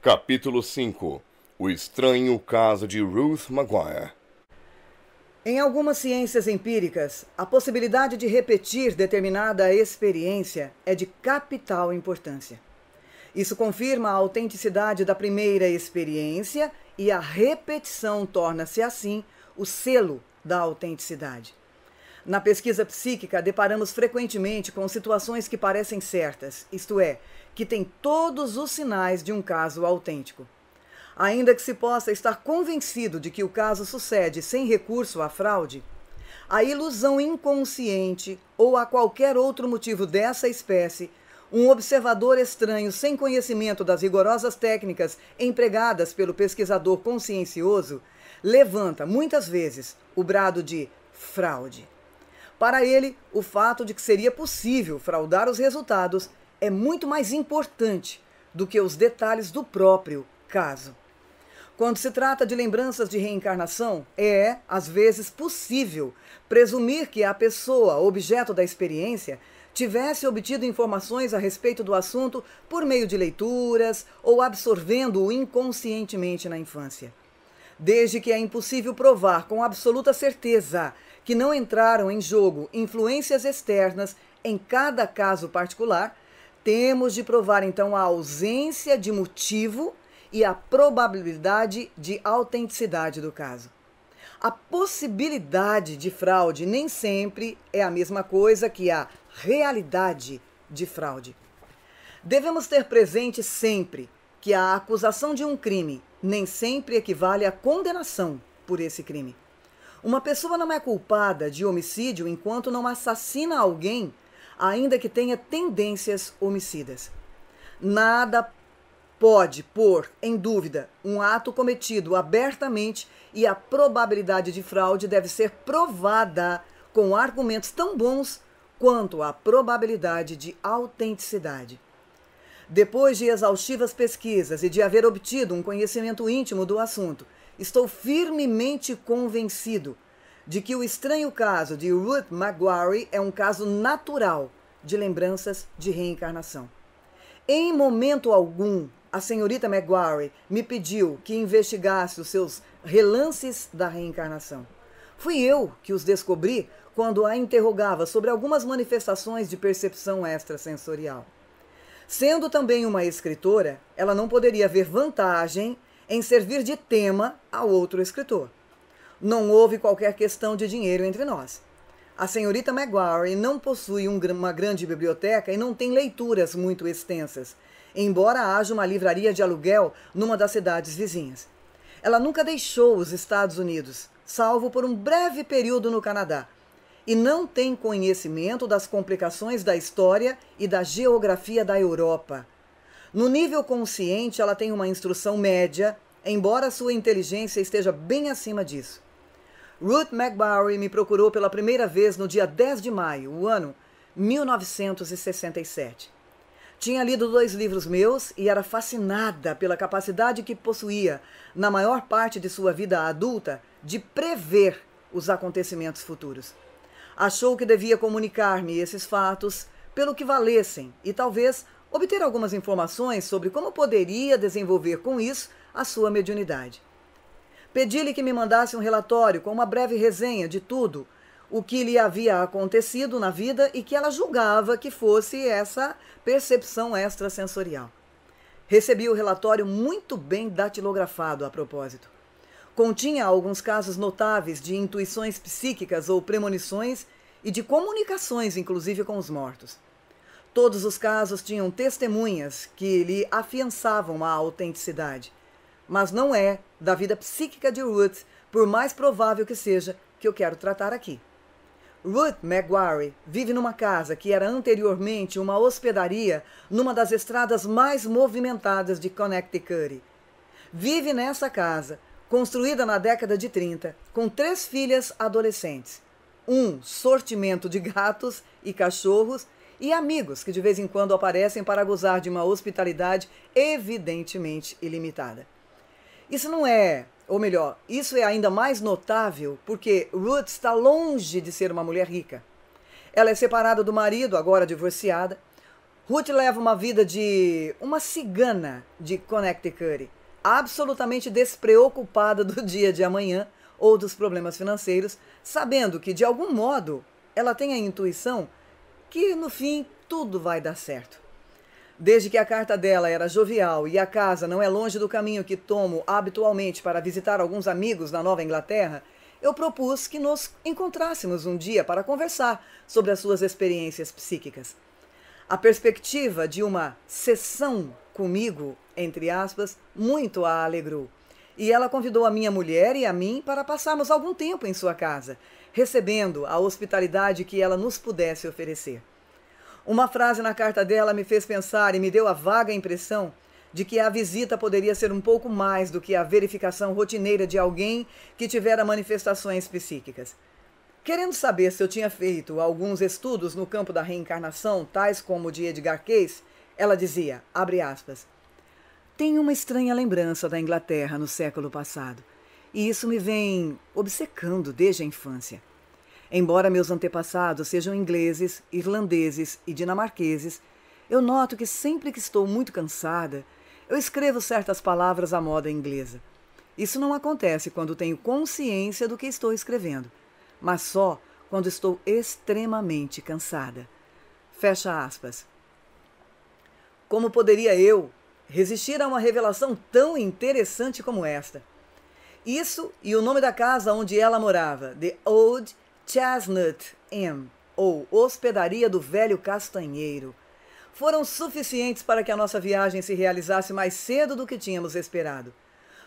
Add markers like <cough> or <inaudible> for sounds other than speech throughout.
Capítulo 5 O estranho caso de Ruth Maguire Em algumas ciências empíricas, a possibilidade de repetir determinada experiência é de capital importância. Isso confirma a autenticidade da primeira experiência e a repetição torna-se assim o selo da autenticidade. Na pesquisa psíquica, deparamos frequentemente com situações que parecem certas, isto é, que tem todos os sinais de um caso autêntico. Ainda que se possa estar convencido de que o caso sucede sem recurso à fraude, a ilusão inconsciente ou a qualquer outro motivo dessa espécie, um observador estranho sem conhecimento das rigorosas técnicas empregadas pelo pesquisador consciencioso levanta muitas vezes o brado de fraude. Para ele, o fato de que seria possível fraudar os resultados é muito mais importante do que os detalhes do próprio caso. Quando se trata de lembranças de reencarnação, é, às vezes, possível presumir que a pessoa, objeto da experiência, tivesse obtido informações a respeito do assunto por meio de leituras ou absorvendo-o inconscientemente na infância. Desde que é impossível provar com absoluta certeza que não entraram em jogo influências externas em cada caso particular, temos de provar então a ausência de motivo e a probabilidade de autenticidade do caso. A possibilidade de fraude nem sempre é a mesma coisa que a realidade de fraude. Devemos ter presente sempre que a acusação de um crime nem sempre equivale à condenação por esse crime. Uma pessoa não é culpada de homicídio enquanto não assassina alguém ainda que tenha tendências homicidas. Nada pode pôr em dúvida um ato cometido abertamente e a probabilidade de fraude deve ser provada com argumentos tão bons quanto a probabilidade de autenticidade. Depois de exaustivas pesquisas e de haver obtido um conhecimento íntimo do assunto, estou firmemente convencido de que o estranho caso de Ruth Maguire é um caso natural de lembranças de reencarnação. Em momento algum, a senhorita Maguire me pediu que investigasse os seus relances da reencarnação. Fui eu que os descobri quando a interrogava sobre algumas manifestações de percepção extrasensorial. Sendo também uma escritora, ela não poderia ver vantagem em servir de tema a outro escritor. Não houve qualquer questão de dinheiro entre nós. A senhorita Maguire não possui uma grande biblioteca e não tem leituras muito extensas, embora haja uma livraria de aluguel numa das cidades vizinhas. Ela nunca deixou os Estados Unidos, salvo por um breve período no Canadá, e não tem conhecimento das complicações da história e da geografia da Europa. No nível consciente, ela tem uma instrução média, embora sua inteligência esteja bem acima disso. Ruth McBarry me procurou pela primeira vez no dia 10 de maio, o ano 1967. Tinha lido dois livros meus e era fascinada pela capacidade que possuía, na maior parte de sua vida adulta, de prever os acontecimentos futuros. Achou que devia comunicar-me esses fatos pelo que valessem e talvez obter algumas informações sobre como poderia desenvolver com isso a sua mediunidade. Pedi-lhe que me mandasse um relatório com uma breve resenha de tudo o que lhe havia acontecido na vida e que ela julgava que fosse essa percepção extrasensorial. Recebi o relatório muito bem datilografado a propósito. Continha alguns casos notáveis de intuições psíquicas ou premonições e de comunicações, inclusive com os mortos. Todos os casos tinham testemunhas que lhe afiançavam a autenticidade mas não é da vida psíquica de Ruth, por mais provável que seja, que eu quero tratar aqui. Ruth McGuire vive numa casa que era anteriormente uma hospedaria numa das estradas mais movimentadas de Connecticut. Vive nessa casa, construída na década de 30, com três filhas adolescentes, um sortimento de gatos e cachorros e amigos que de vez em quando aparecem para gozar de uma hospitalidade evidentemente ilimitada. Isso não é, ou melhor, isso é ainda mais notável porque Ruth está longe de ser uma mulher rica. Ela é separada do marido, agora divorciada. Ruth leva uma vida de uma cigana de Connecticut, absolutamente despreocupada do dia de amanhã ou dos problemas financeiros, sabendo que de algum modo ela tem a intuição que no fim tudo vai dar certo. Desde que a carta dela era jovial e a casa não é longe do caminho que tomo habitualmente para visitar alguns amigos na Nova Inglaterra, eu propus que nos encontrássemos um dia para conversar sobre as suas experiências psíquicas. A perspectiva de uma sessão comigo, entre aspas, muito a alegrou. E ela convidou a minha mulher e a mim para passarmos algum tempo em sua casa, recebendo a hospitalidade que ela nos pudesse oferecer. Uma frase na carta dela me fez pensar e me deu a vaga impressão de que a visita poderia ser um pouco mais do que a verificação rotineira de alguém que tivera manifestações psíquicas. Querendo saber se eu tinha feito alguns estudos no campo da reencarnação, tais como o de Edgar Case. ela dizia, abre aspas, tenho uma estranha lembrança da Inglaterra no século passado, e isso me vem obcecando desde a infância. Embora meus antepassados sejam ingleses, irlandeses e dinamarqueses, eu noto que sempre que estou muito cansada, eu escrevo certas palavras à moda inglesa. Isso não acontece quando tenho consciência do que estou escrevendo, mas só quando estou extremamente cansada. Fecha aspas. Como poderia eu resistir a uma revelação tão interessante como esta? Isso e o nome da casa onde ela morava, The Old Chestnut Inn, ou Hospedaria do Velho Castanheiro, foram suficientes para que a nossa viagem se realizasse mais cedo do que tínhamos esperado.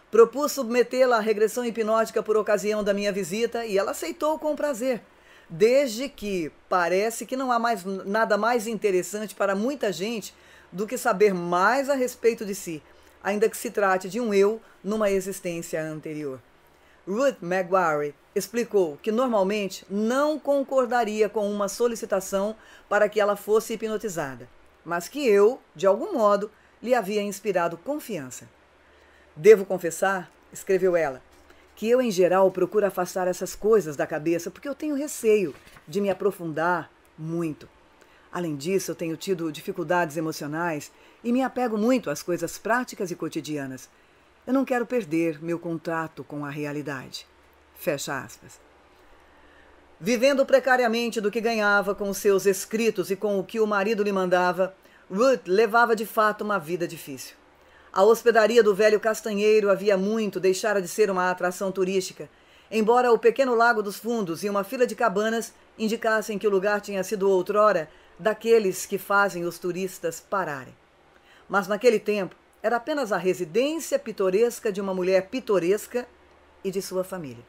Propus submetê-la à regressão hipnótica por ocasião da minha visita e ela aceitou com prazer, desde que parece que não há mais nada mais interessante para muita gente do que saber mais a respeito de si, ainda que se trate de um eu numa existência anterior. Ruth McGuire explicou que normalmente não concordaria com uma solicitação para que ela fosse hipnotizada, mas que eu, de algum modo, lhe havia inspirado confiança. Devo confessar, escreveu ela, que eu, em geral, procuro afastar essas coisas da cabeça porque eu tenho receio de me aprofundar muito. Além disso, eu tenho tido dificuldades emocionais e me apego muito às coisas práticas e cotidianas. Eu não quero perder meu contato com a realidade. Fecha aspas. Vivendo precariamente do que ganhava com seus escritos e com o que o marido lhe mandava, Ruth levava de fato uma vida difícil. A hospedaria do velho castanheiro havia muito deixara de ser uma atração turística, embora o pequeno lago dos fundos e uma fila de cabanas indicassem que o lugar tinha sido outrora daqueles que fazem os turistas pararem. Mas naquele tempo era apenas a residência pitoresca de uma mulher pitoresca e de sua família.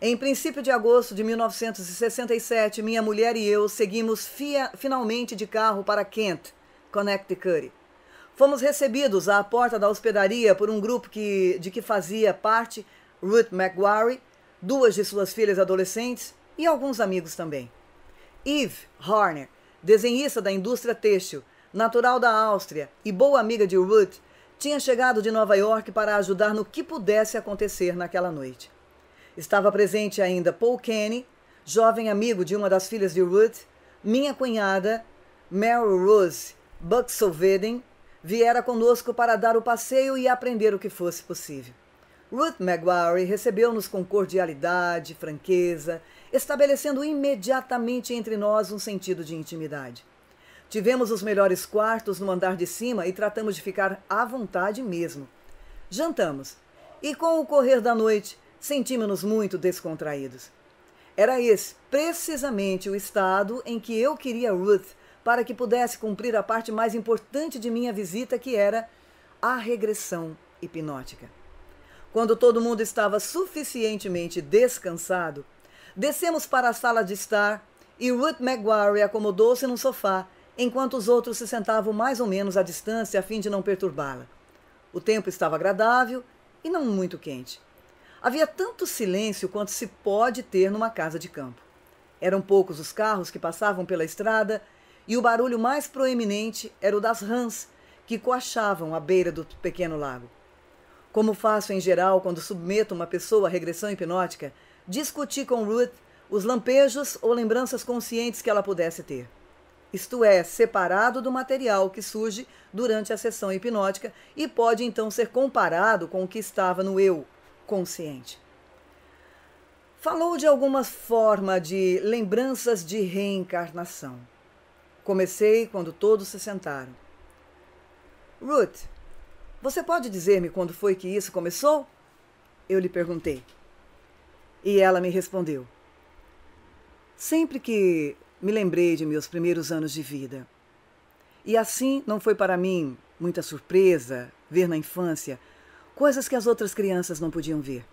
Em princípio de agosto de 1967, minha mulher e eu seguimos fia, finalmente de carro para Kent, Connecticut. Fomos recebidos à porta da hospedaria por um grupo que, de que fazia parte Ruth McGuire, duas de suas filhas adolescentes e alguns amigos também. Eve Horner, desenhista da indústria têxtil, natural da Áustria e boa amiga de Ruth, tinha chegado de Nova York para ajudar no que pudesse acontecer naquela noite. Estava presente ainda Paul Kenny, jovem amigo de uma das filhas de Ruth, minha cunhada, Meryl Rose Buck Solveden, viera conosco para dar o passeio e aprender o que fosse possível. Ruth McGuire recebeu-nos com cordialidade, franqueza, estabelecendo imediatamente entre nós um sentido de intimidade. Tivemos os melhores quartos no andar de cima e tratamos de ficar à vontade mesmo. Jantamos, e com o correr da noite, sentimos-nos muito descontraídos. Era esse precisamente o estado em que eu queria Ruth para que pudesse cumprir a parte mais importante de minha visita, que era a regressão hipnótica. Quando todo mundo estava suficientemente descansado, descemos para a sala de estar e Ruth McGuire acomodou-se num sofá, enquanto os outros se sentavam mais ou menos à distância a fim de não perturbá-la. O tempo estava agradável e não muito quente. Havia tanto silêncio quanto se pode ter numa casa de campo. Eram poucos os carros que passavam pela estrada e o barulho mais proeminente era o das rãs que coachavam à beira do pequeno lago. Como faço em geral quando submeto uma pessoa à regressão hipnótica, discuti com Ruth os lampejos ou lembranças conscientes que ela pudesse ter. Isto é, separado do material que surge durante a sessão hipnótica e pode então ser comparado com o que estava no eu, consciente. Falou de alguma forma de lembranças de reencarnação. Comecei quando todos se sentaram. Ruth, você pode dizer-me quando foi que isso começou? Eu lhe perguntei. E ela me respondeu. Sempre que me lembrei de meus primeiros anos de vida. E assim não foi para mim muita surpresa ver na infância coisas que as outras crianças não podiam ver.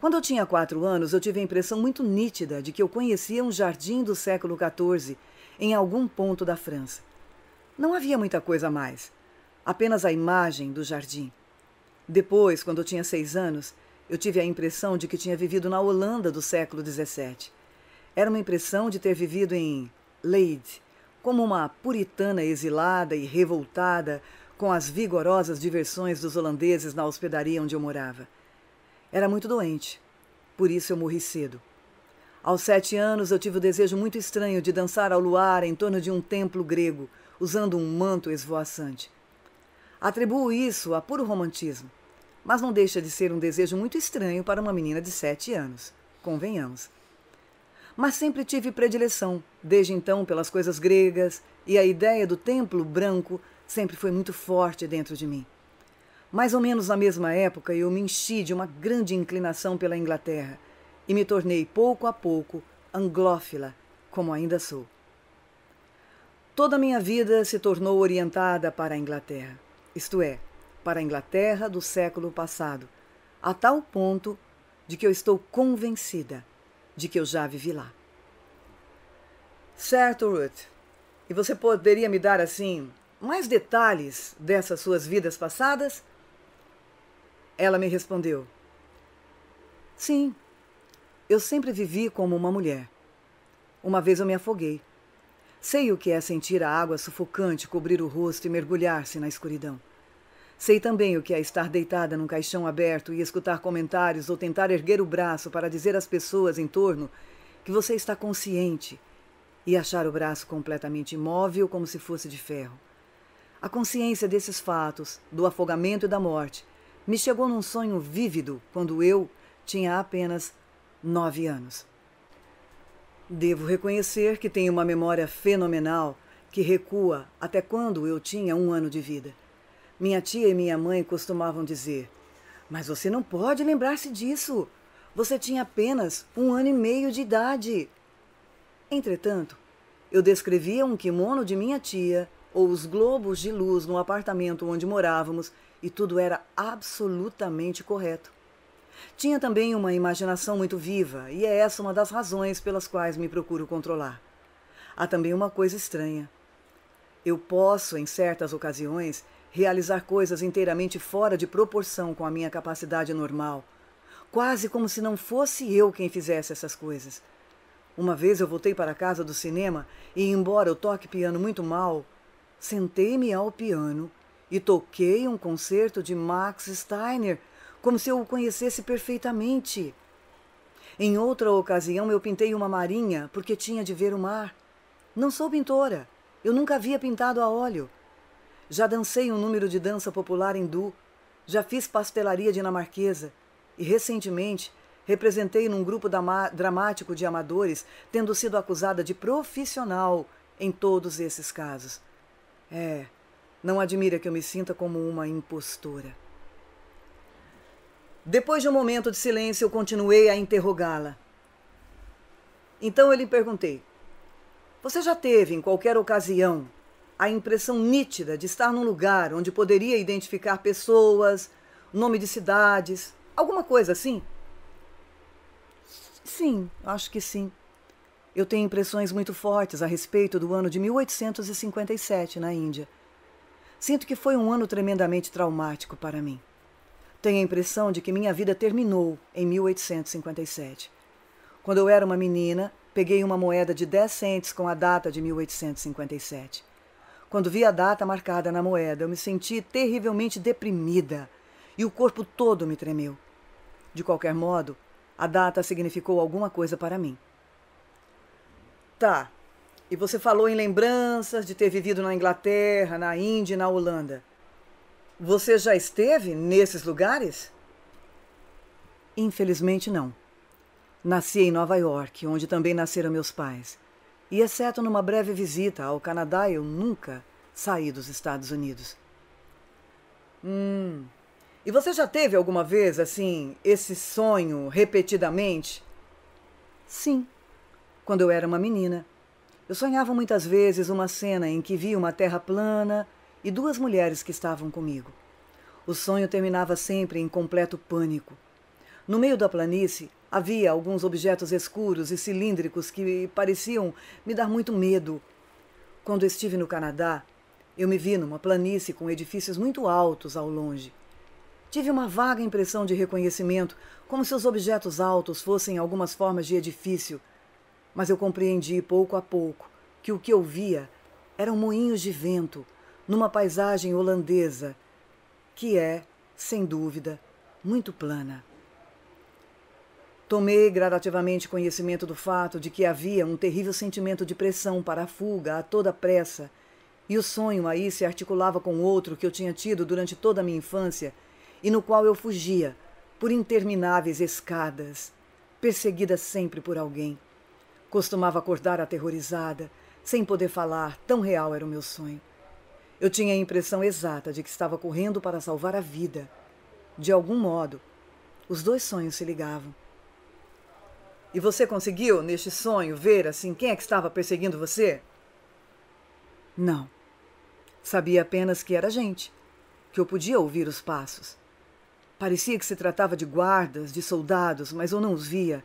Quando eu tinha quatro anos, eu tive a impressão muito nítida de que eu conhecia um jardim do século XIV em algum ponto da França. Não havia muita coisa a mais, apenas a imagem do jardim. Depois, quando eu tinha seis anos, eu tive a impressão de que tinha vivido na Holanda do século XVII. Era uma impressão de ter vivido em Leide, como uma puritana exilada e revoltada com as vigorosas diversões dos holandeses na hospedaria onde eu morava. Era muito doente, por isso eu morri cedo. Aos sete anos eu tive o desejo muito estranho de dançar ao luar em torno de um templo grego, usando um manto esvoaçante. Atribuo isso a puro romantismo, mas não deixa de ser um desejo muito estranho para uma menina de sete anos, convenhamos. Mas sempre tive predileção, desde então, pelas coisas gregas, e a ideia do templo branco sempre foi muito forte dentro de mim. Mais ou menos na mesma época, eu me enchi de uma grande inclinação pela Inglaterra e me tornei pouco a pouco anglófila, como ainda sou. Toda a minha vida se tornou orientada para a Inglaterra, isto é, para a Inglaterra do século passado, a tal ponto de que eu estou convencida de que eu já vivi lá. Certo, Ruth. E você poderia me dar assim mais detalhes dessas suas vidas passadas? Ela me respondeu: Sim, eu sempre vivi como uma mulher. Uma vez eu me afoguei. Sei o que é sentir a água sufocante cobrir o rosto e mergulhar-se na escuridão. Sei também o que é estar deitada num caixão aberto e escutar comentários ou tentar erguer o braço para dizer às pessoas em torno que você está consciente e achar o braço completamente imóvel como se fosse de ferro. A consciência desses fatos, do afogamento e da morte, me chegou num sonho vívido quando eu tinha apenas nove anos. Devo reconhecer que tenho uma memória fenomenal que recua até quando eu tinha um ano de vida. Minha tia e minha mãe costumavam dizer: Mas você não pode lembrar-se disso. Você tinha apenas um ano e meio de idade. Entretanto, eu descrevia um kimono de minha tia ou os globos de luz no apartamento onde morávamos e tudo era absolutamente correto. Tinha também uma imaginação muito viva e é essa uma das razões pelas quais me procuro controlar. Há também uma coisa estranha. Eu posso, em certas ocasiões, realizar coisas inteiramente fora de proporção com a minha capacidade normal, quase como se não fosse eu quem fizesse essas coisas. Uma vez eu voltei para a casa do cinema e, embora eu toque piano muito mal, Sentei-me ao piano e toquei um concerto de Max Steiner, como se eu o conhecesse perfeitamente. Em outra ocasião, eu pintei uma marinha porque tinha de ver o mar. Não sou pintora, eu nunca havia pintado a óleo. Já dancei um número de dança popular hindu, já fiz pastelaria dinamarquesa e, recentemente, representei num grupo dramático de amadores, tendo sido acusada de profissional em todos esses casos. É, não admira que eu me sinta como uma impostora. Depois de um momento de silêncio, eu continuei a interrogá-la. Então eu lhe perguntei: Você já teve, em qualquer ocasião, a impressão nítida de estar num lugar onde poderia identificar pessoas, nome de cidades, alguma coisa assim? Sim, acho que sim. Eu tenho impressões muito fortes a respeito do ano de 1857 na Índia. Sinto que foi um ano tremendamente traumático para mim. Tenho a impressão de que minha vida terminou em 1857. Quando eu era uma menina, peguei uma moeda de 10 centes com a data de 1857. Quando vi a data marcada na moeda, eu me senti terrivelmente deprimida e o corpo todo me tremeu. De qualquer modo, a data significou alguma coisa para mim. Tá. E você falou em lembranças de ter vivido na Inglaterra, na Índia e na Holanda. Você já esteve nesses lugares? Infelizmente, não. Nasci em Nova York, onde também nasceram meus pais. E, exceto numa breve visita ao Canadá, eu nunca saí dos Estados Unidos. Hum. E você já teve alguma vez, assim, esse sonho repetidamente? Sim quando eu era uma menina. Eu sonhava muitas vezes uma cena em que via uma terra plana e duas mulheres que estavam comigo. O sonho terminava sempre em completo pânico. No meio da planície havia alguns objetos escuros e cilíndricos que pareciam me dar muito medo. Quando estive no Canadá, eu me vi numa planície com edifícios muito altos ao longe. Tive uma vaga impressão de reconhecimento, como se os objetos altos fossem algumas formas de edifício, mas eu compreendi pouco a pouco que o que eu via eram moinhos de vento numa paisagem holandesa que é, sem dúvida, muito plana. Tomei gradativamente conhecimento do fato de que havia um terrível sentimento de pressão para a fuga a toda pressa, e o sonho aí se articulava com outro que eu tinha tido durante toda a minha infância e no qual eu fugia por intermináveis escadas, perseguida sempre por alguém. Costumava acordar aterrorizada, sem poder falar, tão real era o meu sonho. Eu tinha a impressão exata de que estava correndo para salvar a vida. De algum modo, os dois sonhos se ligavam. E você conseguiu, neste sonho, ver assim quem é que estava perseguindo você? Não. Sabia apenas que era gente, que eu podia ouvir os passos. Parecia que se tratava de guardas, de soldados, mas eu não os via.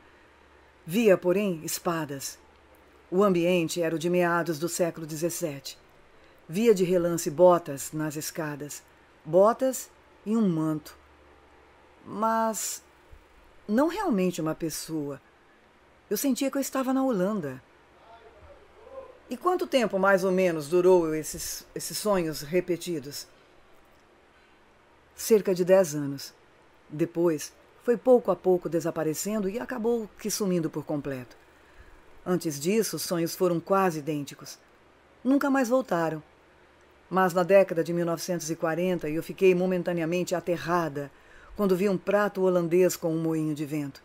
Via, porém, espadas. O ambiente era o de meados do século XVII. Via de relance botas nas escadas, botas e um manto. Mas não realmente uma pessoa. Eu sentia que eu estava na Holanda. E quanto tempo mais ou menos durou esses, esses sonhos repetidos? Cerca de dez anos. Depois, foi pouco a pouco desaparecendo e acabou que sumindo por completo. Antes disso, os sonhos foram quase idênticos. Nunca mais voltaram. Mas na década de 1940 eu fiquei momentaneamente aterrada quando vi um prato holandês com um moinho de vento.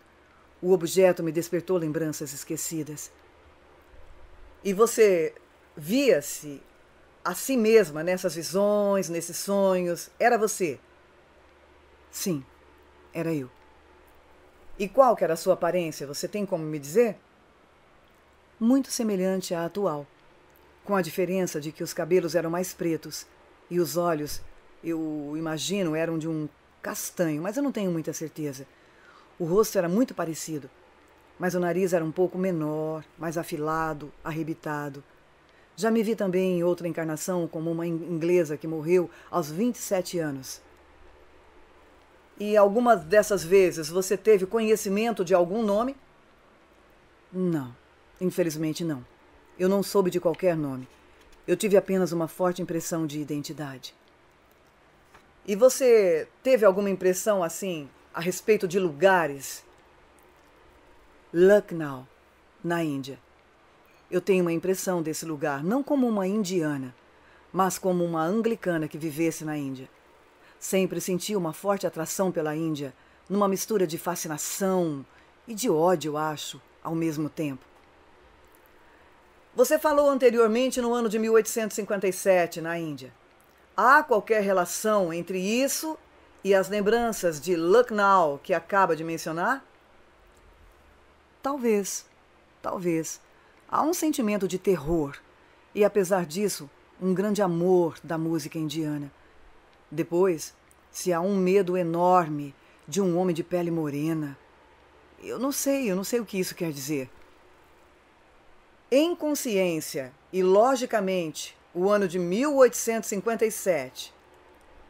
O objeto me despertou lembranças esquecidas. E você via-se a si mesma nessas visões, nesses sonhos? Era você? Sim, era eu. E qual que era a sua aparência? Você tem como me dizer? Muito semelhante à atual, com a diferença de que os cabelos eram mais pretos e os olhos, eu imagino, eram de um castanho, mas eu não tenho muita certeza. O rosto era muito parecido, mas o nariz era um pouco menor, mais afilado, arrebitado. Já me vi também em outra encarnação como uma inglesa que morreu aos 27 anos. E algumas dessas vezes você teve conhecimento de algum nome? Não, infelizmente não. Eu não soube de qualquer nome. Eu tive apenas uma forte impressão de identidade. E você teve alguma impressão assim a respeito de lugares? Lucknow, na Índia. Eu tenho uma impressão desse lugar, não como uma indiana, mas como uma anglicana que vivesse na Índia. Sempre senti uma forte atração pela Índia, numa mistura de fascinação e de ódio, acho, ao mesmo tempo. Você falou anteriormente no ano de 1857, na Índia. Há qualquer relação entre isso e as lembranças de Lucknow que acaba de mencionar? Talvez, talvez. Há um sentimento de terror e, apesar disso, um grande amor da música indiana. Depois, se há um medo enorme de um homem de pele morena. Eu não sei, eu não sei o que isso quer dizer. Em consciência e logicamente, o ano de 1857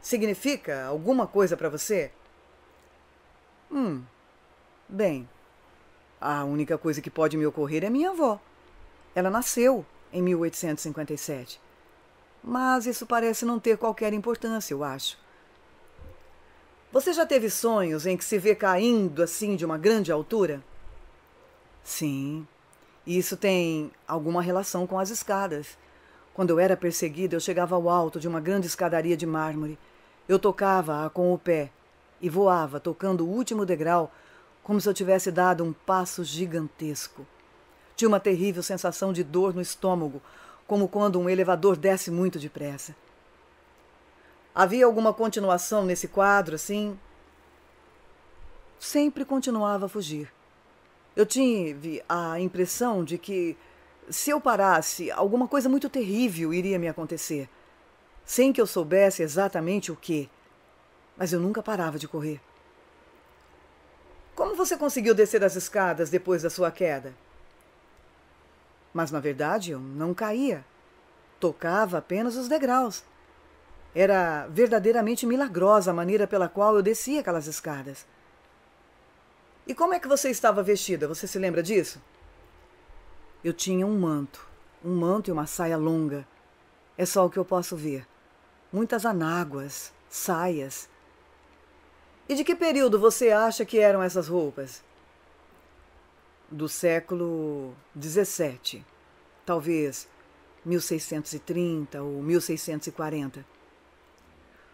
significa alguma coisa para você? Hum, bem, a única coisa que pode me ocorrer é minha avó. Ela nasceu em 1857. Mas isso parece não ter qualquer importância, eu acho. Você já teve sonhos em que se vê caindo assim de uma grande altura? Sim. Isso tem alguma relação com as escadas. Quando eu era perseguida, eu chegava ao alto de uma grande escadaria de mármore. Eu tocava-a com o pé e voava, tocando o último degrau, como se eu tivesse dado um passo gigantesco. Tinha uma terrível sensação de dor no estômago, como quando um elevador desce muito depressa. Havia alguma continuação nesse quadro, assim? Sempre continuava a fugir. Eu tive a impressão de que, se eu parasse, alguma coisa muito terrível iria me acontecer, sem que eu soubesse exatamente o que. Mas eu nunca parava de correr. Como você conseguiu descer as escadas depois da sua queda? Mas na verdade eu não caía. Tocava apenas os degraus. Era verdadeiramente milagrosa a maneira pela qual eu descia aquelas escadas. E como é que você estava vestida? Você se lembra disso? Eu tinha um manto, um manto e uma saia longa. É só o que eu posso ver. Muitas anáguas, saias. E de que período você acha que eram essas roupas? do século XVII, talvez 1630 ou 1640.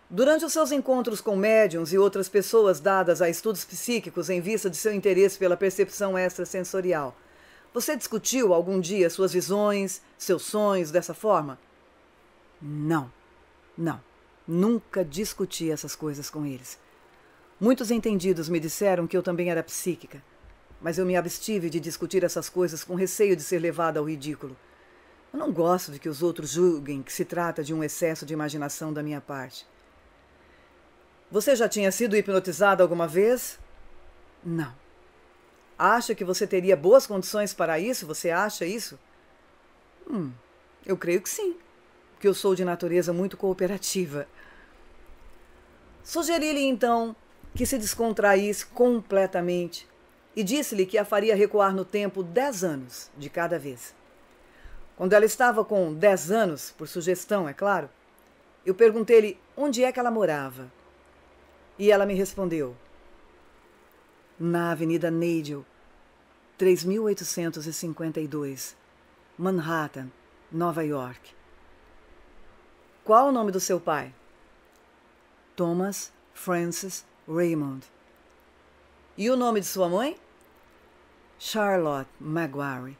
Durante os seus encontros com médiums e outras pessoas dadas a estudos psíquicos em vista de seu interesse pela percepção extrasensorial, você discutiu algum dia suas visões, seus sonhos dessa forma? Não, não. Nunca discuti essas coisas com eles. Muitos entendidos me disseram que eu também era psíquica mas eu me abstive de discutir essas coisas com receio de ser levada ao ridículo. Eu não gosto de que os outros julguem que se trata de um excesso de imaginação da minha parte. Você já tinha sido hipnotizada alguma vez? Não. Acha que você teria boas condições para isso? Você acha isso? Hum, eu creio que sim, porque eu sou de natureza muito cooperativa. Sugeri-lhe então que se descontraísse completamente e disse-lhe que a faria recuar no tempo dez anos de cada vez. Quando ela estava com dez anos, por sugestão, é claro, eu perguntei-lhe onde é que ela morava. E ela me respondeu: na Avenida Neidel, 3852, Manhattan, Nova York. Qual o nome do seu pai? Thomas Francis Raymond. E o nome de sua mãe? Charlotte Maguire.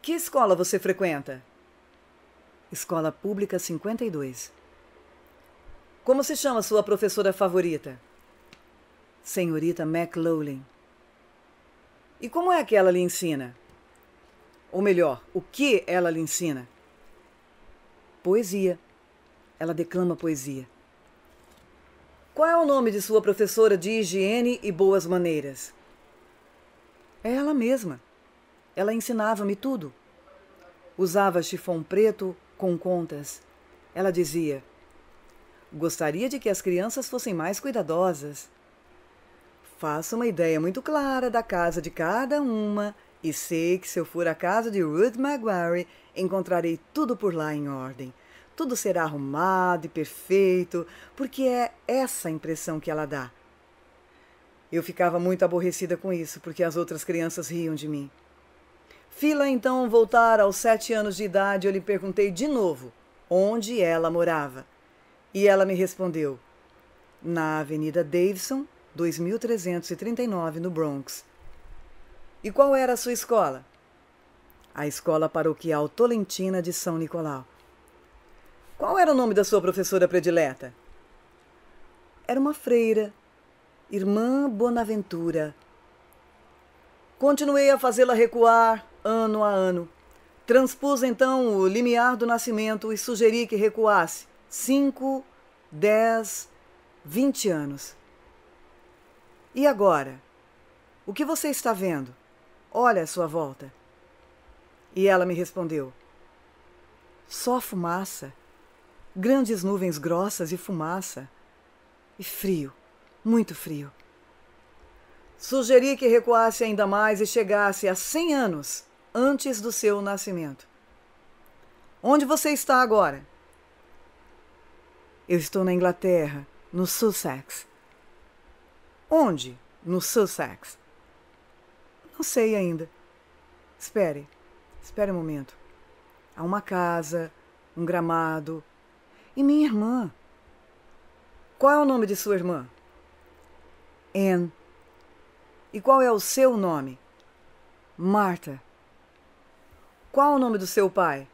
Que escola você frequenta? Escola Pública 52. Como se chama sua professora favorita? Senhorita MacLowling. E como é que ela lhe ensina? Ou melhor, o que ela lhe ensina? Poesia. Ela declama poesia. Qual é o nome de sua professora de higiene e boas maneiras? É ela mesma. Ela ensinava-me tudo. Usava chifão preto com contas. Ela dizia: Gostaria de que as crianças fossem mais cuidadosas. Faça uma ideia muito clara da casa de cada uma e sei que se eu for à casa de Ruth Maguire, encontrarei tudo por lá em ordem. Tudo será arrumado e perfeito, porque é essa a impressão que ela dá. Eu ficava muito aborrecida com isso, porque as outras crianças riam de mim. Fila então voltar aos sete anos de idade, eu lhe perguntei de novo onde ela morava. E ela me respondeu: na Avenida Davidson, 2339, no Bronx. E qual era a sua escola? A Escola Paroquial Tolentina de São Nicolau. Qual era o nome da sua professora predileta? Era uma freira Irmã Bonaventura. Continuei a fazê-la recuar ano a ano. Transpus então o limiar do nascimento e sugeri que recuasse cinco, dez, vinte anos. E agora? O que você está vendo? Olha à sua volta. E ela me respondeu: Só fumaça, grandes nuvens grossas e fumaça, e frio muito frio. Sugeri que recuasse ainda mais e chegasse a 100 anos antes do seu nascimento. Onde você está agora? Eu estou na Inglaterra, no Sussex. Onde? No Sussex. Não sei ainda. Espere, espere um momento. Há uma casa, um gramado. E minha irmã? Qual é o nome de sua irmã? Anne. E qual é o seu nome? Marta. Qual o nome do seu pai?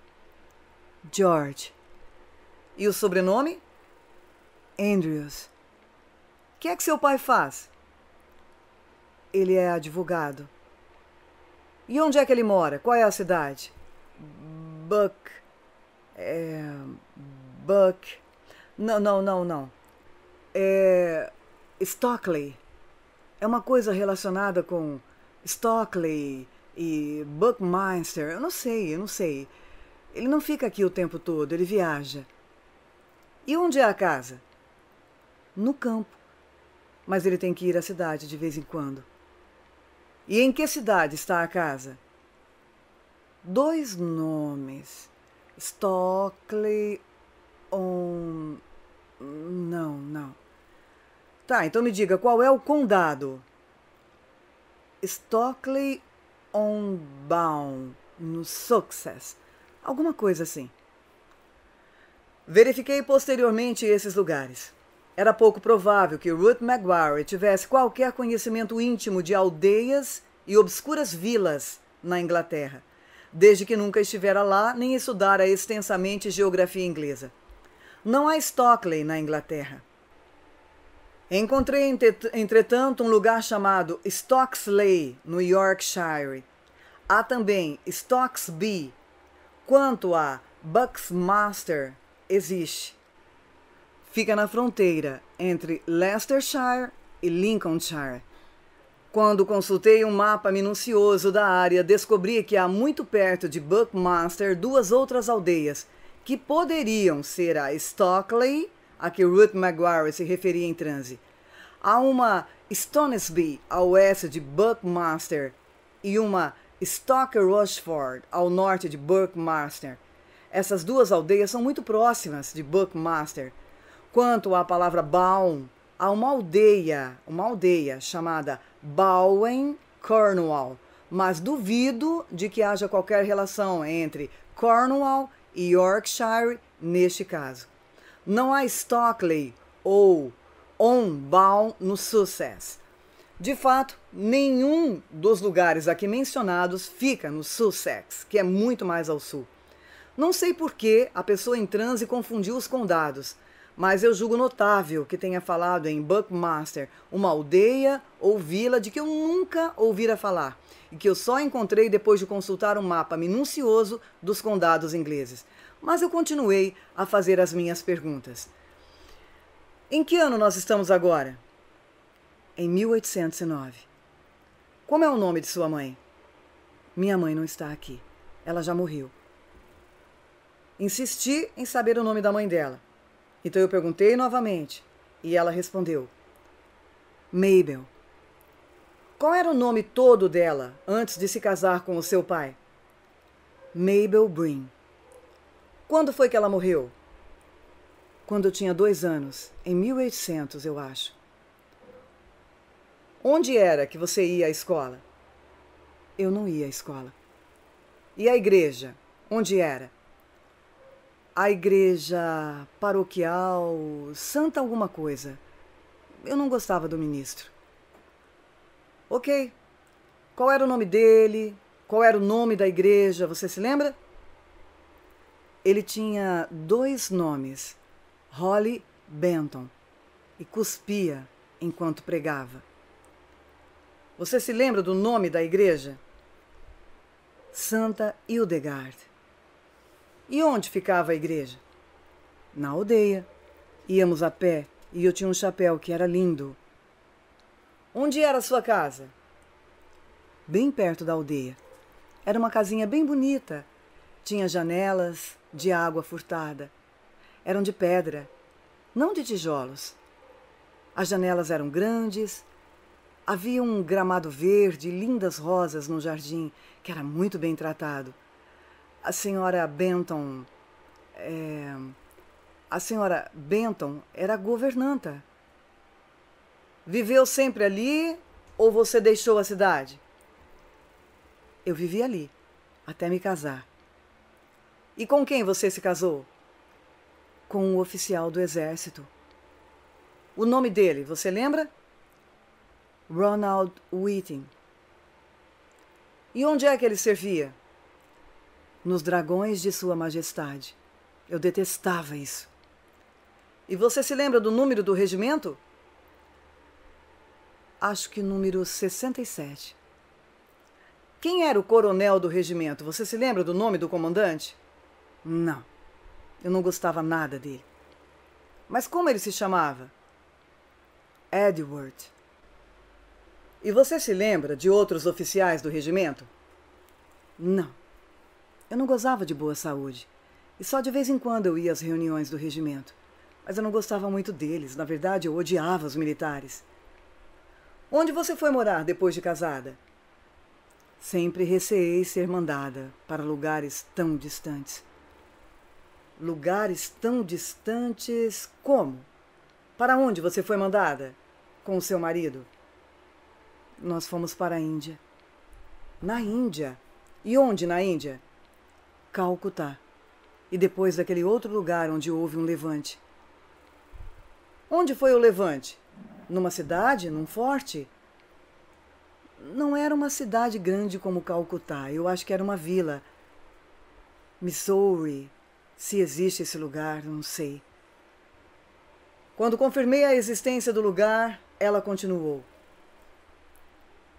George. E o sobrenome? Andrews. O que é que seu pai faz? Ele é advogado. E onde é que ele mora? Qual é a cidade? Buck. É. Buck. Não, não, não, não. É. Stockley é uma coisa relacionada com Stockley e Buckminster. Eu não sei, eu não sei. Ele não fica aqui o tempo todo, ele viaja. E onde é a casa? No campo. Mas ele tem que ir à cidade de vez em quando. E em que cidade está a casa? Dois nomes. Stockley on. Não, não. Tá, então me diga, qual é o condado? stockley on bound no Success. Alguma coisa assim. Verifiquei posteriormente esses lugares. Era pouco provável que Ruth McGuire tivesse qualquer conhecimento íntimo de aldeias e obscuras vilas na Inglaterra, desde que nunca estivera lá nem estudara extensamente geografia inglesa. Não há Stockley na Inglaterra. Encontrei, entretanto, um lugar chamado Stocksley, no Yorkshire. Há também Stocksby. Quanto a Bucksmaster, existe. Fica na fronteira entre Leicestershire e Lincolnshire. Quando consultei um mapa minucioso da área, descobri que há muito perto de Buckmaster duas outras aldeias que poderiam ser a Stockley a que Ruth McGuire se referia em transe. Há uma Stonesby ao oeste de Buckmaster e uma Stoker Rushford ao norte de Buckmaster. Essas duas aldeias são muito próximas de Buckmaster. Quanto à palavra Baum, há uma aldeia, uma aldeia chamada Bowen Cornwall, mas duvido de que haja qualquer relação entre Cornwall e Yorkshire neste caso. Não há Stockley ou Onbaum no Sussex. De fato, nenhum dos lugares aqui mencionados fica no Sussex, que é muito mais ao sul. Não sei por que a pessoa em transe confundiu os condados, mas eu julgo notável que tenha falado em Buckmaster, uma aldeia ou vila de que eu nunca ouvira falar e que eu só encontrei depois de consultar um mapa minucioso dos condados ingleses. Mas eu continuei a fazer as minhas perguntas. Em que ano nós estamos agora? Em 1809. Como é o nome de sua mãe? Minha mãe não está aqui. Ela já morreu. Insisti em saber o nome da mãe dela. Então eu perguntei novamente e ela respondeu: Mabel. Qual era o nome todo dela antes de se casar com o seu pai? Mabel Breen. Quando foi que ela morreu? Quando eu tinha dois anos, em 1800, eu acho. Onde era que você ia à escola? Eu não ia à escola. E a igreja? Onde era? A igreja paroquial, santa alguma coisa. Eu não gostava do ministro. Ok. Qual era o nome dele? Qual era o nome da igreja? Você se lembra? Ele tinha dois nomes, Holly Benton, e cuspia enquanto pregava. Você se lembra do nome da igreja? Santa Hildegard. E onde ficava a igreja? Na aldeia. Íamos a pé e eu tinha um chapéu que era lindo. Onde era a sua casa? Bem perto da aldeia. Era uma casinha bem bonita. Tinha janelas, de água furtada. Eram de pedra, não de tijolos. As janelas eram grandes, havia um gramado verde e lindas rosas no jardim, que era muito bem tratado. A senhora Benton. É, a senhora Benton era governanta. Viveu sempre ali ou você deixou a cidade? Eu vivi ali, até me casar. E com quem você se casou? Com um oficial do exército. O nome dele, você lembra? Ronald Whiting. E onde é que ele servia? Nos dragões de Sua Majestade. Eu detestava isso. E você se lembra do número do regimento? Acho que número 67. Quem era o coronel do regimento? Você se lembra do nome do comandante? Não, eu não gostava nada dele. Mas como ele se chamava? Edward. E você se lembra de outros oficiais do regimento? Não. Eu não gozava de boa saúde. E só de vez em quando eu ia às reuniões do regimento. Mas eu não gostava muito deles. Na verdade, eu odiava os militares. Onde você foi morar depois de casada? Sempre receei ser mandada para lugares tão distantes. Lugares tão distantes como? Para onde você foi mandada? Com o seu marido? Nós fomos para a Índia. Na Índia? E onde na Índia? Calcutá. E depois daquele outro lugar onde houve um levante. Onde foi o levante? Numa cidade? Num forte? Não era uma cidade grande como Calcutá. Eu acho que era uma vila. Missouri, se existe esse lugar, não sei. Quando confirmei a existência do lugar, ela continuou.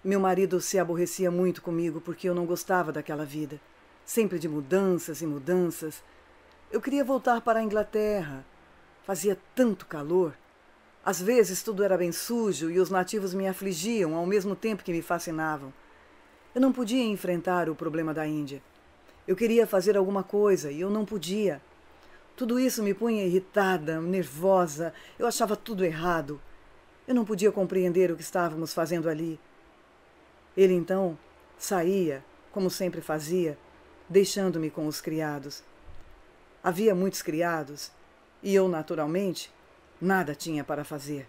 Meu marido se aborrecia muito comigo porque eu não gostava daquela vida, sempre de mudanças e mudanças. Eu queria voltar para a Inglaterra. Fazia tanto calor. Às vezes tudo era bem sujo e os nativos me afligiam ao mesmo tempo que me fascinavam. Eu não podia enfrentar o problema da Índia. Eu queria fazer alguma coisa e eu não podia. Tudo isso me punha irritada, nervosa, eu achava tudo errado. Eu não podia compreender o que estávamos fazendo ali. Ele então saía, como sempre fazia, deixando-me com os criados. Havia muitos criados e eu, naturalmente, nada tinha para fazer.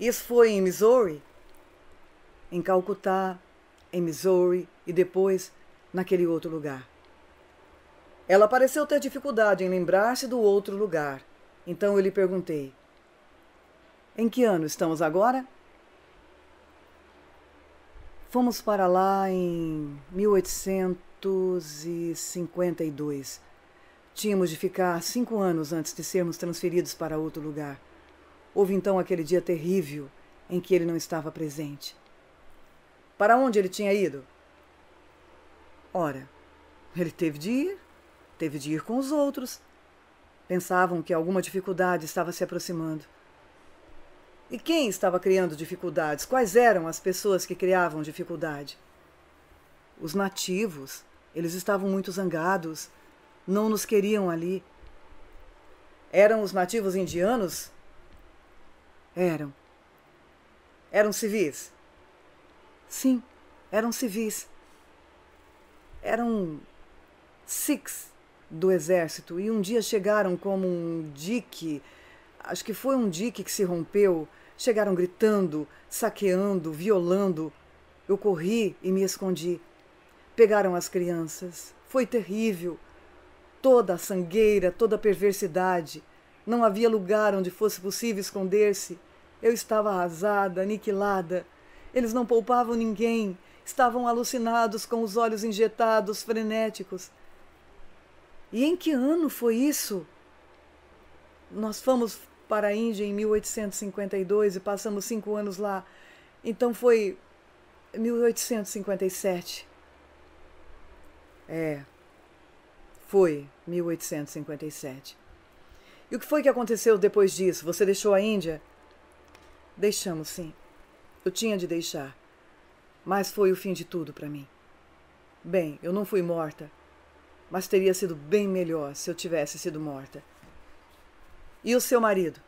Isso foi em Missouri? Em Calcutá, em Missouri e depois naquele outro lugar. Ela pareceu ter dificuldade em lembrar-se do outro lugar, então eu lhe perguntei: Em que ano estamos agora? Fomos para lá em 1852. Tínhamos de ficar cinco anos antes de sermos transferidos para outro lugar. Houve então aquele dia terrível em que ele não estava presente. Para onde ele tinha ido? Ora, ele teve de ir, teve de ir com os outros. Pensavam que alguma dificuldade estava se aproximando. E quem estava criando dificuldades? Quais eram as pessoas que criavam dificuldade? Os nativos. Eles estavam muito zangados. Não nos queriam ali. Eram os nativos indianos? Eram. Eram civis? Sim, eram civis. Era um six do exército e um dia chegaram como um dique, acho que foi um dique que se rompeu, chegaram gritando, saqueando, violando. Eu corri e me escondi. Pegaram as crianças. Foi terrível. Toda a sangueira, toda a perversidade. Não havia lugar onde fosse possível esconder-se. Eu estava arrasada, aniquilada. Eles não poupavam ninguém estavam alucinados com os olhos injetados, frenéticos. E em que ano foi isso? Nós fomos para a Índia em 1852 e passamos cinco anos lá. Então foi 1857. É, foi 1857. E o que foi que aconteceu depois disso? Você deixou a Índia? Deixamos, sim. Eu tinha de deixar. Mas foi o fim de tudo para mim. Bem, eu não fui morta, mas teria sido bem melhor se eu tivesse sido morta. E o seu marido?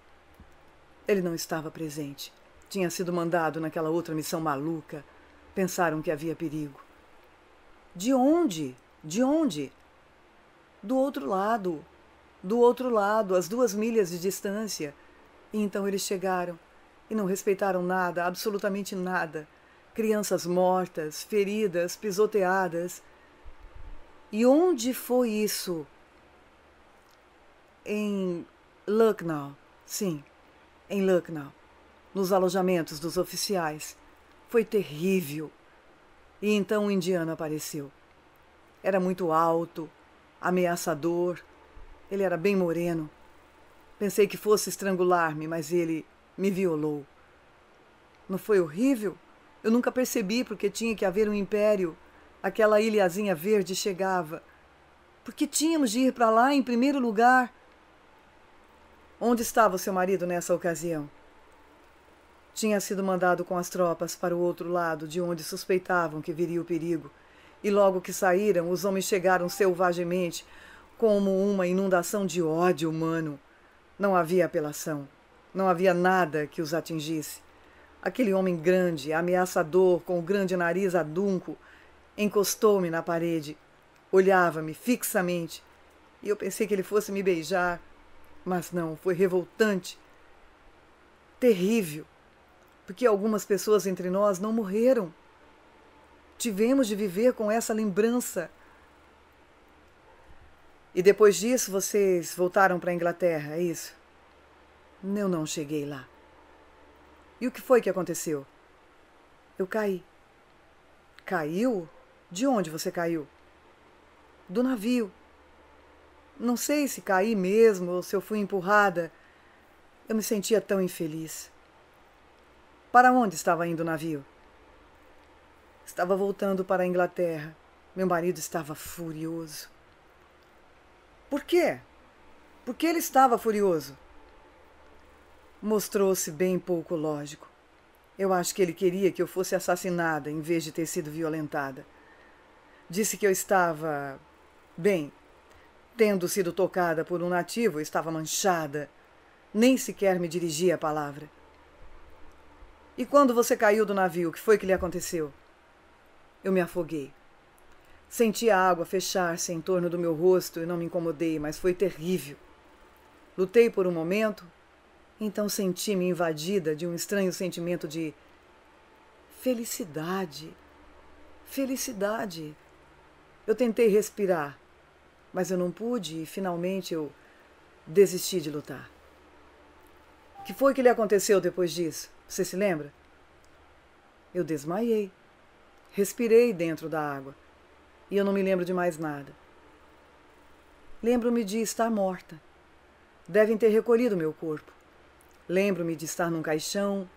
Ele não estava presente. Tinha sido mandado naquela outra missão maluca. Pensaram que havia perigo. De onde? De onde? Do outro lado. Do outro lado, às duas milhas de distância. E então eles chegaram e não respeitaram nada, absolutamente nada crianças mortas, feridas, pisoteadas. E onde foi isso? Em Lucknow, sim, em Lucknow, nos alojamentos dos oficiais. Foi terrível. E então o indiano apareceu. Era muito alto, ameaçador. Ele era bem moreno. Pensei que fosse estrangular-me, mas ele me violou. Não foi horrível? Eu nunca percebi porque tinha que haver um império. Aquela ilhazinha verde chegava. Porque tínhamos de ir para lá em primeiro lugar. Onde estava seu marido nessa ocasião? Tinha sido mandado com as tropas para o outro lado, de onde suspeitavam que viria o perigo. E logo que saíram, os homens chegaram selvagemente, como uma inundação de ódio humano. Não havia apelação. Não havia nada que os atingisse. Aquele homem grande, ameaçador, com o grande nariz adunco, encostou-me na parede, olhava-me fixamente, e eu pensei que ele fosse me beijar, mas não, foi revoltante, terrível, porque algumas pessoas entre nós não morreram. Tivemos de viver com essa lembrança. E depois disso vocês voltaram para a Inglaterra, é isso? Eu não cheguei lá. E o que foi que aconteceu? Eu caí. Caiu? De onde você caiu? Do navio. Não sei se caí mesmo ou se eu fui empurrada. Eu me sentia tão infeliz. Para onde estava indo o navio? Estava voltando para a Inglaterra. Meu marido estava furioso. Por quê? Por que ele estava furioso? mostrou-se bem pouco lógico. Eu acho que ele queria que eu fosse assassinada em vez de ter sido violentada. Disse que eu estava. Bem, tendo sido tocada por um nativo, estava manchada. Nem sequer me dirigia a palavra. E quando você caiu do navio, o que foi que lhe aconteceu? Eu me afoguei. Senti a água fechar-se em torno do meu rosto e não me incomodei, mas foi terrível. Lutei por um momento, então senti-me invadida de um estranho sentimento de felicidade. Felicidade. Eu tentei respirar, mas eu não pude e finalmente eu desisti de lutar. O que foi que lhe aconteceu depois disso? Você se lembra? Eu desmaiei. Respirei dentro da água e eu não me lembro de mais nada. Lembro-me de estar morta. Devem ter recolhido meu corpo. Lembro-me de estar num caixão.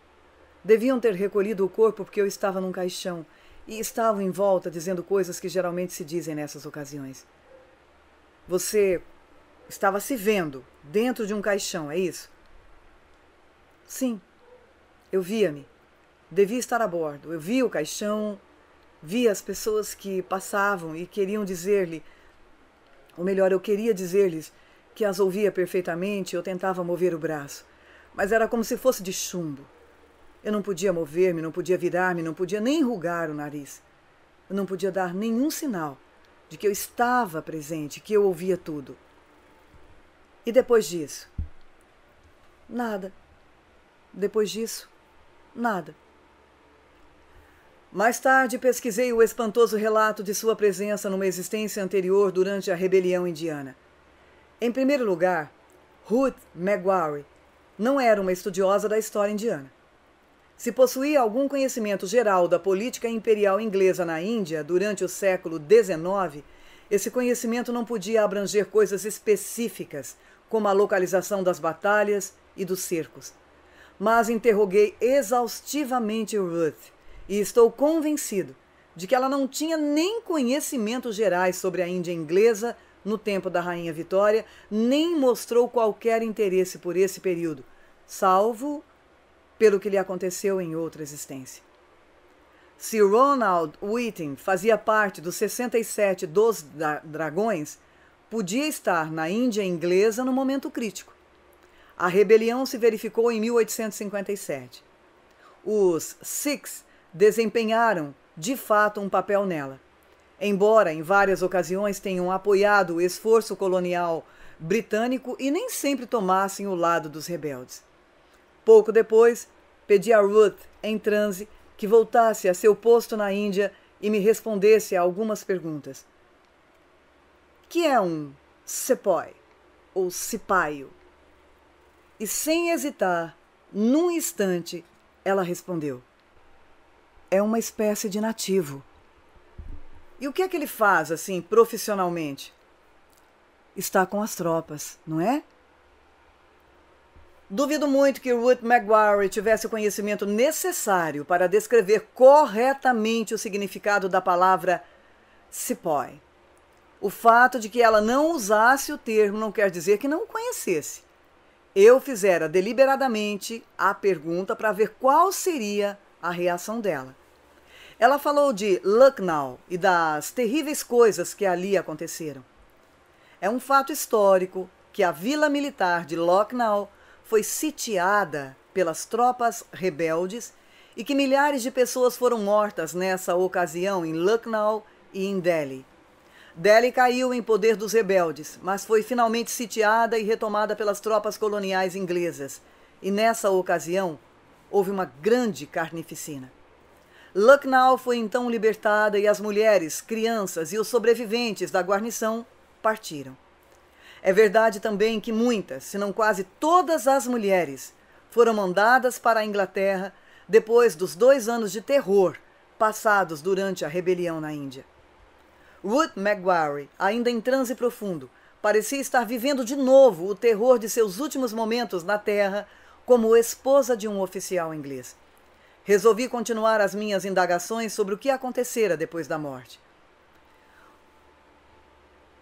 Deviam ter recolhido o corpo porque eu estava num caixão e estavam em volta dizendo coisas que geralmente se dizem nessas ocasiões. Você estava se vendo dentro de um caixão, é isso? Sim. Eu via-me. Devia estar a bordo. Eu via o caixão, via as pessoas que passavam e queriam dizer-lhe, ou melhor, eu queria dizer-lhes que as ouvia perfeitamente, eu tentava mover o braço mas era como se fosse de chumbo. Eu não podia mover-me, não podia virar-me, não podia nem enrugar o nariz. Eu não podia dar nenhum sinal de que eu estava presente, que eu ouvia tudo. E depois disso? Nada. Depois disso, nada. Mais tarde pesquisei o espantoso relato de sua presença numa existência anterior durante a rebelião indiana. Em primeiro lugar, Ruth McGuire não era uma estudiosa da história indiana. Se possuía algum conhecimento geral da política imperial inglesa na Índia durante o século XIX, esse conhecimento não podia abranger coisas específicas, como a localização das batalhas e dos cercos. Mas interroguei exaustivamente Ruth e estou convencido de que ela não tinha nem conhecimentos gerais sobre a Índia inglesa no tempo da Rainha Vitória, nem mostrou qualquer interesse por esse período, salvo pelo que lhe aconteceu em outra existência. Se Ronald Whiting fazia parte dos 67 dos dragões, podia estar na Índia inglesa no momento crítico. A rebelião se verificou em 1857. Os Sikhs desempenharam, de fato, um papel nela. Embora em várias ocasiões tenham apoiado o esforço colonial britânico e nem sempre tomassem o lado dos rebeldes. Pouco depois, pedi a Ruth, em transe, que voltasse a seu posto na Índia e me respondesse a algumas perguntas. Que é um sepoy ou sipaio? E sem hesitar, num instante, ela respondeu: É uma espécie de nativo. E o que é que ele faz, assim, profissionalmente? Está com as tropas, não é? Duvido muito que Ruth McGuire tivesse o conhecimento necessário para descrever corretamente o significado da palavra "cipó". O fato de que ela não usasse o termo não quer dizer que não o conhecesse. Eu fizera deliberadamente a pergunta para ver qual seria a reação dela. Ela falou de Lucknow e das terríveis coisas que ali aconteceram. É um fato histórico que a vila militar de Lucknow foi sitiada pelas tropas rebeldes e que milhares de pessoas foram mortas nessa ocasião em Lucknow e em Delhi. Delhi caiu em poder dos rebeldes, mas foi finalmente sitiada e retomada pelas tropas coloniais inglesas. E nessa ocasião houve uma grande carnificina. Lucknow foi então libertada e as mulheres, crianças e os sobreviventes da guarnição partiram. É verdade também que muitas, se não quase todas as mulheres, foram mandadas para a Inglaterra depois dos dois anos de terror passados durante a rebelião na Índia. Ruth McGuire, ainda em transe profundo, parecia estar vivendo de novo o terror de seus últimos momentos na Terra como esposa de um oficial inglês resolvi continuar as minhas indagações sobre o que acontecera depois da morte.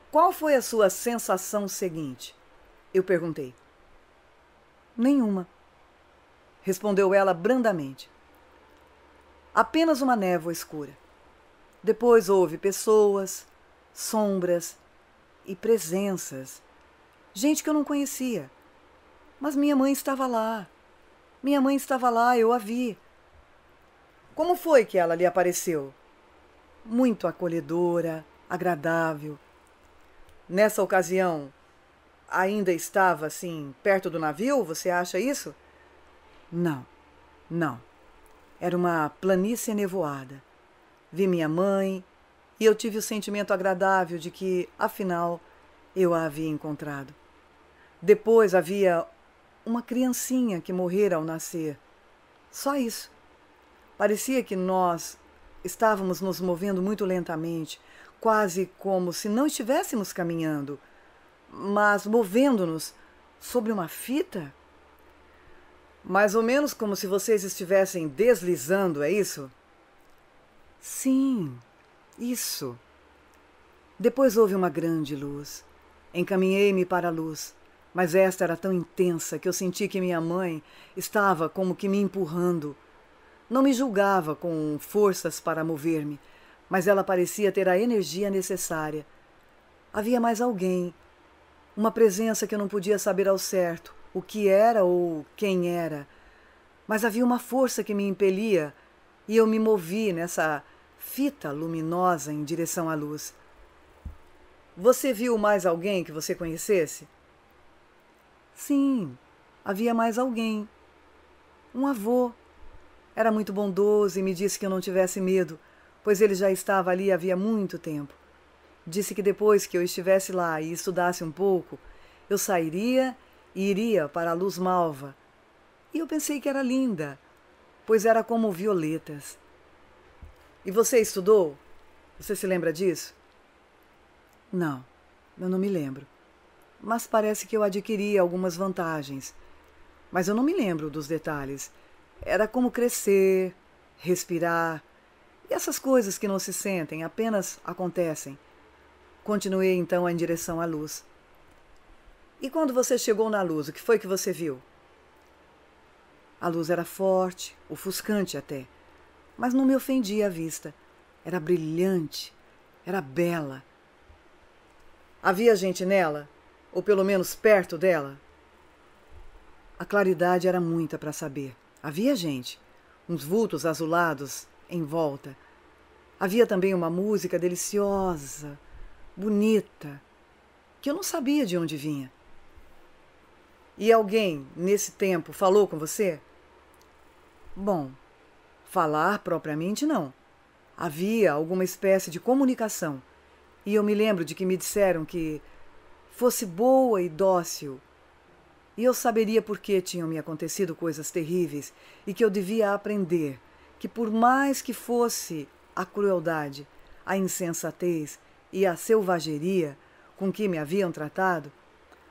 Qual foi a sua sensação seguinte? Eu perguntei. Nenhuma, respondeu ela brandamente. Apenas uma névoa escura. Depois houve pessoas, sombras e presenças. Gente que eu não conhecia. Mas minha mãe estava lá. Minha mãe estava lá, eu a vi. Como foi que ela lhe apareceu? Muito acolhedora, agradável. Nessa ocasião, ainda estava assim, perto do navio? Você acha isso? Não, não. Era uma planície nevoada. Vi minha mãe e eu tive o sentimento agradável de que, afinal, eu a havia encontrado. Depois havia uma criancinha que morrera ao nascer. Só isso. Parecia que nós estávamos nos movendo muito lentamente, quase como se não estivéssemos caminhando, mas movendo-nos sobre uma fita. Mais ou menos como se vocês estivessem deslizando, é isso? Sim, isso. Depois houve uma grande luz. Encaminhei-me para a luz, mas esta era tão intensa que eu senti que minha mãe estava como que me empurrando não me julgava com forças para mover-me, mas ela parecia ter a energia necessária. Havia mais alguém, uma presença que eu não podia saber ao certo o que era ou quem era, mas havia uma força que me impelia e eu me movi nessa fita luminosa em direção à luz. Você viu mais alguém que você conhecesse? Sim, havia mais alguém. Um avô era muito bondoso e me disse que eu não tivesse medo, pois ele já estava ali havia muito tempo. Disse que depois que eu estivesse lá e estudasse um pouco, eu sairia e iria para a luz malva. E eu pensei que era linda, pois era como violetas. E você estudou? Você se lembra disso? Não, eu não me lembro. Mas parece que eu adquiri algumas vantagens. Mas eu não me lembro dos detalhes. Era como crescer, respirar e essas coisas que não se sentem, apenas acontecem. Continuei então em direção à luz. E quando você chegou na luz, o que foi que você viu? A luz era forte, ofuscante até, mas não me ofendia a vista. Era brilhante, era bela. Havia gente nela, ou pelo menos perto dela? A claridade era muita para saber. Havia gente, uns vultos azulados em volta. Havia também uma música deliciosa, bonita, que eu não sabia de onde vinha. E alguém, nesse tempo, falou com você? Bom, falar propriamente não. Havia alguma espécie de comunicação. E eu me lembro de que me disseram que fosse boa e dócil e eu saberia por que tinham me acontecido coisas terríveis e que eu devia aprender que, por mais que fosse a crueldade, a insensatez e a selvageria com que me haviam tratado,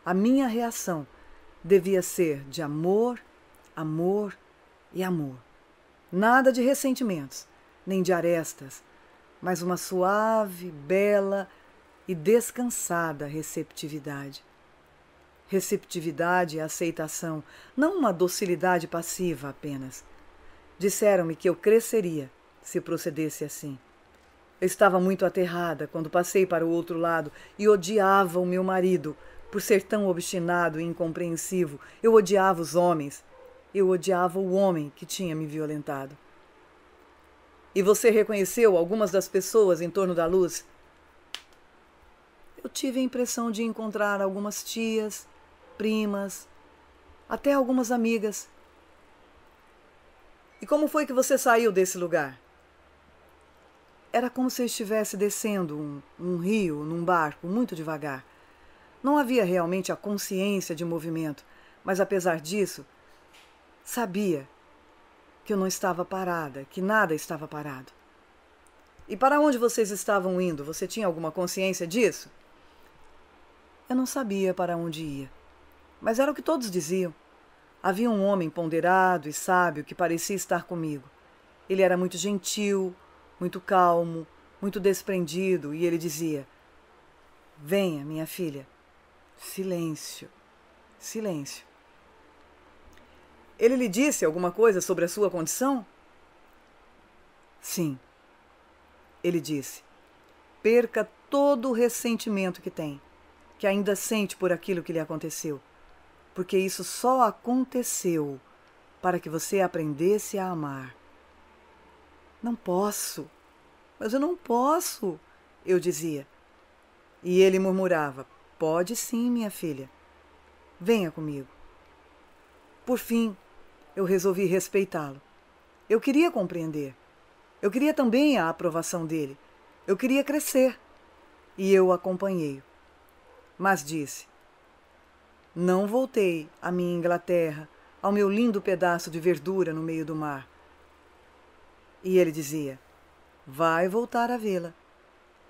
a minha reação devia ser de amor, amor e amor. Nada de ressentimentos, nem de arestas, mas uma suave, bela e descansada receptividade receptividade e aceitação, não uma docilidade passiva apenas. Disseram-me que eu cresceria se procedesse assim. Eu estava muito aterrada quando passei para o outro lado e odiava o meu marido por ser tão obstinado e incompreensivo. Eu odiava os homens. Eu odiava o homem que tinha me violentado. E você reconheceu algumas das pessoas em torno da luz? Eu tive a impressão de encontrar algumas tias, primas, até algumas amigas. E como foi que você saiu desse lugar? Era como se estivesse descendo um, um rio num barco, muito devagar. Não havia realmente a consciência de movimento, mas apesar disso, sabia que eu não estava parada, que nada estava parado. E para onde vocês estavam indo? Você tinha alguma consciência disso? Eu não sabia para onde ia mas era o que todos diziam. Havia um homem ponderado e sábio que parecia estar comigo. Ele era muito gentil, muito calmo, muito desprendido, e ele dizia: Venha, minha filha. Silêncio, silêncio. Ele lhe disse alguma coisa sobre a sua condição? Sim. Ele disse: Perca todo o ressentimento que tem, que ainda sente por aquilo que lhe aconteceu porque isso só aconteceu para que você aprendesse a amar. Não posso, mas eu não posso, eu dizia. E ele murmurava: Pode sim, minha filha. Venha comigo. Por fim, eu resolvi respeitá-lo. Eu queria compreender. Eu queria também a aprovação dele. Eu queria crescer. E eu acompanhei Mas disse: não voltei à minha Inglaterra, ao meu lindo pedaço de verdura no meio do mar. E ele dizia: Vai voltar a vê-la.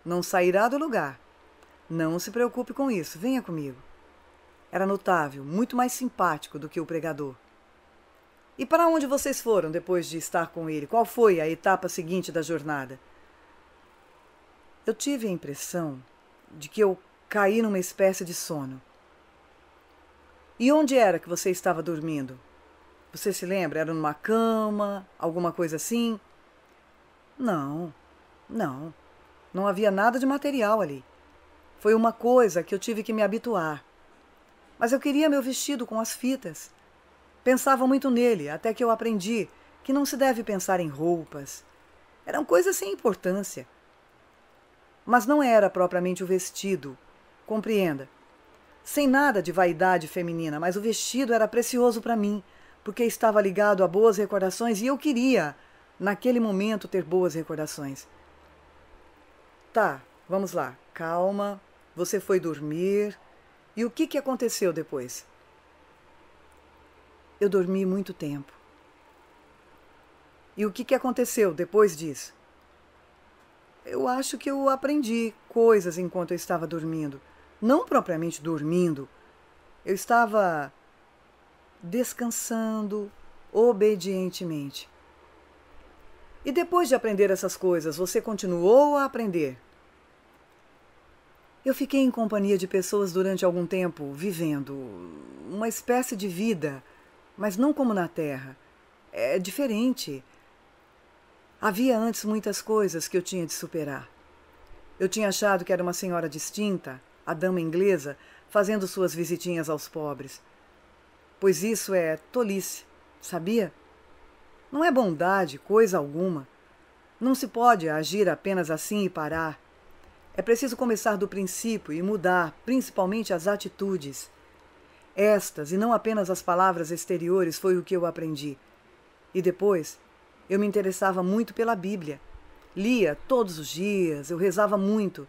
Não sairá do lugar. Não se preocupe com isso, venha comigo. Era notável, muito mais simpático do que o pregador. E para onde vocês foram depois de estar com ele? Qual foi a etapa seguinte da jornada? Eu tive a impressão de que eu caí numa espécie de sono. E onde era que você estava dormindo? Você se lembra? Era numa cama, alguma coisa assim? Não, não. Não havia nada de material ali. Foi uma coisa que eu tive que me habituar. Mas eu queria meu vestido com as fitas. Pensava muito nele, até que eu aprendi que não se deve pensar em roupas. Eram coisas sem importância. Mas não era propriamente o vestido. Compreenda. Sem nada de vaidade feminina, mas o vestido era precioso para mim, porque estava ligado a boas recordações e eu queria, naquele momento, ter boas recordações. Tá, vamos lá. Calma. Você foi dormir. E o que, que aconteceu depois? Eu dormi muito tempo. E o que, que aconteceu depois disso? Eu acho que eu aprendi coisas enquanto eu estava dormindo não propriamente dormindo, eu estava descansando obedientemente. E depois de aprender essas coisas, você continuou a aprender? Eu fiquei em companhia de pessoas durante algum tempo, vivendo uma espécie de vida, mas não como na Terra. É diferente. Havia antes muitas coisas que eu tinha de superar. Eu tinha achado que era uma senhora distinta, a dama inglesa, fazendo suas visitinhas aos pobres. Pois isso é tolice, sabia? Não é bondade, coisa alguma. Não se pode agir apenas assim e parar. É preciso começar do princípio e mudar, principalmente as atitudes. Estas, e não apenas as palavras exteriores, foi o que eu aprendi. E depois, eu me interessava muito pela Bíblia. Lia todos os dias, eu rezava muito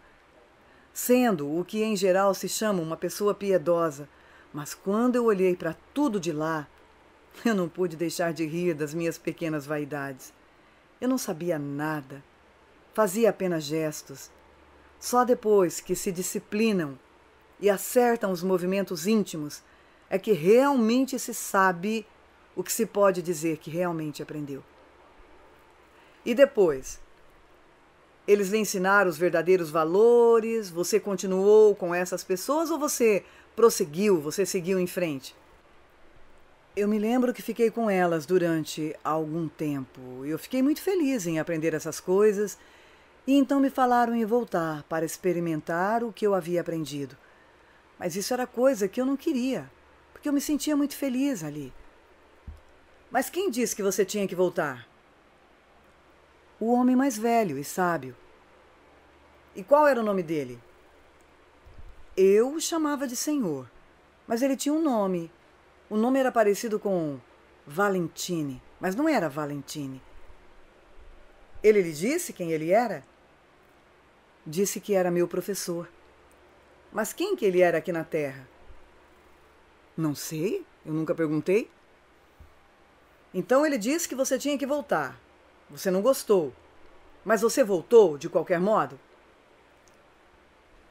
sendo o que em geral se chama uma pessoa piedosa, mas quando eu olhei para tudo de lá, <laughs> eu não pude deixar de rir das minhas pequenas vaidades. Eu não sabia nada, fazia apenas gestos. Só depois que se disciplinam e acertam os movimentos íntimos é que realmente se sabe o que se pode dizer que realmente aprendeu. E depois, eles lhe ensinaram os verdadeiros valores? Você continuou com essas pessoas ou você prosseguiu, você seguiu em frente? Eu me lembro que fiquei com elas durante algum tempo. Eu fiquei muito feliz em aprender essas coisas e então me falaram em voltar para experimentar o que eu havia aprendido. Mas isso era coisa que eu não queria, porque eu me sentia muito feliz ali. Mas quem disse que você tinha que voltar? o homem mais velho e sábio. E qual era o nome dele? Eu o chamava de Senhor, mas ele tinha um nome. O nome era parecido com Valentine, mas não era Valentine. Ele lhe disse quem ele era? Disse que era meu professor. Mas quem que ele era aqui na Terra? Não sei, eu nunca perguntei. Então ele disse que você tinha que voltar. Você não gostou. Mas você voltou de qualquer modo?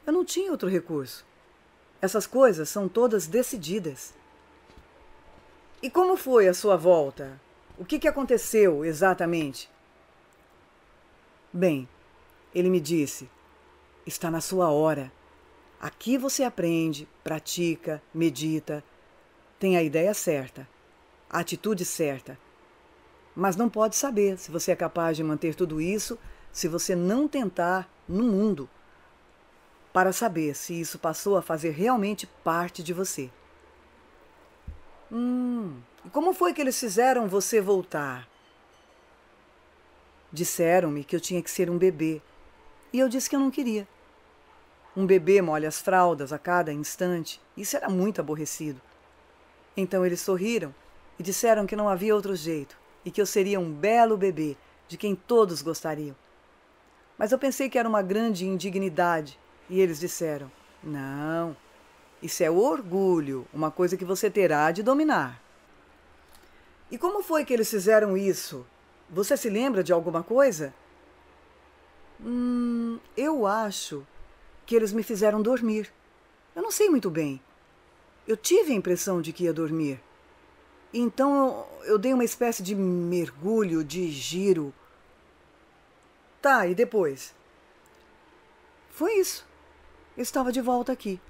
Eu não tinha outro recurso. Essas coisas são todas decididas. E como foi a sua volta? O que, que aconteceu exatamente? Bem, ele me disse: está na sua hora. Aqui você aprende, pratica, medita, tem a ideia certa, a atitude certa mas não pode saber se você é capaz de manter tudo isso se você não tentar no mundo para saber se isso passou a fazer realmente parte de você. Hum, como foi que eles fizeram você voltar? Disseram-me que eu tinha que ser um bebê e eu disse que eu não queria. Um bebê molha as fraldas a cada instante, isso era muito aborrecido. Então eles sorriram e disseram que não havia outro jeito e que eu seria um belo bebê, de quem todos gostariam. Mas eu pensei que era uma grande indignidade, e eles disseram: Não, isso é orgulho, uma coisa que você terá de dominar. E como foi que eles fizeram isso? Você se lembra de alguma coisa? Hum, eu acho que eles me fizeram dormir. Eu não sei muito bem. Eu tive a impressão de que ia dormir. Então eu dei uma espécie de mergulho, de giro. Tá, e depois? Foi isso. Eu estava de volta aqui.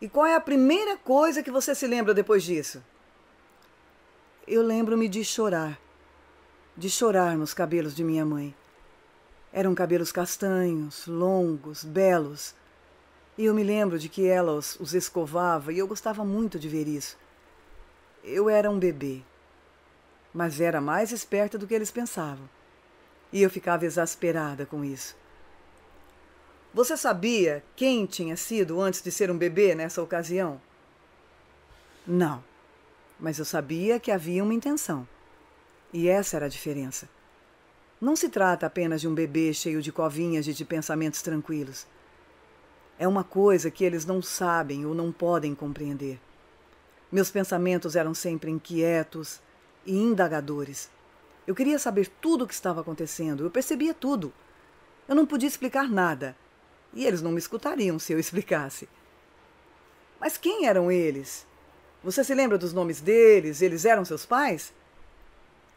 E qual é a primeira coisa que você se lembra depois disso? Eu lembro-me de chorar. De chorar nos cabelos de minha mãe. Eram cabelos castanhos, longos, belos. E eu me lembro de que ela os, os escovava e eu gostava muito de ver isso. Eu era um bebê, mas era mais esperta do que eles pensavam. E eu ficava exasperada com isso. Você sabia quem tinha sido antes de ser um bebê nessa ocasião? Não, mas eu sabia que havia uma intenção. E essa era a diferença. Não se trata apenas de um bebê cheio de covinhas e de pensamentos tranquilos. É uma coisa que eles não sabem ou não podem compreender. Meus pensamentos eram sempre inquietos e indagadores. Eu queria saber tudo o que estava acontecendo, eu percebia tudo. Eu não podia explicar nada, e eles não me escutariam se eu <laughs> explicasse. Mas quem eram eles? Você se lembra dos nomes deles? Eles eram seus pais?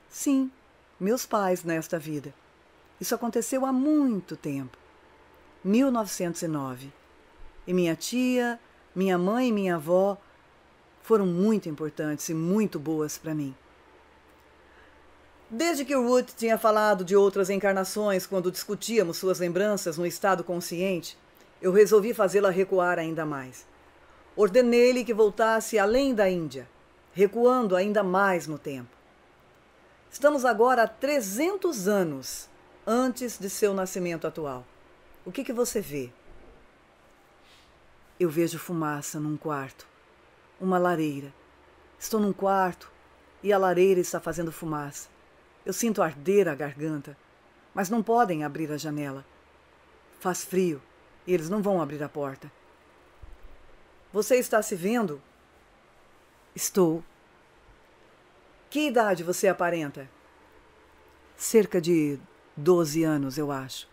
Sim, meus pais nesta vida. Isso aconteceu há muito tempo 1909. E minha tia, minha mãe e minha avó foram muito importantes e muito boas para mim. Desde que Ruth tinha falado de outras encarnações quando discutíamos suas lembranças no estado consciente, eu resolvi fazê-la recuar ainda mais. Ordenei-lhe que voltasse além da Índia, recuando ainda mais no tempo. Estamos agora a 300 anos antes de seu nascimento atual. O que, que você vê? Eu vejo fumaça num quarto uma lareira. Estou num quarto e a lareira está fazendo fumaça. Eu sinto arder a garganta, mas não podem abrir a janela. Faz frio e eles não vão abrir a porta. Você está se vendo? Estou. Que idade você aparenta? Cerca de 12 anos, eu acho.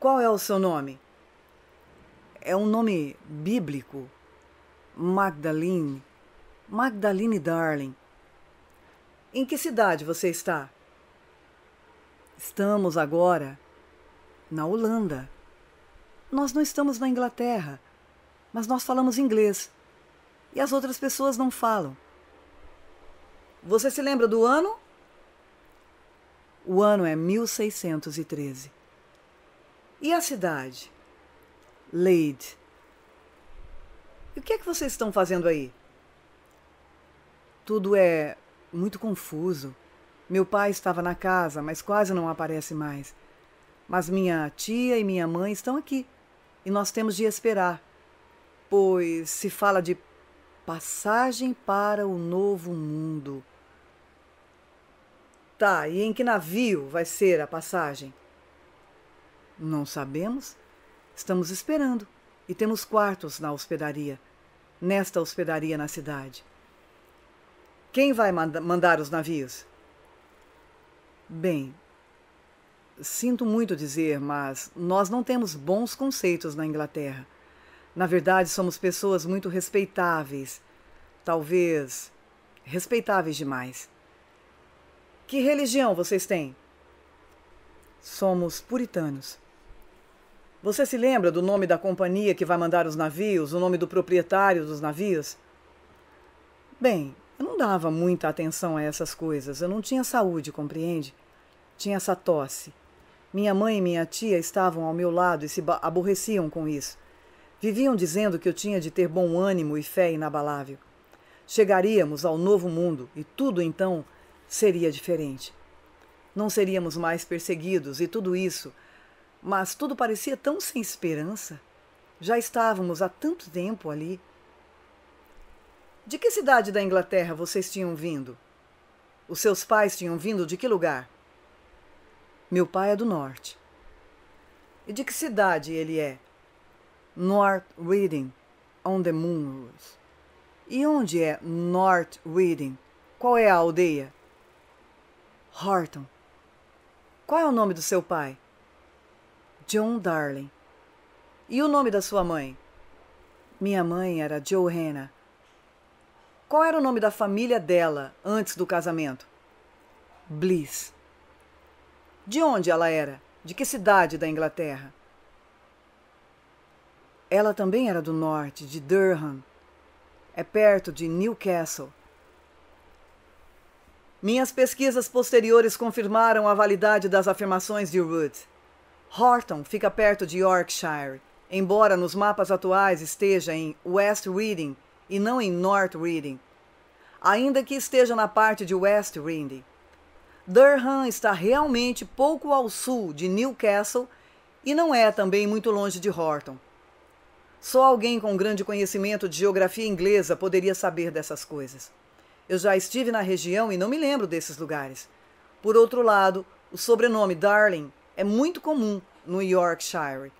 Qual é o seu nome? É um nome bíblico. Magdalene. Magdalene Darling. Em que cidade você está? Estamos agora na Holanda. Nós não estamos na Inglaterra, mas nós falamos inglês. E as outras pessoas não falam. Você se lembra do ano? O ano é 1613. E a cidade? Leyde. E o que é que vocês estão fazendo aí? Tudo é muito confuso. Meu pai estava na casa, mas quase não aparece mais. Mas minha tia e minha mãe estão aqui e nós temos de esperar, pois se fala de passagem para o novo mundo. Tá, e em que navio vai ser a passagem? Não sabemos. Estamos esperando e temos quartos na hospedaria, nesta hospedaria na cidade. Quem vai manda mandar os navios? Bem, sinto muito dizer, mas nós não temos bons conceitos na Inglaterra. Na verdade, somos pessoas muito respeitáveis, talvez respeitáveis demais. Que religião vocês têm? Somos puritanos. Você se lembra do nome da companhia que vai mandar os navios, o nome do proprietário dos navios? Bem, eu não dava muita atenção a essas coisas. Eu não tinha saúde, compreende? Tinha essa tosse. Minha mãe e minha tia estavam ao meu lado e se aborreciam com isso. Viviam dizendo que eu tinha de ter bom ânimo e fé inabalável. Chegaríamos ao novo mundo e tudo então seria diferente. Não seríamos mais perseguidos e tudo isso mas tudo parecia tão sem esperança. Já estávamos há tanto tempo ali. De que cidade da Inglaterra vocês tinham vindo? Os seus pais tinham vindo de que lugar? Meu pai é do norte. E de que cidade ele é? North Reading, on the Moon. E onde é North Reading? Qual é a aldeia? Horton. Qual é o nome do seu pai? John Darling. E o nome da sua mãe? Minha mãe era Johanna. Qual era o nome da família dela antes do casamento? Bliss. De onde ela era? De que cidade da Inglaterra? Ela também era do norte, de Durham. É perto de Newcastle. Minhas pesquisas posteriores confirmaram a validade das afirmações de Ruth. Horton fica perto de Yorkshire, embora nos mapas atuais esteja em West Reading e não em North Reading, ainda que esteja na parte de West Reading. Durham está realmente pouco ao sul de Newcastle e não é também muito longe de Horton. Só alguém com grande conhecimento de geografia inglesa poderia saber dessas coisas. Eu já estive na região e não me lembro desses lugares. Por outro lado, o sobrenome Darling é muito comum no Yorkshire.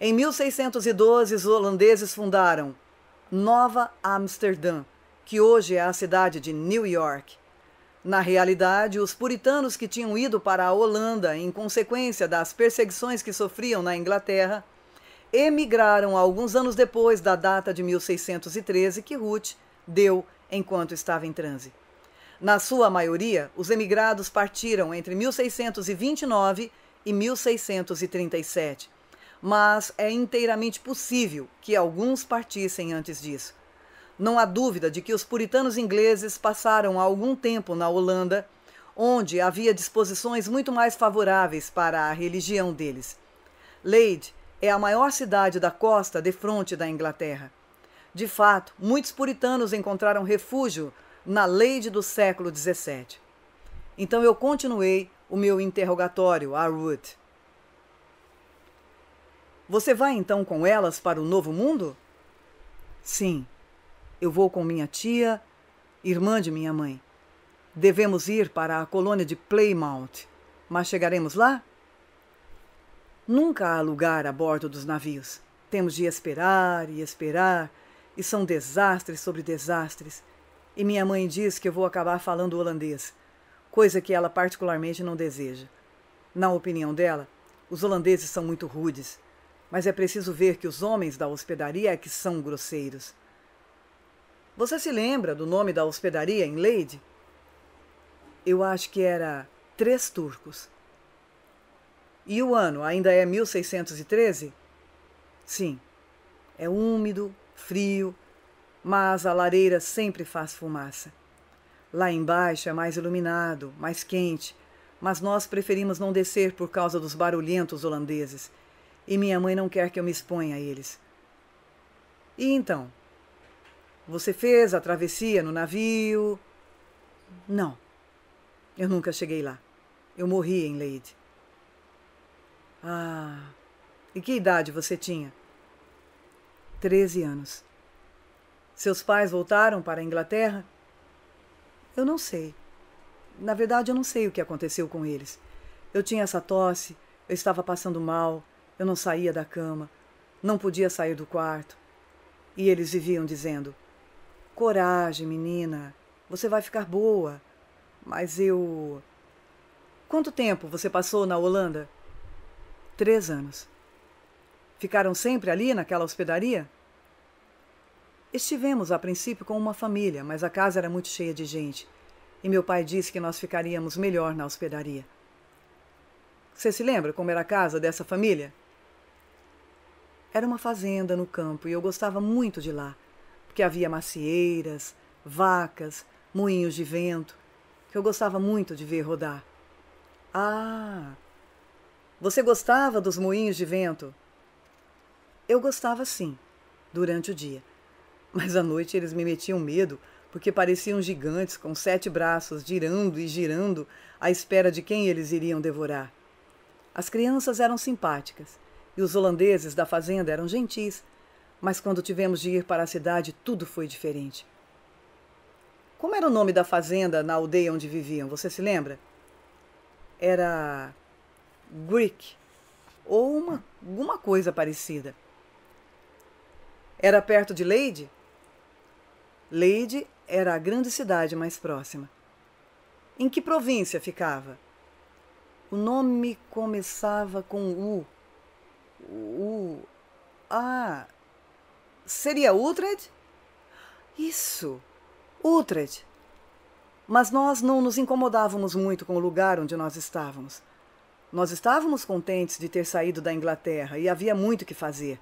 Em 1612, os holandeses fundaram Nova Amsterdã, que hoje é a cidade de New York. Na realidade, os puritanos que tinham ido para a Holanda em consequência das perseguições que sofriam na Inglaterra emigraram alguns anos depois da data de 1613 que Ruth deu enquanto estava em transe. Na sua maioria, os emigrados partiram entre 1629 e 1637, mas é inteiramente possível que alguns partissem antes disso. Não há dúvida de que os puritanos ingleses passaram algum tempo na Holanda, onde havia disposições muito mais favoráveis para a religião deles. Leyde é a maior cidade da costa de frente da Inglaterra. De fato, muitos puritanos encontraram refúgio na Lady do século XVII. Então eu continuei o meu interrogatório a Ruth. Você vai então com elas para o novo mundo? Sim, eu vou com minha tia, irmã de minha mãe. Devemos ir para a colônia de Playmount, mas chegaremos lá? Nunca há lugar a bordo dos navios. Temos de esperar e esperar, e são desastres sobre desastres. E minha mãe diz que eu vou acabar falando holandês, coisa que ela particularmente não deseja. Na opinião dela, os holandeses são muito rudes, mas é preciso ver que os homens da hospedaria é que são grosseiros. Você se lembra do nome da hospedaria em Leide? Eu acho que era Três Turcos. E o ano ainda é 1613? Sim. É úmido, frio mas a lareira sempre faz fumaça. Lá embaixo é mais iluminado, mais quente, mas nós preferimos não descer por causa dos barulhentos holandeses. E minha mãe não quer que eu me exponha a eles. E então? Você fez a travessia no navio? Não. Eu nunca cheguei lá. Eu morri em Leide. Ah, e que idade você tinha? Treze anos. Seus pais voltaram para a Inglaterra? Eu não sei. Na verdade, eu não sei o que aconteceu com eles. Eu tinha essa tosse, eu estava passando mal, eu não saía da cama, não podia sair do quarto. E eles viviam dizendo: Coragem, menina, você vai ficar boa. Mas eu. Quanto tempo você passou na Holanda? Três anos. Ficaram sempre ali naquela hospedaria? Estivemos a princípio com uma família, mas a casa era muito cheia de gente e meu pai disse que nós ficaríamos melhor na hospedaria. Você se lembra como era a casa dessa família? Era uma fazenda no campo e eu gostava muito de lá, porque havia macieiras, vacas, moinhos de vento, que eu gostava muito de ver rodar. Ah! Você gostava dos moinhos de vento? Eu gostava sim, durante o dia mas à noite eles me metiam medo porque pareciam gigantes com sete braços girando e girando à espera de quem eles iriam devorar. As crianças eram simpáticas e os holandeses da fazenda eram gentis, mas quando tivemos de ir para a cidade tudo foi diferente. Como era o nome da fazenda na aldeia onde viviam? Você se lembra? Era Greek ou uma, alguma coisa parecida. Era perto de Lady? Leide era a grande cidade mais próxima. Em que província ficava? O nome começava com U. U. Ah! Seria Utrecht? Isso! Utrecht! Mas nós não nos incomodávamos muito com o lugar onde nós estávamos. Nós estávamos contentes de ter saído da Inglaterra e havia muito que fazer.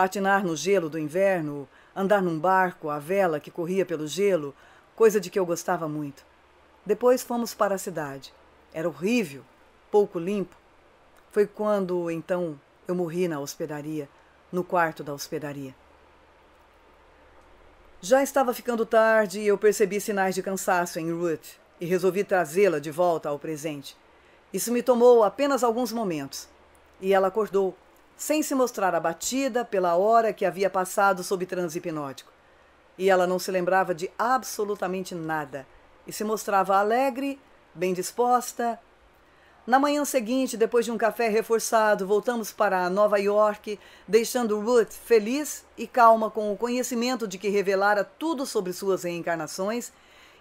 Patinar no gelo do inverno, andar num barco à vela que corria pelo gelo, coisa de que eu gostava muito. Depois fomos para a cidade. Era horrível, pouco limpo. Foi quando, então, eu morri na hospedaria, no quarto da hospedaria. Já estava ficando tarde e eu percebi sinais de cansaço em Ruth e resolvi trazê-la de volta ao presente. Isso me tomou apenas alguns momentos. E ela acordou sem se mostrar abatida pela hora que havia passado sob transe hipnótico. E ela não se lembrava de absolutamente nada e se mostrava alegre, bem disposta. Na manhã seguinte, depois de um café reforçado, voltamos para Nova York, deixando Ruth feliz e calma com o conhecimento de que revelara tudo sobre suas reencarnações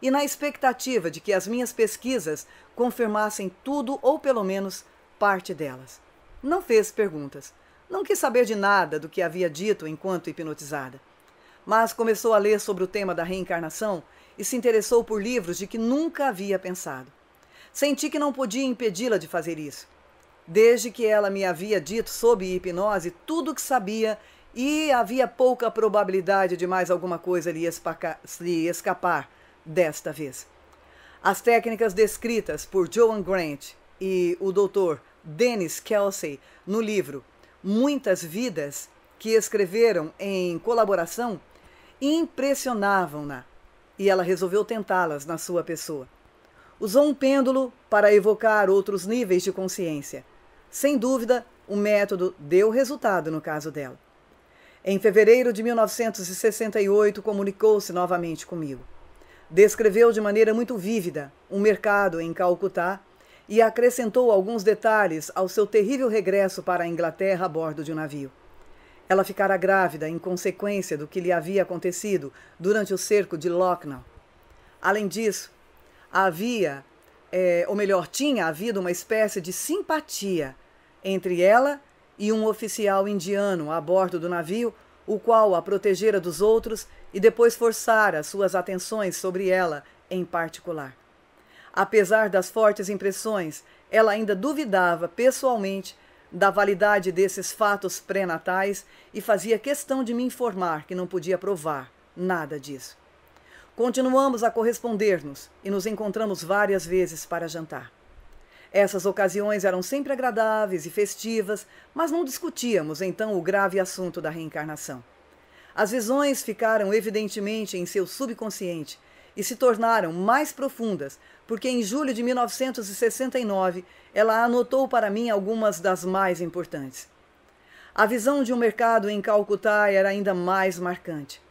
e na expectativa de que as minhas pesquisas confirmassem tudo ou pelo menos parte delas. Não fez perguntas não quis saber de nada do que havia dito enquanto hipnotizada, mas começou a ler sobre o tema da reencarnação e se interessou por livros de que nunca havia pensado. Senti que não podia impedi-la de fazer isso. Desde que ela me havia dito sob hipnose tudo o que sabia e havia pouca probabilidade de mais alguma coisa lhe, espaca, lhe escapar desta vez. As técnicas descritas por Joan Grant e o doutor Dennis Kelsey no livro muitas vidas que escreveram em colaboração impressionavam-na e ela resolveu tentá-las na sua pessoa. Usou um pêndulo para evocar outros níveis de consciência. Sem dúvida, o método deu resultado no caso dela. Em fevereiro de 1968, comunicou-se novamente comigo. Descreveu de maneira muito vívida um mercado em Calcutá e acrescentou alguns detalhes ao seu terrível regresso para a Inglaterra a bordo de um navio. Ela ficara grávida em consequência do que lhe havia acontecido durante o cerco de Lucknow. Além disso, havia, é, ou melhor, tinha havido uma espécie de simpatia entre ela e um oficial indiano a bordo do navio, o qual a protegera dos outros e depois forçara suas atenções sobre ela em particular. Apesar das fortes impressões, ela ainda duvidava pessoalmente da validade desses fatos pré-natais e fazia questão de me informar que não podia provar nada disso. Continuamos a corresponder-nos e nos encontramos várias vezes para jantar. Essas ocasiões eram sempre agradáveis e festivas, mas não discutíamos então o grave assunto da reencarnação. As visões ficaram evidentemente em seu subconsciente e se tornaram mais profundas porque em julho de 1969 ela anotou para mim algumas das mais importantes. A visão de um mercado em Calcutá era ainda mais marcante.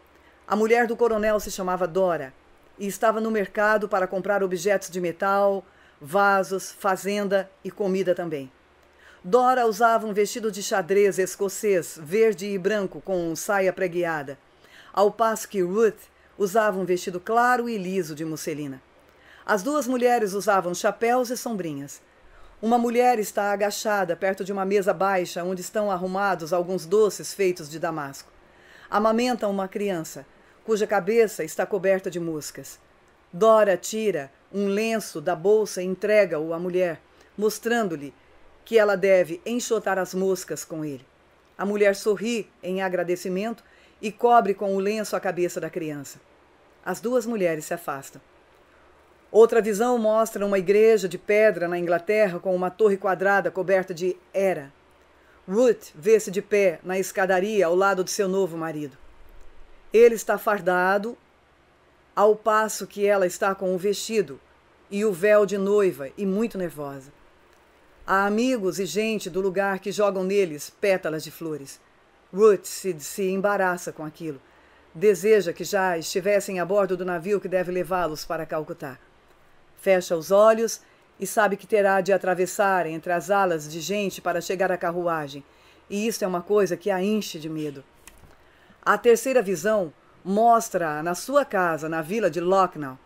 A mulher do coronel se chamava Dora e estava no mercado para comprar objetos de metal, vasos, fazenda e comida também. Dora usava um vestido de xadrez escocês, verde e branco, com saia preguiada, ao passo que Ruth usava um vestido claro e liso de musselina. As duas mulheres usavam chapéus e sombrinhas. Uma mulher está agachada perto de uma mesa baixa onde estão arrumados alguns doces feitos de damasco. Amamenta uma criança, cuja cabeça está coberta de moscas. Dora tira um lenço da bolsa e entrega-o à mulher, mostrando-lhe que ela deve enxotar as moscas com ele. A mulher sorri em agradecimento e cobre com o lenço a cabeça da criança. As duas mulheres se afastam. Outra visão mostra uma igreja de pedra na Inglaterra com uma torre quadrada coberta de era. Ruth vê-se de pé na escadaria ao lado de seu novo marido. Ele está fardado, ao passo que ela está com o vestido e o véu de noiva e muito nervosa. Há amigos e gente do lugar que jogam neles pétalas de flores. Ruth se, se embaraça com aquilo. Deseja que já estivessem a bordo do navio que deve levá-los para Calcutá. Fecha os olhos e sabe que terá de atravessar entre as alas de gente para chegar à carruagem. E isso é uma coisa que a enche de medo. A terceira visão mostra na sua casa, na vila de Lucknow.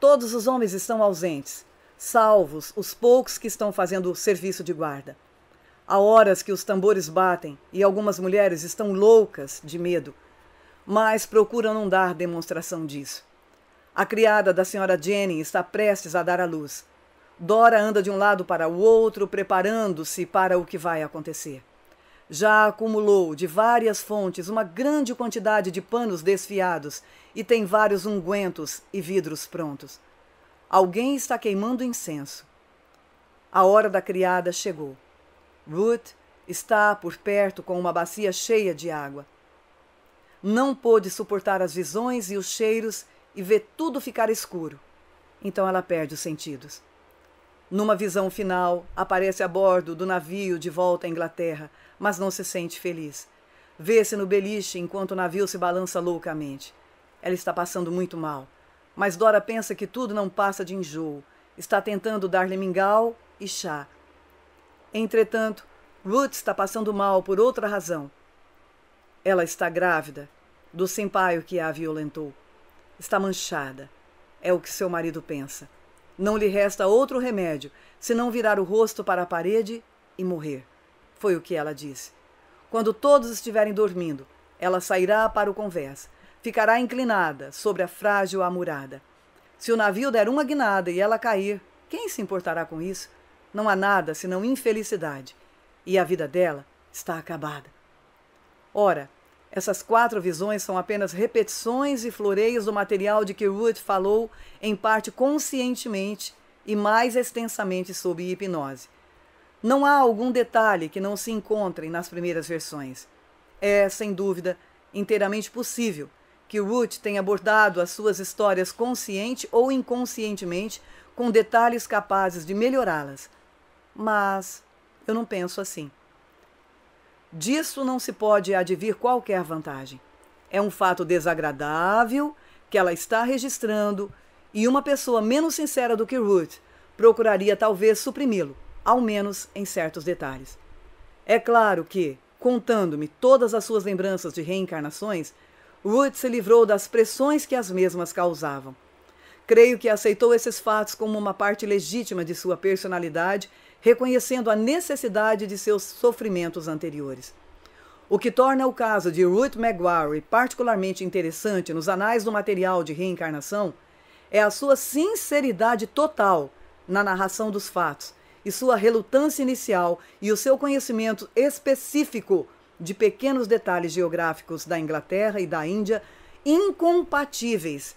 Todos os homens estão ausentes, salvos os poucos que estão fazendo o serviço de guarda. Há horas que os tambores batem e algumas mulheres estão loucas de medo, mas procuram não dar demonstração disso. A criada da senhora Jenny está prestes a dar à luz. Dora anda de um lado para o outro, preparando-se para o que vai acontecer. Já acumulou de várias fontes uma grande quantidade de panos desfiados e tem vários ungüentos e vidros prontos. Alguém está queimando incenso. A hora da criada chegou. Ruth está por perto com uma bacia cheia de água. Não pôde suportar as visões e os cheiros e vê tudo ficar escuro. Então ela perde os sentidos. Numa visão final, aparece a bordo do navio de volta à Inglaterra, mas não se sente feliz. Vê-se no beliche enquanto o navio se balança loucamente. Ela está passando muito mal, mas Dora pensa que tudo não passa de enjoo. Está tentando dar-lhe mingau e chá. Entretanto, Ruth está passando mal por outra razão. Ela está grávida do pai que a violentou está manchada. É o que seu marido pensa. Não lhe resta outro remédio senão virar o rosto para a parede e morrer. Foi o que ela disse. Quando todos estiverem dormindo, ela sairá para o convés. Ficará inclinada sobre a frágil amurada. Se o navio der uma guinada e ela cair, quem se importará com isso? Não há nada senão infelicidade. E a vida dela está acabada. Ora, essas quatro visões são apenas repetições e floreios do material de que Ruth falou, em parte conscientemente e mais extensamente sob hipnose. Não há algum detalhe que não se encontre nas primeiras versões. É, sem dúvida, inteiramente possível que Ruth tenha abordado as suas histórias consciente ou inconscientemente com detalhes capazes de melhorá-las. Mas eu não penso assim. Disso não se pode advir qualquer vantagem. É um fato desagradável que ela está registrando e uma pessoa menos sincera do que Ruth procuraria talvez suprimi-lo, ao menos em certos detalhes. É claro que, contando-me todas as suas lembranças de reencarnações, Ruth se livrou das pressões que as mesmas causavam. Creio que aceitou esses fatos como uma parte legítima de sua personalidade reconhecendo a necessidade de seus sofrimentos anteriores. O que torna o caso de Ruth McGuire particularmente interessante nos anais do material de reencarnação é a sua sinceridade total na narração dos fatos e sua relutância inicial e o seu conhecimento específico de pequenos detalhes geográficos da Inglaterra e da Índia incompatíveis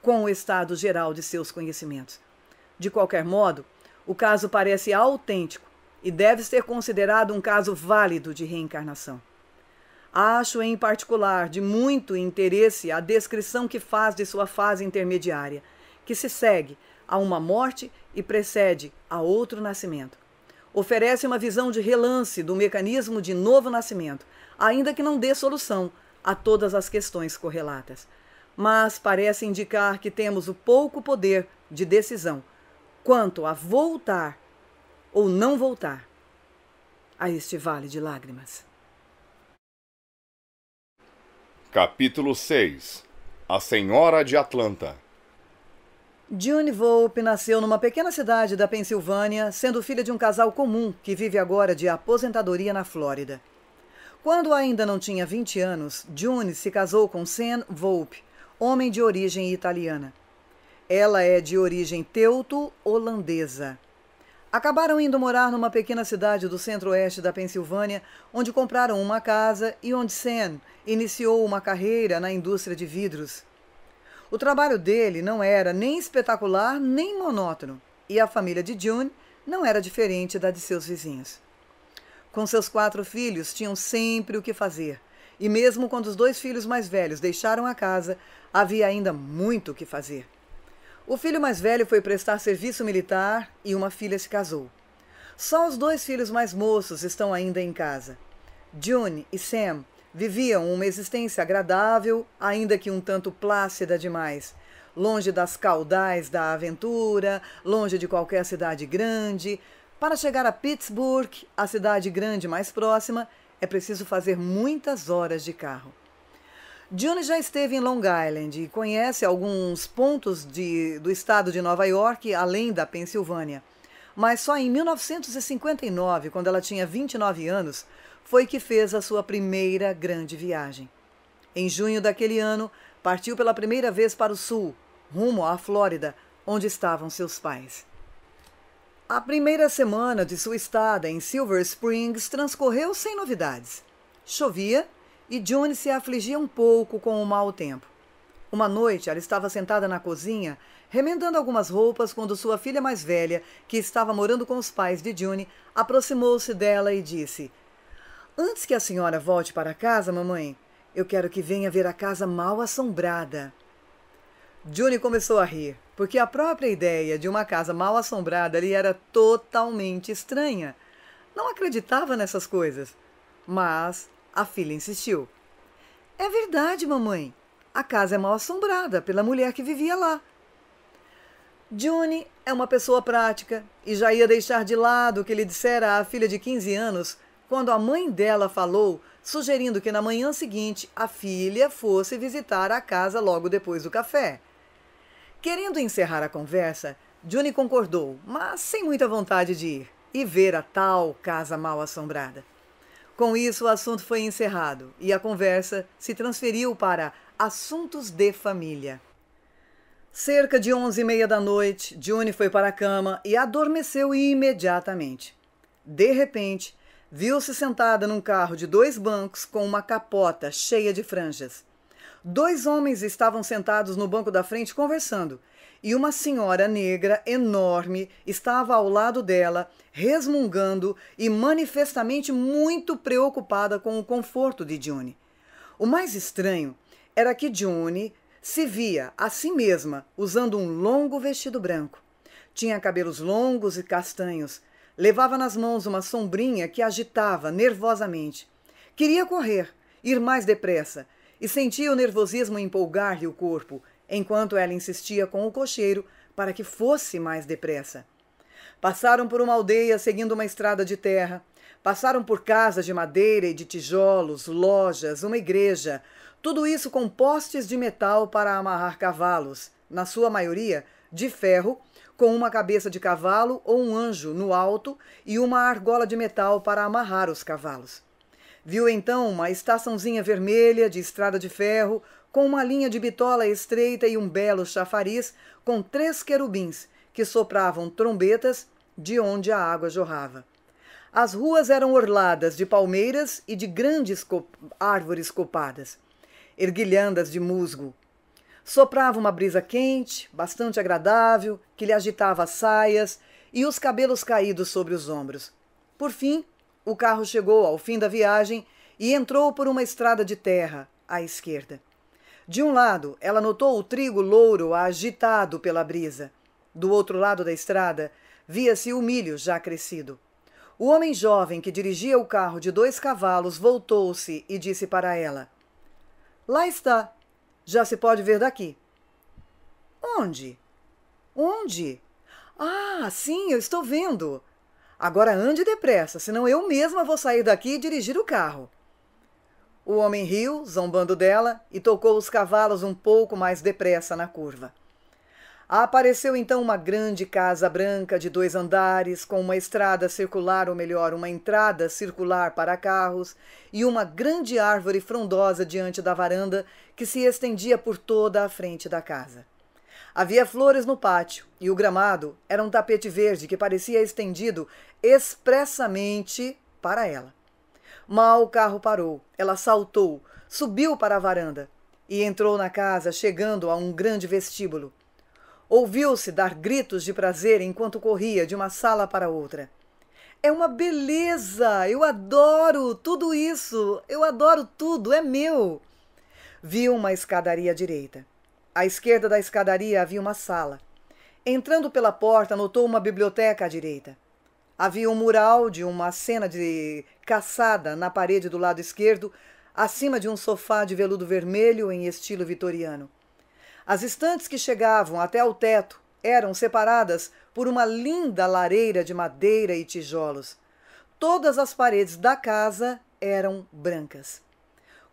com o estado geral de seus conhecimentos. De qualquer modo, o caso parece autêntico e deve ser considerado um caso válido de reencarnação. Acho, em particular, de muito interesse a descrição que faz de sua fase intermediária, que se segue a uma morte e precede a outro nascimento. Oferece uma visão de relance do mecanismo de novo nascimento, ainda que não dê solução a todas as questões correlatas. Mas parece indicar que temos o pouco poder de decisão quanto a voltar ou não voltar a este vale de lágrimas. Capítulo 6 A Senhora de Atlanta June Volpe nasceu numa pequena cidade da Pensilvânia, sendo filha de um casal comum que vive agora de aposentadoria na Flórida. Quando ainda não tinha 20 anos, June se casou com Sam Volpe, homem de origem italiana. Ela é de origem teuto-holandesa. Acabaram indo morar numa pequena cidade do centro-oeste da Pensilvânia, onde compraram uma casa e onde Sam iniciou uma carreira na indústria de vidros. O trabalho dele não era nem espetacular nem monótono, e a família de June não era diferente da de seus vizinhos. Com seus quatro filhos, tinham sempre o que fazer, e mesmo quando os dois filhos mais velhos deixaram a casa, havia ainda muito o que fazer. O filho mais velho foi prestar serviço militar e uma filha se casou. Só os dois filhos mais moços estão ainda em casa. June e Sam viviam uma existência agradável, ainda que um tanto plácida demais, longe das caudais da aventura, longe de qualquer cidade grande. Para chegar a Pittsburgh, a cidade grande mais próxima, é preciso fazer muitas horas de carro. Johnny já esteve em Long Island e conhece alguns pontos de, do estado de Nova York, além da Pensilvânia. Mas só em 1959, quando ela tinha 29 anos, foi que fez a sua primeira grande viagem. Em junho daquele ano, partiu pela primeira vez para o sul, rumo à Flórida, onde estavam seus pais. A primeira semana de sua estada em Silver Springs transcorreu sem novidades. Chovia e Johnny se afligia um pouco com o mau tempo. Uma noite, ela estava sentada na cozinha, remendando algumas roupas, quando sua filha mais velha, que estava morando com os pais de Johnny, aproximou-se dela e disse: Antes que a senhora volte para casa, mamãe, eu quero que venha ver a casa mal assombrada. Johnny começou a rir, porque a própria ideia de uma casa mal assombrada lhe era totalmente estranha. Não acreditava nessas coisas. Mas a filha insistiu. É verdade, mamãe. A casa é mal assombrada pela mulher que vivia lá. Johnny é uma pessoa prática e já ia deixar de lado o que ele dissera à filha de 15 anos quando a mãe dela falou, sugerindo que na manhã seguinte a filha fosse visitar a casa logo depois do café. Querendo encerrar a conversa, Johnny concordou, mas sem muita vontade de ir e ver a tal casa mal assombrada. Com isso, o assunto foi encerrado e a conversa se transferiu para assuntos de família. Cerca de onze e meia da noite, June foi para a cama e adormeceu imediatamente. De repente, viu-se sentada num carro de dois bancos com uma capota cheia de franjas. Dois homens estavam sentados no banco da frente conversando e uma senhora negra enorme estava ao lado dela, resmungando e manifestamente muito preocupada com o conforto de Johnny. O mais estranho era que Johnny se via a si mesma usando um longo vestido branco. Tinha cabelos longos e castanhos. Levava nas mãos uma sombrinha que agitava nervosamente. Queria correr, ir mais depressa, e sentia o nervosismo empolgar-lhe o corpo, enquanto ela insistia com o cocheiro para que fosse mais depressa. Passaram por uma aldeia seguindo uma estrada de terra. Passaram por casas de madeira e de tijolos, lojas, uma igreja. Tudo isso com postes de metal para amarrar cavalos, na sua maioria de ferro, com uma cabeça de cavalo ou um anjo no alto e uma argola de metal para amarrar os cavalos. Viu então uma estaçãozinha vermelha de estrada de ferro com uma linha de bitola estreita e um belo chafariz com três querubins que sopravam trombetas de onde a água jorrava. As ruas eram orladas de palmeiras e de grandes co árvores copadas, erguilhandas de musgo. Soprava uma brisa quente, bastante agradável, que lhe agitava as saias e os cabelos caídos sobre os ombros. Por fim, o carro chegou ao fim da viagem e entrou por uma estrada de terra à esquerda. De um lado, ela notou o trigo louro agitado pela brisa. Do outro lado da estrada, via-se o milho já crescido. O homem jovem que dirigia o carro de dois cavalos voltou-se e disse para ela: Lá está. Já se pode ver daqui. Onde? Onde? Ah, sim, eu estou vendo. Agora ande depressa, senão eu mesma vou sair daqui e dirigir o carro. O homem riu, zombando dela, e tocou os cavalos um pouco mais depressa na curva. Apareceu então uma grande casa branca de dois andares, com uma estrada circular, ou melhor, uma entrada circular para carros, e uma grande árvore frondosa diante da varanda que se estendia por toda a frente da casa. Havia flores no pátio, e o gramado era um tapete verde que parecia estendido expressamente para ela. Mal o carro parou, ela saltou, subiu para a varanda e entrou na casa, chegando a um grande vestíbulo. Ouviu-se dar gritos de prazer enquanto corria de uma sala para outra. É uma beleza! Eu adoro tudo isso! Eu adoro tudo! É meu! Viu uma escadaria à direita. À esquerda da escadaria havia uma sala. Entrando pela porta, notou uma biblioteca à direita. Havia um mural de uma cena de caçada na parede do lado esquerdo, acima de um sofá de veludo vermelho em estilo vitoriano. As estantes que chegavam até ao teto eram separadas por uma linda lareira de madeira e tijolos. Todas as paredes da casa eram brancas.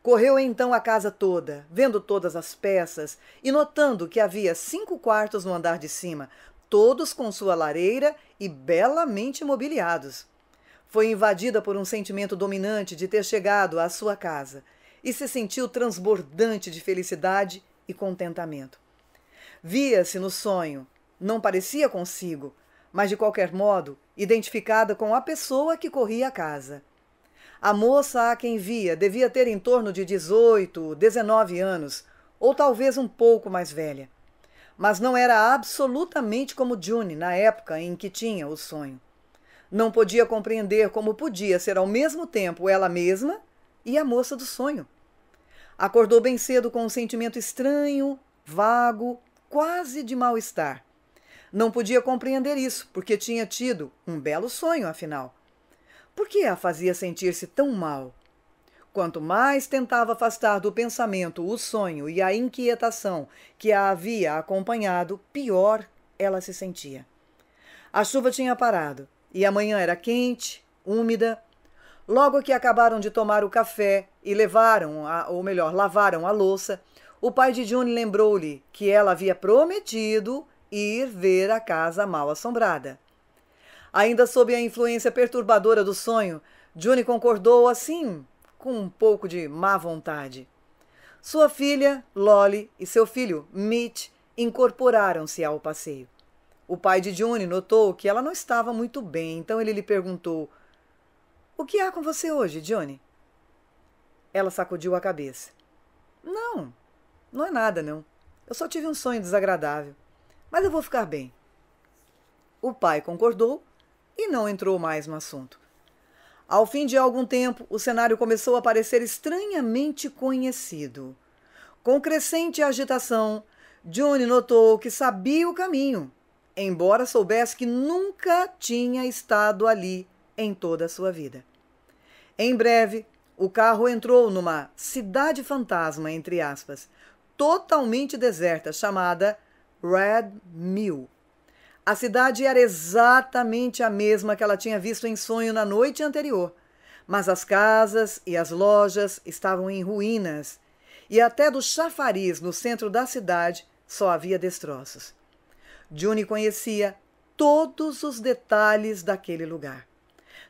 Correu então a casa toda, vendo todas as peças e notando que havia cinco quartos no andar de cima, todos com sua lareira e belamente mobiliados. Foi invadida por um sentimento dominante de ter chegado à sua casa e se sentiu transbordante de felicidade e contentamento. Via-se no sonho, não parecia consigo, mas de qualquer modo identificada com a pessoa que corria a casa. A moça a quem via devia ter em torno de 18, 19 anos, ou talvez um pouco mais velha. Mas não era absolutamente como June na época em que tinha o sonho. Não podia compreender como podia ser ao mesmo tempo ela mesma e a moça do sonho. Acordou bem cedo com um sentimento estranho, vago, quase de mal-estar. Não podia compreender isso, porque tinha tido um belo sonho, afinal. Por que a fazia sentir-se tão mal? Quanto mais tentava afastar do pensamento o sonho e a inquietação que a havia acompanhado, pior ela se sentia. A chuva tinha parado e a manhã era quente, úmida. Logo que acabaram de tomar o café e levaram, a, ou melhor, lavaram a louça, o pai de Johnny lembrou-lhe que ela havia prometido ir ver a casa mal assombrada. Ainda sob a influência perturbadora do sonho, Johnny concordou assim, com um pouco de má vontade. Sua filha, Lolly, e seu filho, Mitch, incorporaram-se ao passeio. O pai de Johnny notou que ela não estava muito bem, então ele lhe perguntou: O que há com você hoje, Johnny? Ela sacudiu a cabeça. Não, não é nada, não. Eu só tive um sonho desagradável. Mas eu vou ficar bem. O pai concordou e não entrou mais no assunto. Ao fim de algum tempo, o cenário começou a parecer estranhamente conhecido. Com crescente agitação, Johnny notou que sabia o caminho embora soubesse que nunca tinha estado ali em toda a sua vida. Em breve, o carro entrou numa cidade fantasma, entre aspas, totalmente deserta, chamada Red Mill. A cidade era exatamente a mesma que ela tinha visto em sonho na noite anterior, mas as casas e as lojas estavam em ruínas, e até do chafariz no centro da cidade só havia destroços. Juni conhecia todos os detalhes daquele lugar.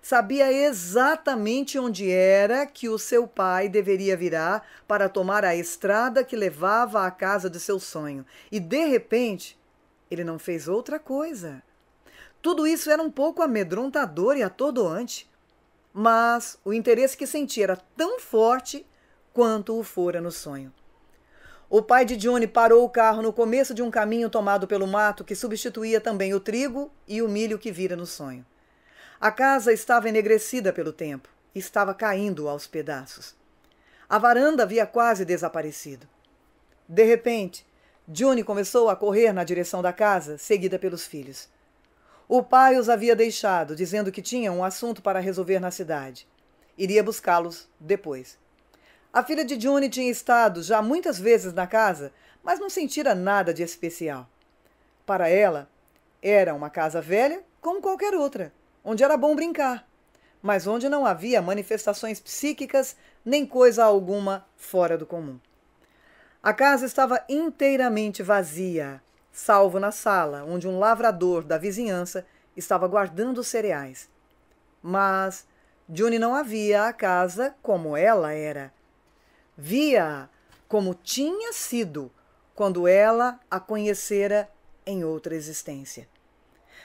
Sabia exatamente onde era que o seu pai deveria virar para tomar a estrada que levava à casa de seu sonho. E de repente, ele não fez outra coisa. Tudo isso era um pouco amedrontador e atordoante, mas o interesse que sentia era tão forte quanto o fora no sonho. O pai de Johnny parou o carro no começo de um caminho tomado pelo mato que substituía também o trigo e o milho que vira no sonho. A casa estava enegrecida pelo tempo, estava caindo aos pedaços. A varanda havia quase desaparecido. De repente, Johnny começou a correr na direção da casa, seguida pelos filhos. O pai os havia deixado, dizendo que tinha um assunto para resolver na cidade. Iria buscá-los depois. A filha de Johnny tinha estado já muitas vezes na casa, mas não sentira nada de especial. Para ela, era uma casa velha como qualquer outra, onde era bom brincar, mas onde não havia manifestações psíquicas nem coisa alguma fora do comum. A casa estava inteiramente vazia, salvo na sala, onde um lavrador da vizinhança estava guardando cereais. Mas Johnny não havia a casa como ela era via-a como tinha sido quando ela a conhecera em outra existência.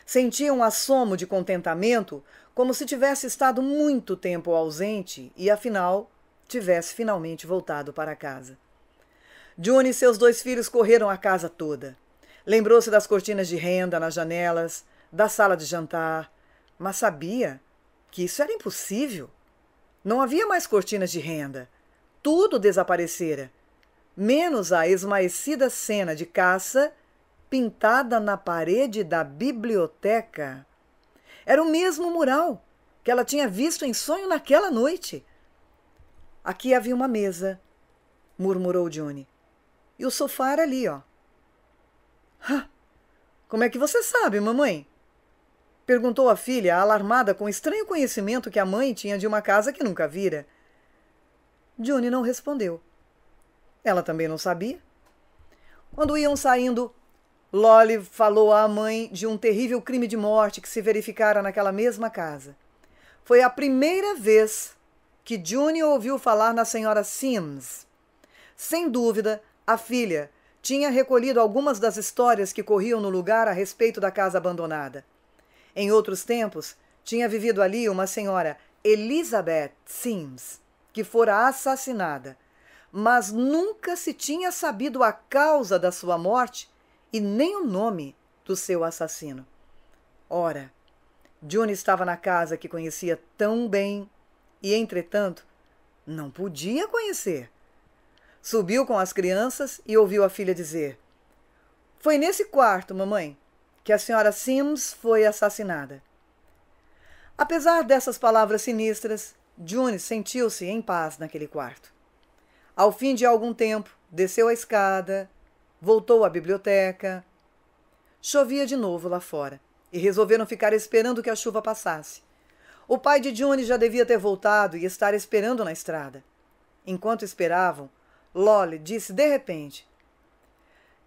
Sentia um assomo de contentamento, como se tivesse estado muito tempo ausente e, afinal, tivesse finalmente voltado para casa. June e seus dois filhos correram a casa toda. Lembrou-se das cortinas de renda nas janelas, da sala de jantar, mas sabia que isso era impossível. Não havia mais cortinas de renda tudo desaparecera, menos a esmaecida cena de caça pintada na parede da biblioteca. Era o mesmo mural que ela tinha visto em sonho naquela noite. Aqui havia uma mesa, murmurou Johnny. E o sofá era ali, ó. Ah, como é que você sabe, mamãe? Perguntou a filha, alarmada com o estranho conhecimento que a mãe tinha de uma casa que nunca vira. Johnny não respondeu. Ela também não sabia. Quando iam saindo, Lolly falou à mãe de um terrível crime de morte que se verificara naquela mesma casa. Foi a primeira vez que June ouviu falar na senhora Sims. Sem dúvida, a filha tinha recolhido algumas das histórias que corriam no lugar a respeito da casa abandonada. Em outros tempos, tinha vivido ali uma senhora Elizabeth Sims que fora assassinada, mas nunca se tinha sabido a causa da sua morte e nem o nome do seu assassino. Ora, Johnny estava na casa que conhecia tão bem e, entretanto, não podia conhecer. Subiu com as crianças e ouviu a filha dizer: Foi nesse quarto, mamãe, que a senhora Sims foi assassinada. Apesar dessas palavras sinistras, June sentiu-se em paz naquele quarto. Ao fim de algum tempo, desceu a escada, voltou à biblioteca. Chovia de novo lá fora e resolveram ficar esperando que a chuva passasse. O pai de June já devia ter voltado e estar esperando na estrada. Enquanto esperavam, Lolly disse de repente: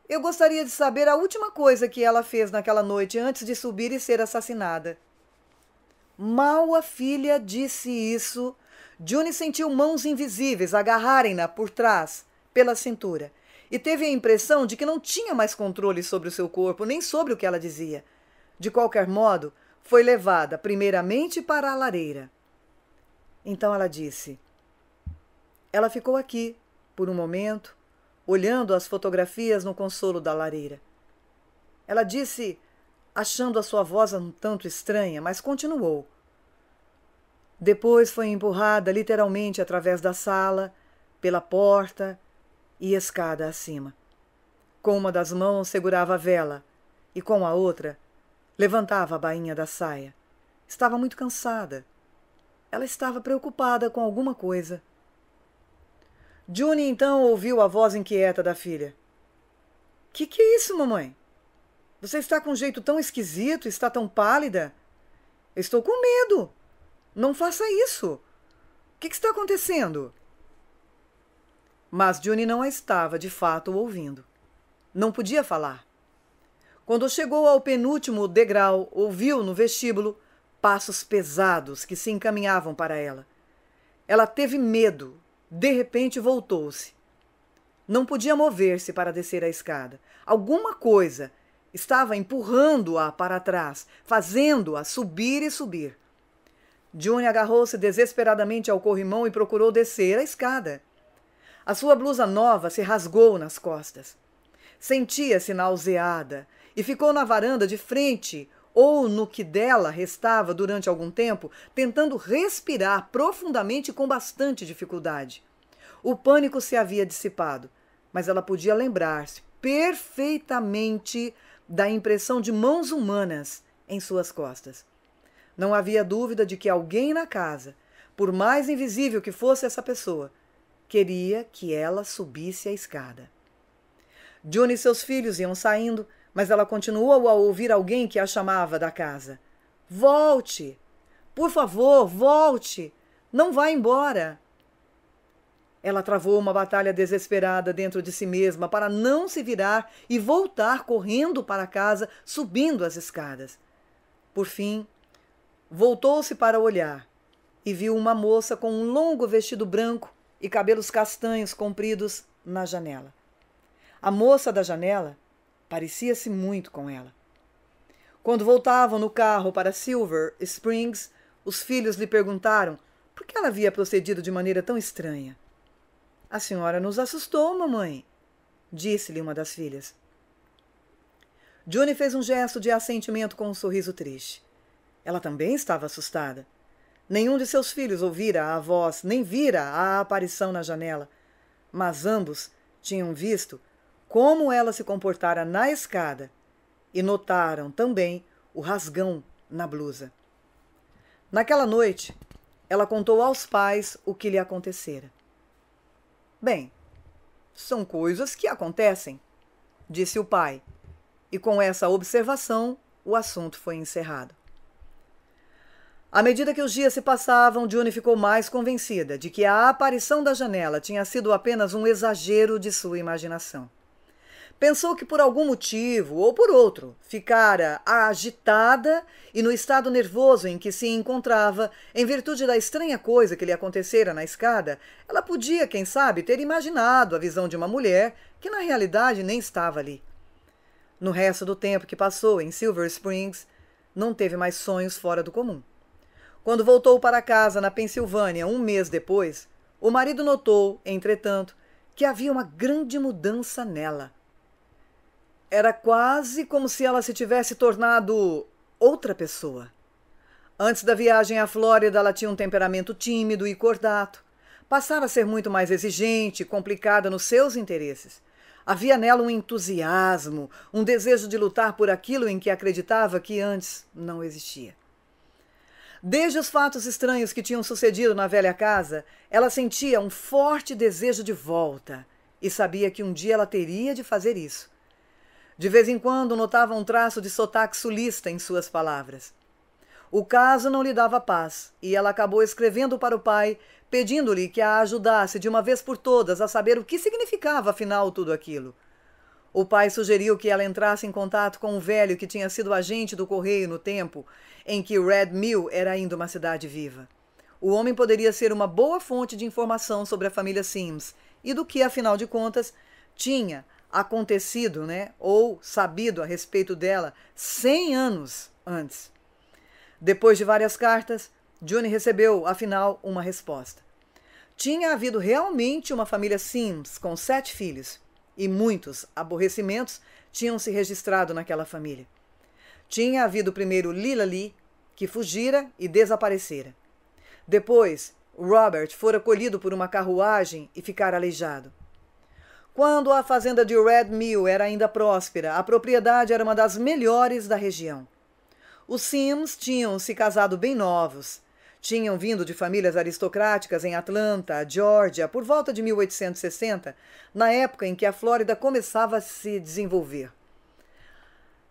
Eu gostaria de saber a última coisa que ela fez naquela noite antes de subir e ser assassinada. Mal a filha disse isso, Juni sentiu mãos invisíveis agarrarem-na por trás, pela cintura, e teve a impressão de que não tinha mais controle sobre o seu corpo, nem sobre o que ela dizia. De qualquer modo, foi levada primeiramente para a lareira. Então ela disse: Ela ficou aqui, por um momento, olhando as fotografias no consolo da lareira. Ela disse achando a sua voz um tanto estranha, mas continuou. Depois foi empurrada literalmente através da sala, pela porta e escada acima. Com uma das mãos segurava a vela e com a outra levantava a bainha da saia. Estava muito cansada. Ela estava preocupada com alguma coisa. Juni então ouviu a voz inquieta da filha. Que que é isso, mamãe? Você está com um jeito tão esquisito, está tão pálida. Eu estou com medo. Não faça isso. O que, está acontecendo? Mas Juni não a estava, de fato, ouvindo. Não podia falar. Quando chegou ao penúltimo degrau, ouviu no vestíbulo passos pesados que se encaminhavam para ela. Ela teve medo. De repente voltou-se. Não podia mover-se para descer a escada. Alguma coisa estava empurrando-a para trás, fazendo-a subir e subir. Johnny agarrou-se desesperadamente ao corrimão e procurou descer a escada. A sua blusa nova se rasgou nas costas. Sentia-se nauseada e ficou na varanda de frente ou no que dela restava durante algum tempo, tentando respirar profundamente com bastante dificuldade. O pânico se havia dissipado, mas ela podia lembrar-se perfeitamente da impressão de mãos humanas em suas costas. Não havia dúvida de que alguém na casa, por mais invisível que fosse essa pessoa, queria que ela subisse a escada. June e seus filhos iam saindo, mas ela continuou a ouvir alguém que a chamava da casa. Volte! Por favor, volte! Não vá embora! Ela travou uma batalha desesperada dentro de si mesma para não se virar e voltar correndo para casa, subindo as escadas. Por fim, voltou-se para olhar e viu uma moça com um longo vestido branco e cabelos castanhos compridos na janela. A moça da janela parecia-se muito com ela. Quando voltavam no carro para Silver Springs, os filhos lhe perguntaram por que ela havia procedido de maneira tão estranha. A senhora nos assustou, mamãe, disse-lhe uma das filhas. Johnny fez um gesto de assentimento com um sorriso triste. Ela também estava assustada. Nenhum de seus filhos ouvira a voz, nem vira a aparição na janela, mas ambos tinham visto como ela se comportara na escada e notaram também o rasgão na blusa. Naquela noite, ela contou aos pais o que lhe acontecera. Bem, são coisas que acontecem, disse o pai, e com essa observação o assunto foi encerrado. À medida que os dias se passavam, June ficou mais convencida de que a aparição da janela tinha sido apenas um exagero de sua imaginação. Pensou que por algum motivo ou por outro ficara agitada e no estado nervoso em que se encontrava, em virtude da estranha coisa que lhe acontecera na escada, ela podia, quem sabe, ter imaginado a visão de uma mulher que na realidade nem estava ali. No resto do tempo que passou em Silver Springs, não teve mais sonhos fora do comum. Quando voltou para casa na Pensilvânia um mês depois, o marido notou, entretanto, que havia uma grande mudança nela. Era quase como se ela se tivesse tornado outra pessoa. Antes da viagem à Flórida, ela tinha um temperamento tímido e cordato. Passara a ser muito mais exigente e complicada nos seus interesses. Havia nela um entusiasmo, um desejo de lutar por aquilo em que acreditava que antes não existia. Desde os fatos estranhos que tinham sucedido na velha casa, ela sentia um forte desejo de volta e sabia que um dia ela teria de fazer isso. De vez em quando notava um traço de sotaque sulista em suas palavras. O caso não lhe dava paz e ela acabou escrevendo para o pai, pedindo-lhe que a ajudasse de uma vez por todas a saber o que significava afinal tudo aquilo. O pai sugeriu que ela entrasse em contato com um velho que tinha sido agente do correio no tempo em que Red Mill era ainda uma cidade viva. O homem poderia ser uma boa fonte de informação sobre a família Sims e do que, afinal de contas, tinha acontecido, né, ou sabido a respeito dela 100 anos antes. Depois de várias cartas, Johnny recebeu, afinal, uma resposta. Tinha havido realmente uma família Sims com sete filhos, e muitos aborrecimentos tinham se registrado naquela família. Tinha havido primeiro Lila Lee, que fugira e desaparecera. Depois, Robert fora colhido por uma carruagem e ficara aleijado. Quando a fazenda de Red Mill era ainda próspera, a propriedade era uma das melhores da região. Os Sims tinham se casado bem novos. Tinham vindo de famílias aristocráticas em Atlanta, Georgia, por volta de 1860, na época em que a Flórida começava a se desenvolver.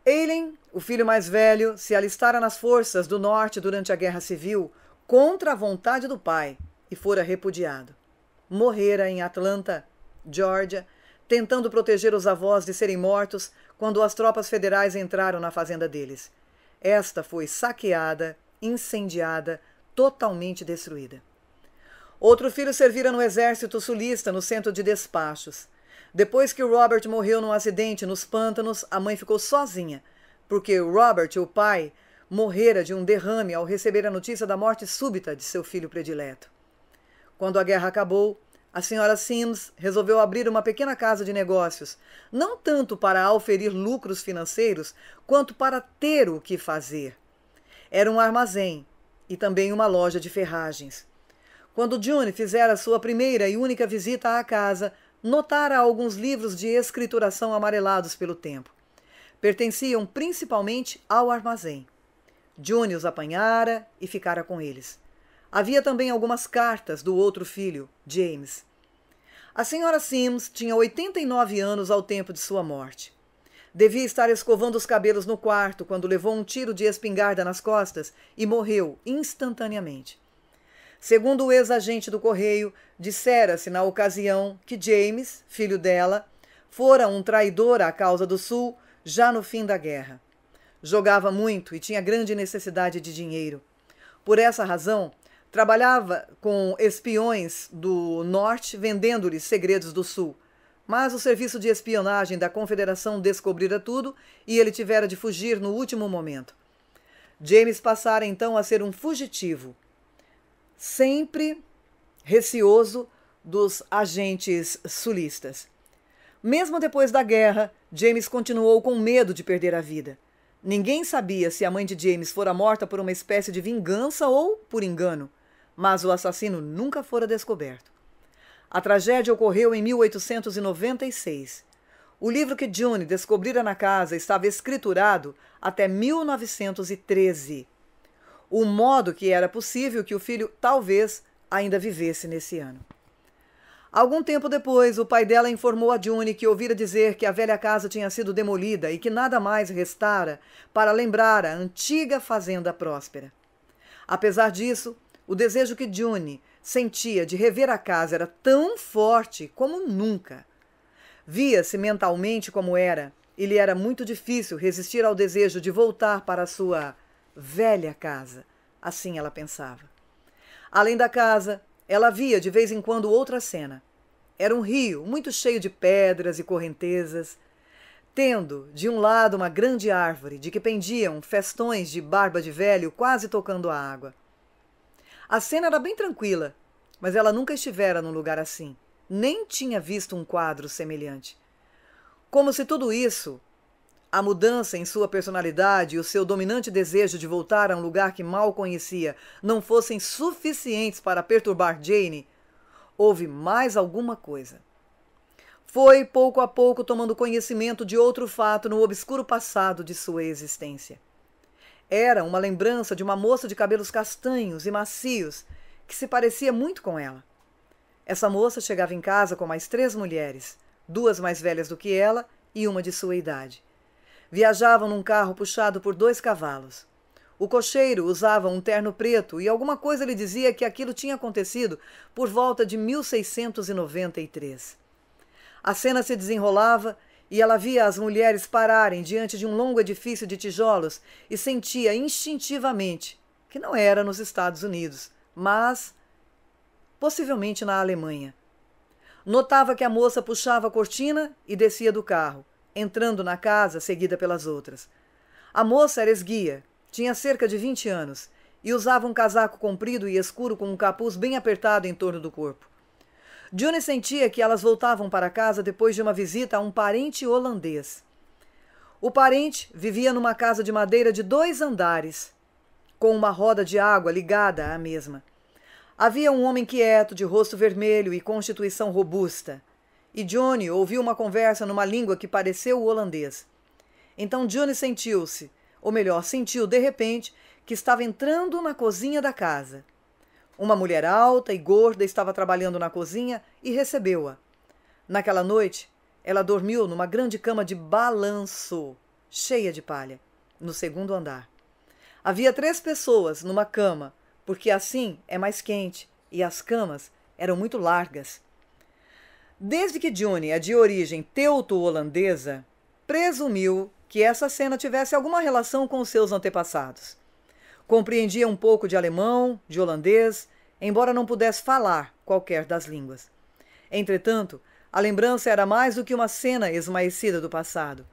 Aileen, o filho mais velho, se alistara nas forças do norte durante a Guerra Civil contra a vontade do pai e fora repudiado. Morrera em Atlanta, Georgia, tentando proteger os avós de serem mortos quando as tropas federais entraram na fazenda deles. Esta foi saqueada, incendiada, totalmente destruída. Outro filho servira no exército sulista, no centro de despachos. Depois que Robert morreu num acidente nos pântanos, a mãe ficou sozinha, porque Robert, o pai, morrera de um derrame ao receber a notícia da morte súbita de seu filho predileto. Quando a guerra acabou, a senhora Sims resolveu abrir uma pequena casa de negócios, não tanto para auferir lucros financeiros, quanto para ter o que fazer. Era um armazém e também uma loja de ferragens. Quando June fizera sua primeira e única visita à casa, notara alguns livros de escrituração amarelados pelo tempo. Pertenciam principalmente ao armazém. June os apanhara e ficara com eles. Havia também algumas cartas do outro filho, James. A senhora Sims tinha 89 anos ao tempo de sua morte. Devia estar escovando os cabelos no quarto quando levou um tiro de espingarda nas costas e morreu instantaneamente. Segundo o ex-agente do correio, dissera-se na ocasião que James, filho dela, fora um traidor à causa do Sul já no fim da guerra. Jogava muito e tinha grande necessidade de dinheiro. Por essa razão, Trabalhava com espiões do norte vendendo-lhes segredos do sul. Mas o serviço de espionagem da Confederação descobrira tudo e ele tivera de fugir no último momento. James passara então a ser um fugitivo, sempre receoso dos agentes sulistas. Mesmo depois da guerra, James continuou com medo de perder a vida. Ninguém sabia se a mãe de James fora morta por uma espécie de vingança ou por engano mas o assassino nunca fora descoberto. A tragédia ocorreu em 1896. O livro que June descobrira na casa estava escriturado até 1913. O modo que era possível que o filho talvez ainda vivesse nesse ano. Algum tempo depois, o pai dela informou a June que ouvira dizer que a velha casa tinha sido demolida e que nada mais restara para lembrar a antiga fazenda próspera. Apesar disso, o desejo que June sentia de rever a casa era tão forte como nunca. Via-se mentalmente como era, e lhe era muito difícil resistir ao desejo de voltar para a sua velha casa. Assim ela pensava. Além da casa, ela via de vez em quando outra cena. Era um rio muito cheio de pedras e correntezas, tendo de um lado uma grande árvore de que pendiam festões de barba de velho quase tocando a água. A cena era bem tranquila, mas ela nunca estivera num lugar assim. Nem tinha visto um quadro semelhante. Como se tudo isso, a mudança em sua personalidade e o seu dominante desejo de voltar a um lugar que mal conhecia, não fossem suficientes para perturbar Jane, houve mais alguma coisa. Foi pouco a pouco tomando conhecimento de outro fato no obscuro passado de sua existência. Era uma lembrança de uma moça de cabelos castanhos e macios, que se parecia muito com ela. Essa moça chegava em casa com mais três mulheres, duas mais velhas do que ela e uma de sua idade. Viajavam num carro puxado por dois cavalos. O cocheiro usava um terno preto e alguma coisa lhe dizia que aquilo tinha acontecido por volta de 1693. A cena se desenrolava e ela via as mulheres pararem diante de um longo edifício de tijolos e sentia instintivamente que não era nos Estados Unidos, mas possivelmente na Alemanha. Notava que a moça puxava a cortina e descia do carro, entrando na casa seguida pelas outras. A moça era esguia, tinha cerca de 20 anos e usava um casaco comprido e escuro com um capuz bem apertado em torno do corpo. Johnny sentia que elas voltavam para casa depois de uma visita a um parente holandês. O parente vivia numa casa de madeira de dois andares, com uma roda de água ligada à mesma. Havia um homem quieto, de rosto vermelho e constituição robusta. E Johnny ouviu uma conversa numa língua que pareceu o holandês. Então Johnny sentiu-se, ou melhor, sentiu de repente, que estava entrando na cozinha da casa. Uma mulher alta e gorda estava trabalhando na cozinha e recebeu-a. Naquela noite, ela dormiu numa grande cama de balanço, cheia de palha, no segundo andar. Havia três pessoas numa cama, porque assim é mais quente e as camas eram muito largas. Desde que Johnny é de origem teuto-holandesa, presumiu que essa cena tivesse alguma relação com seus antepassados. Compreendia um pouco de alemão, de holandês, embora não pudesse falar qualquer das línguas. Entretanto, a lembrança era mais do que uma cena esmaecida do passado.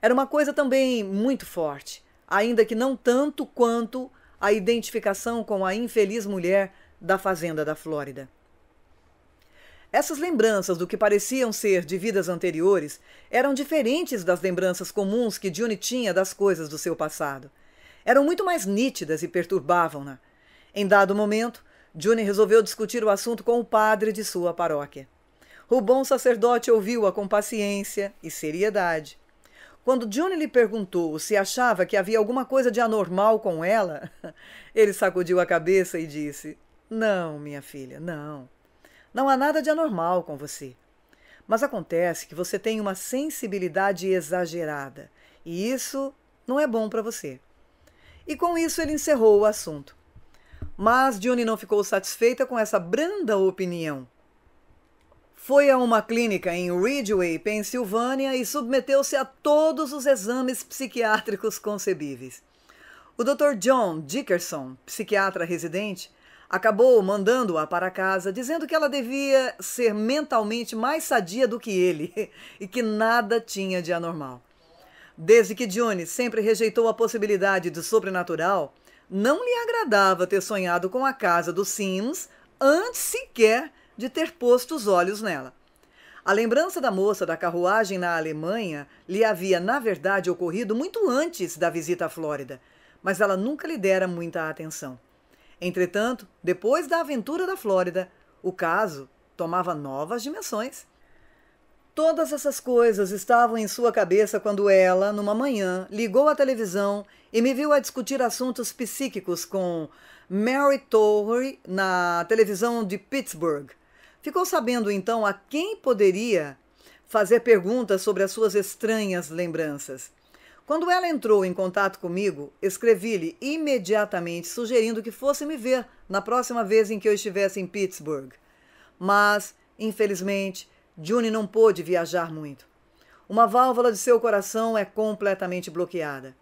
Era uma coisa também muito forte, ainda que não tanto quanto a identificação com a infeliz mulher da fazenda da Flórida. Essas lembranças do que pareciam ser de vidas anteriores eram diferentes das lembranças comuns que Johnny tinha das coisas do seu passado eram muito mais nítidas e perturbavam-na. Em dado momento, Juni resolveu discutir o assunto com o padre de sua paróquia. O bom sacerdote ouviu-a com paciência e seriedade. Quando Johnny lhe perguntou se achava que havia alguma coisa de anormal com ela, <laughs> ele sacudiu a cabeça e disse: Não, minha filha, não. Não há nada de anormal com você. Mas acontece que você tem uma sensibilidade exagerada e isso não é bom para você. E com isso ele encerrou o assunto. Mas Johnny não ficou satisfeita com essa branda opinião. Foi a uma clínica em Ridgway, Pensilvânia, e submeteu-se a todos os exames psiquiátricos concebíveis. O Dr. John Dickerson, psiquiatra residente, acabou mandando-a para casa, dizendo que ela devia ser mentalmente mais sadia do que ele <laughs> e que nada tinha de anormal. Desde que Johnny sempre rejeitou a possibilidade do sobrenatural, não lhe agradava ter sonhado com a casa dos Sims antes sequer de ter posto os olhos nela. A lembrança da moça da carruagem na Alemanha lhe havia, na verdade, ocorrido muito antes da visita à Flórida, mas ela nunca lhe dera muita atenção. Entretanto, depois da aventura da Flórida, o caso tomava novas dimensões. Todas essas coisas estavam em sua cabeça quando ela, numa manhã, ligou a televisão e me viu a discutir assuntos psíquicos com Mary Torrey na televisão de Pittsburgh. Ficou sabendo então a quem poderia fazer perguntas sobre as suas estranhas lembranças. Quando ela entrou em contato comigo, escrevi-lhe imediatamente sugerindo que fosse me ver na próxima vez em que eu estivesse em Pittsburgh. Mas, infelizmente, June não pôde viajar muito. Uma válvula de seu coração é completamente bloqueada.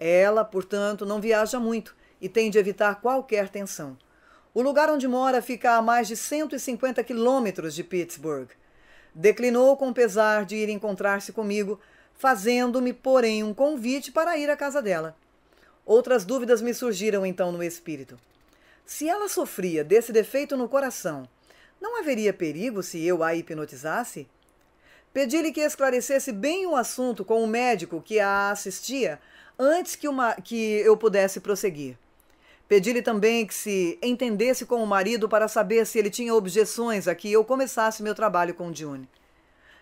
Ela, portanto, não viaja muito e tem de evitar qualquer tensão. O lugar onde mora fica a mais de 150 quilômetros de Pittsburgh. Declinou com pesar de ir encontrar-se comigo, fazendo-me, porém, um convite para ir à casa dela. Outras dúvidas me surgiram então no espírito. Se ela sofria desse defeito no coração não haveria perigo se eu a hipnotizasse? Pedi-lhe que esclarecesse bem o assunto com o médico que a assistia antes que, uma, que eu pudesse prosseguir. Pedi-lhe também que se entendesse com o marido para saber se ele tinha objeções a que eu começasse meu trabalho com June.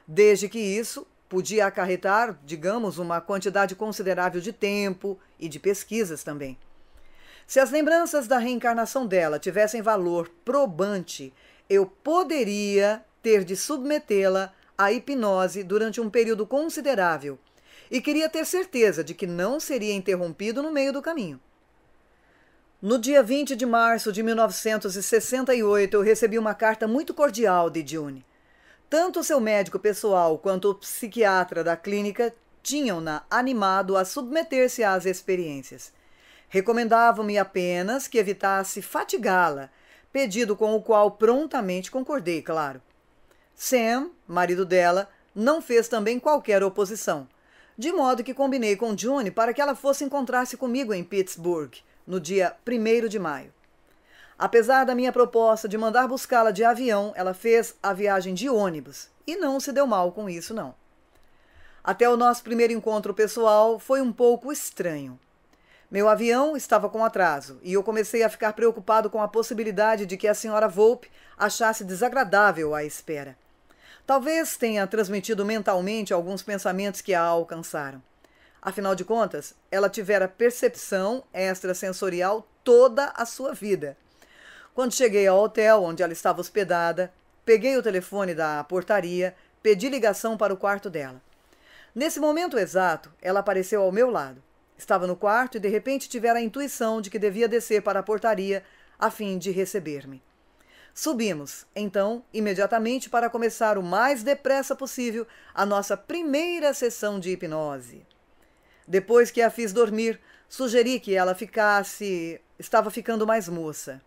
Desde que isso podia acarretar, digamos, uma quantidade considerável de tempo e de pesquisas também. Se as lembranças da reencarnação dela tivessem valor probante eu poderia ter de submetê-la à hipnose durante um período considerável e queria ter certeza de que não seria interrompido no meio do caminho. No dia 20 de março de 1968, eu recebi uma carta muito cordial de June. Tanto seu médico pessoal quanto o psiquiatra da clínica tinham-na animado a submeter-se às experiências. Recomendavam-me apenas que evitasse fatigá-la pedido com o qual prontamente concordei, claro. Sam, marido dela, não fez também qualquer oposição, de modo que combinei com June para que ela fosse encontrar-se comigo em Pittsburgh, no dia 1 de maio. Apesar da minha proposta de mandar buscá-la de avião, ela fez a viagem de ônibus e não se deu mal com isso, não. Até o nosso primeiro encontro pessoal foi um pouco estranho. Meu avião estava com atraso e eu comecei a ficar preocupado com a possibilidade de que a senhora Volpe achasse desagradável a espera. Talvez tenha transmitido mentalmente alguns pensamentos que a alcançaram. Afinal de contas, ela tivera percepção extrasensorial toda a sua vida. Quando cheguei ao hotel onde ela estava hospedada, peguei o telefone da portaria, pedi ligação para o quarto dela. Nesse momento exato, ela apareceu ao meu lado. Estava no quarto e de repente tivera a intuição de que devia descer para a portaria a fim de receber-me. Subimos, então, imediatamente para começar o mais depressa possível a nossa primeira sessão de hipnose. Depois que a fiz dormir, sugeri que ela ficasse. estava ficando mais moça.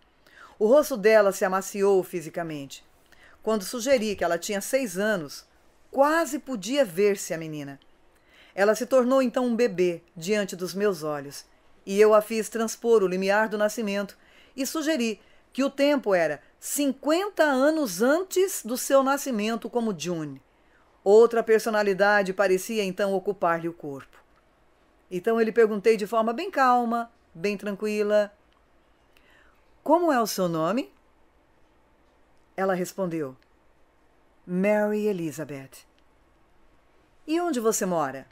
O rosto dela se amaciou fisicamente. Quando sugeri que ela tinha seis anos, quase podia ver-se a menina. Ela se tornou então um bebê diante dos meus olhos, e eu a fiz transpor o limiar do nascimento e sugeri que o tempo era 50 anos antes do seu nascimento como June. Outra personalidade parecia então ocupar-lhe o corpo. Então ele perguntei de forma bem calma, bem tranquila: Como é o seu nome? Ela respondeu: Mary Elizabeth. E onde você mora?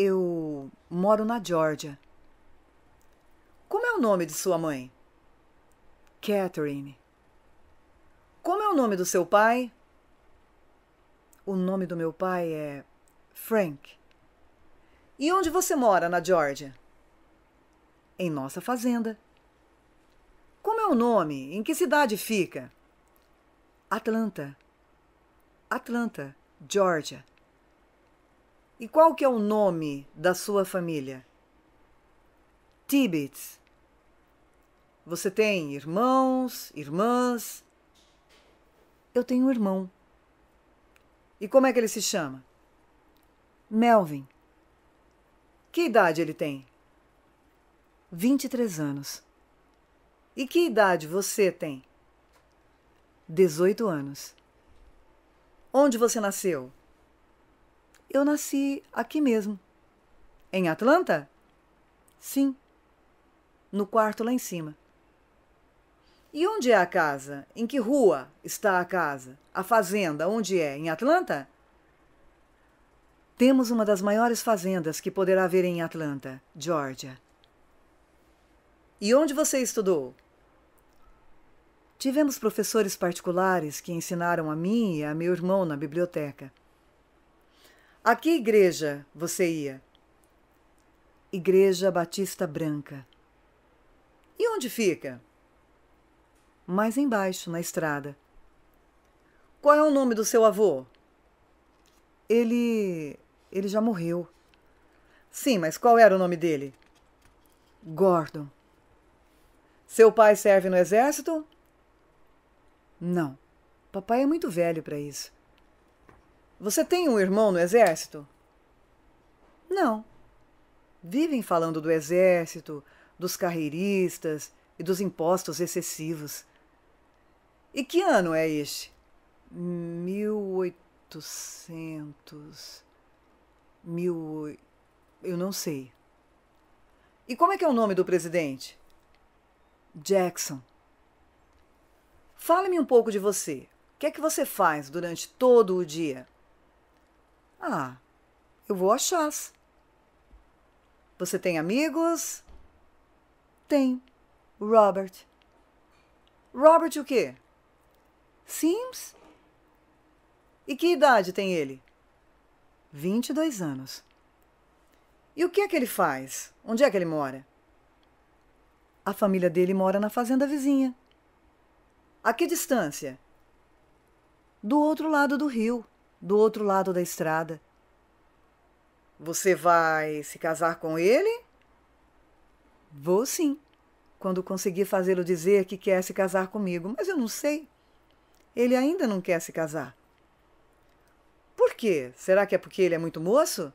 Eu moro na Georgia. Como é o nome de sua mãe? Catherine. Como é o nome do seu pai? O nome do meu pai é Frank. E onde você mora na Georgia? Em nossa fazenda. Como é o nome? Em que cidade fica? Atlanta. Atlanta, Georgia. E qual que é o nome da sua família? Tibet. Você tem irmãos, irmãs? Eu tenho um irmão. E como é que ele se chama? Melvin. Que idade ele tem? 23 anos. E que idade você tem? 18 anos. Onde você nasceu? Eu nasci aqui mesmo. Em Atlanta? Sim. No quarto lá em cima. E onde é a casa? Em que rua está a casa? A fazenda, onde é? Em Atlanta? Temos uma das maiores fazendas que poderá haver em Atlanta, Georgia. E onde você estudou? Tivemos professores particulares que ensinaram a mim e a meu irmão na biblioteca. A que igreja você ia? Igreja Batista Branca. E onde fica? Mais embaixo, na estrada. Qual é o nome do seu avô? Ele. ele já morreu. Sim, mas qual era o nome dele? Gordon. Seu pai serve no exército? Não. Papai é muito velho para isso. Você tem um irmão no exército? Não. Vivem falando do exército, dos carreiristas e dos impostos excessivos. E que ano é este? 1800. Mil. Eu não sei. E como é que é o nome do presidente? Jackson. Fale-me um pouco de você. O que é que você faz durante todo o dia? Ah, eu vou a chás. Você tem amigos? Tem. Robert. Robert o quê? Sims? E que idade tem ele? 22 anos. E o que é que ele faz? Onde é que ele mora? A família dele mora na fazenda vizinha. A que distância? Do outro lado do rio do outro lado da estrada. Você vai se casar com ele? Vou sim, quando conseguir fazê-lo dizer que quer se casar comigo, mas eu não sei. Ele ainda não quer se casar. Por quê? Será que é porque ele é muito moço?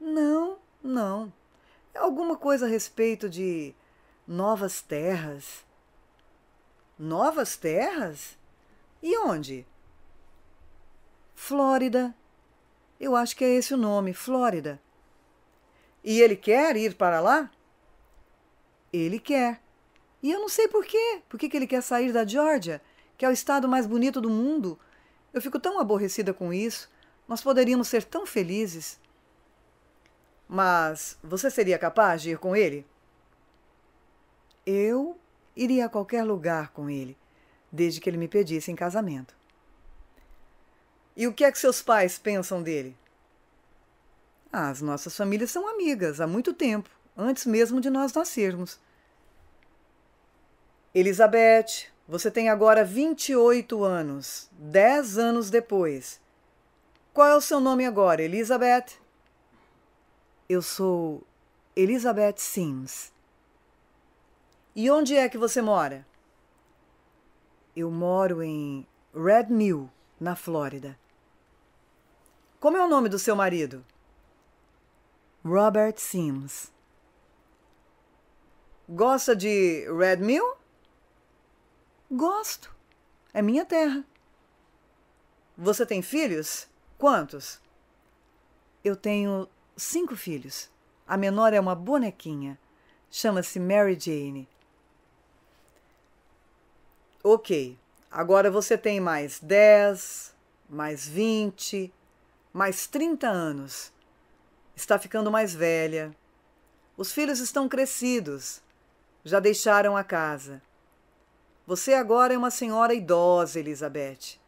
Não, não. É alguma coisa a respeito de novas terras. Novas terras? E onde? Flórida. Eu acho que é esse o nome, Flórida. E ele quer ir para lá? Ele quer. E eu não sei por quê. Por que, que ele quer sair da Geórgia, que é o estado mais bonito do mundo? Eu fico tão aborrecida com isso. Nós poderíamos ser tão felizes. Mas você seria capaz de ir com ele? Eu iria a qualquer lugar com ele, desde que ele me pedisse em casamento. E o que é que seus pais pensam dele? Ah, as nossas famílias são amigas há muito tempo, antes mesmo de nós nascermos. Elizabeth, você tem agora 28 anos, 10 anos depois. Qual é o seu nome agora, Elizabeth? Eu sou Elizabeth Sims. E onde é que você mora? Eu moro em Red Mill, na Flórida. Como é o nome do seu marido? Robert Sims. Gosta de Red Mill? Gosto. É minha terra. Você tem filhos? Quantos? Eu tenho cinco filhos. A menor é uma bonequinha. Chama-se Mary Jane. Ok. Agora você tem mais dez, mais 20, mais 30 anos. Está ficando mais velha. Os filhos estão crescidos. Já deixaram a casa. Você agora é uma senhora idosa, Elizabeth.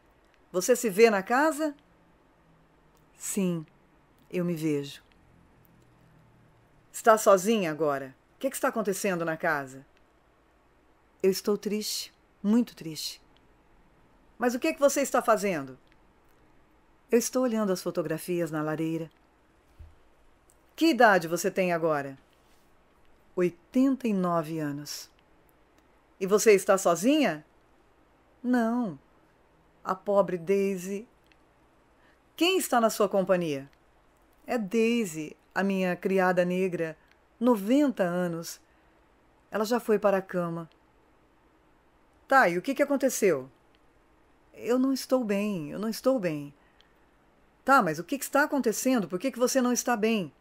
Você se vê na casa? Sim, eu me vejo. Está sozinha agora? O que, é que está acontecendo na casa? Eu estou triste, muito triste. Mas o que é que você está fazendo? Eu estou olhando as fotografias na lareira. Que idade você tem agora? 89 anos. E você está sozinha? Não. A pobre Daisy. Quem está na sua companhia? É Daisy, a minha criada negra, 90 anos. Ela já foi para a cama. Tá, e o que, que aconteceu? Eu não estou bem, eu não estou bem. Tá, mas o que, está acontecendo? Por que, que você não está bem?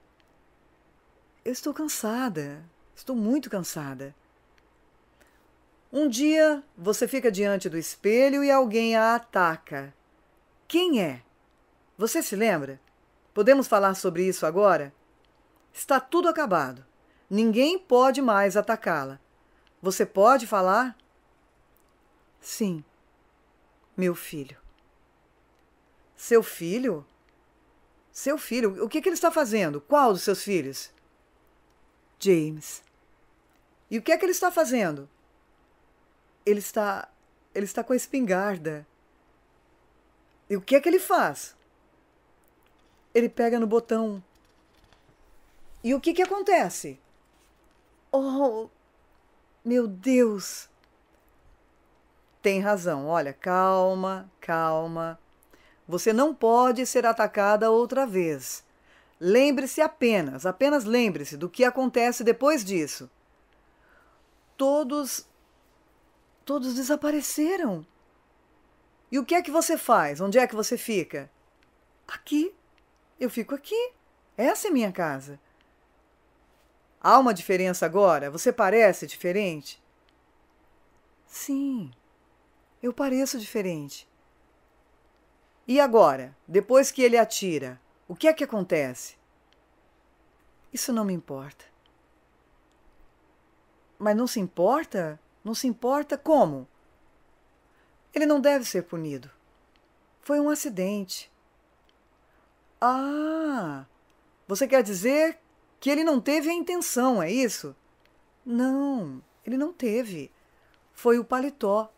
Eu estou cansada. Estou muito cansada. Um dia você fica diante do espelho e alguém a ataca. Quem é? Você se lembra? Podemos falar sobre isso agora? Está tudo acabado. Ninguém pode mais atacá-la. Você pode falar? Sim, meu filho. Seu filho? Seu filho, o que, que ele está fazendo? Qual dos seus filhos? James. E o que é que ele está fazendo? Ele está. Ele está com a espingarda. E o que é que ele faz? Ele pega no botão. E o que que acontece? Oh, meu Deus! Tem razão. Olha, calma, calma. Você não pode ser atacada outra vez. Lembre-se apenas, apenas lembre-se do que acontece depois disso. Todos. Todos desapareceram. E o que é que você faz? Onde é que você fica? Aqui. Eu fico aqui. Essa é minha casa. Há uma diferença agora? Você parece diferente? Sim, eu pareço diferente. E agora, depois que ele atira, o que é que acontece? Isso não me importa. Mas não se importa? Não se importa como? Ele não deve ser punido. Foi um acidente. Ah, você quer dizer que ele não teve a intenção, é isso? Não, ele não teve. Foi o paletó,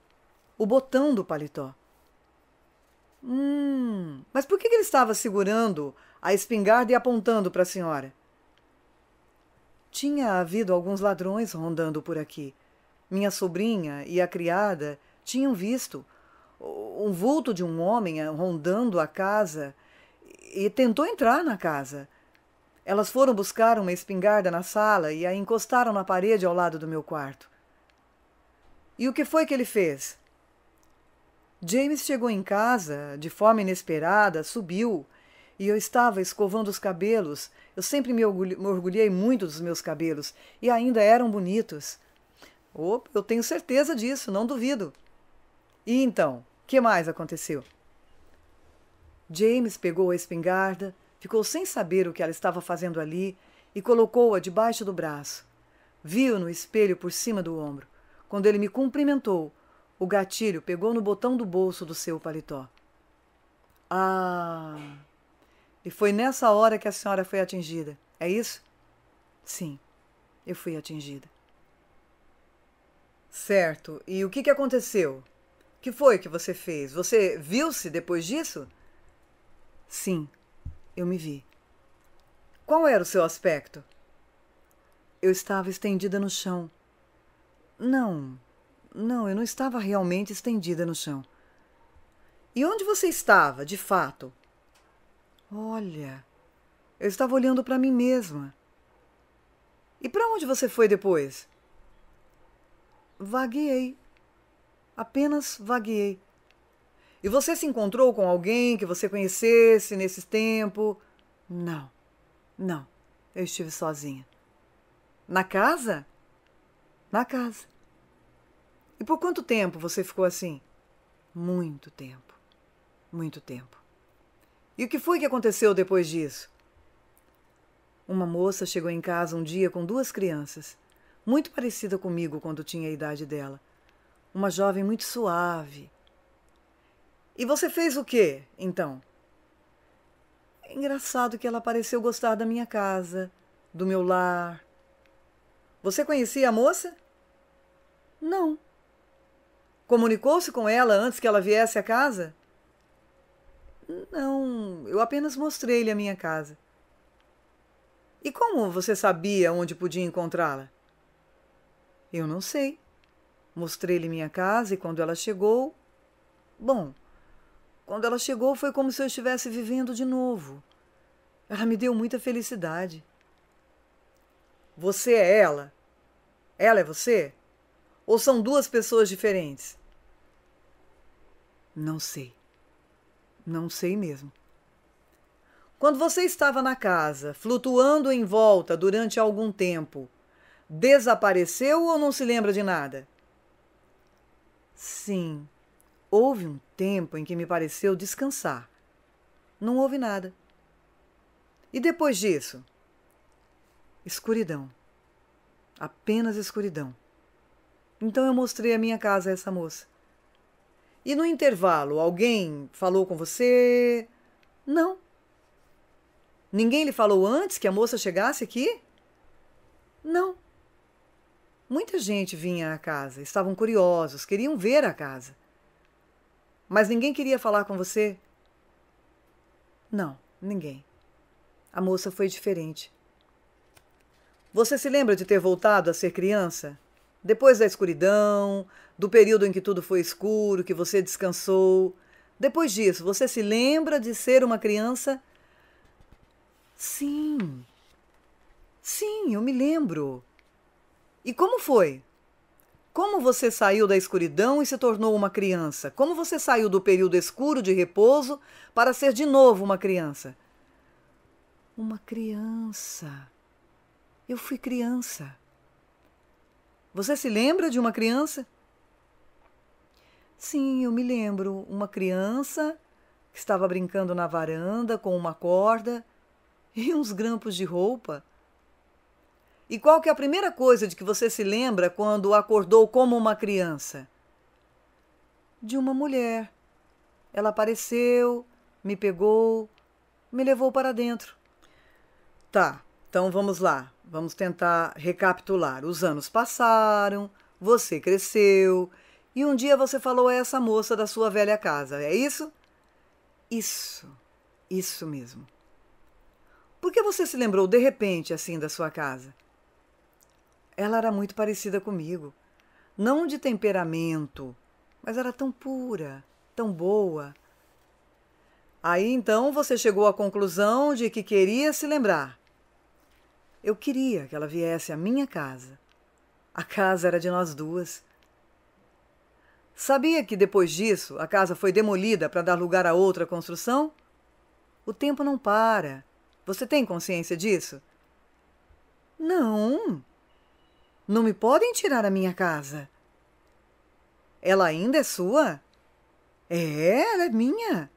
o botão do paletó. Hum, mas por que ele estava segurando a espingarda e apontando para a senhora? Tinha havido alguns ladrões rondando por aqui. Minha sobrinha e a criada tinham visto um vulto de um homem eh, rondando a casa e tentou entrar na casa. Elas foram buscar uma espingarda na sala e a encostaram na parede ao lado do meu quarto. E o que foi que ele fez? James chegou em casa de forma inesperada, subiu e eu estava escovando os cabelos. Eu sempre me orgulhei muito dos meus cabelos e ainda eram bonitos. Oh, eu tenho certeza disso, não duvido. E então, o que mais aconteceu? James pegou a espingarda, ficou sem saber o que ela estava fazendo ali e colocou-a debaixo do braço. Viu no espelho por cima do ombro. Quando ele me cumprimentou, o gatilho pegou no botão do bolso do seu paletó. Ah! E foi nessa hora que a senhora foi atingida, é isso? Sim, eu fui atingida. Certo. E o que, que aconteceu? que foi que você fez? Você viu-se depois disso? Sim, eu me vi. Qual era o seu aspecto? Eu estava estendida no chão. Não, não, eu não estava realmente estendida no chão. E onde você estava, de fato? Olha, eu estava olhando para mim mesma. E para onde você foi depois? vaguei Apenas vaguei E você se encontrou com alguém que você conhecesse nesse tempo? Não, não. Eu estive sozinha. Na casa? Na casa. E por quanto tempo você ficou assim? Muito tempo. Muito tempo. E o que foi que aconteceu depois disso? Uma moça chegou em casa um dia com duas crianças, muito parecida comigo quando tinha a idade dela. Uma jovem muito suave. E você fez o quê, então? É engraçado que ela pareceu gostar da minha casa, do meu lar. Você conhecia a moça? Não. Comunicou-se com ela antes que ela viesse à casa? Não, eu apenas mostrei-lhe a minha casa. E como você sabia onde podia encontrá-la? Eu não sei. Mostrei-lhe minha casa e quando ela chegou. Bom, quando ela chegou foi como se eu estivesse vivendo de novo. Ela me deu muita felicidade. Você é ela? Ela é você? Ou são duas pessoas diferentes? Não sei. Não sei mesmo. Quando você estava na casa, flutuando em volta durante algum tempo, desapareceu ou não se lembra de nada? Sim, houve um tempo em que me pareceu descansar. Não houve nada. E depois disso? Escuridão. Apenas escuridão. Então eu mostrei a minha casa a essa moça. E no intervalo, alguém falou com você? Não. Ninguém lhe falou antes que a moça chegasse aqui? Não. Muita gente vinha à casa, estavam curiosos, queriam ver a casa. Mas ninguém queria falar com você? Não, ninguém. A moça foi diferente. Você se lembra de ter voltado a ser criança? depois da escuridão, do período em que tudo foi escuro, que você descansou. Depois disso, você se lembra de ser uma criança? Sim. Sim, eu me lembro. E como foi? Como você saiu da escuridão e se tornou uma criança? Como você saiu do período escuro de repouso para ser de novo uma criança? Uma criança. Eu fui criança. Você se lembra de uma criança? Sim, eu me lembro. Uma criança que estava brincando na varanda com uma corda e <laughs> uns grampos de roupa. E qual que é a primeira coisa de que você se lembra quando acordou como uma criança? De uma mulher. Ela apareceu, me pegou, me levou para dentro. Tá, então vamos lá. Vamos tentar recapitular. Os anos passaram, você cresceu e um dia você falou a essa moça da sua velha casa, é isso? Isso, isso mesmo. Por que você se lembrou de repente assim da sua casa? Ela era muito parecida comigo. Não de temperamento, mas era tão pura, tão boa. Aí então você chegou à conclusão de que queria se lembrar. Eu queria que ela viesse à minha casa. A casa era de nós duas. Sabia que depois disso a casa foi demolida para dar lugar a outra construção? O tempo não para. Você tem consciência disso? Não. Não me podem tirar a minha casa. Ela ainda é sua? É, ela é minha.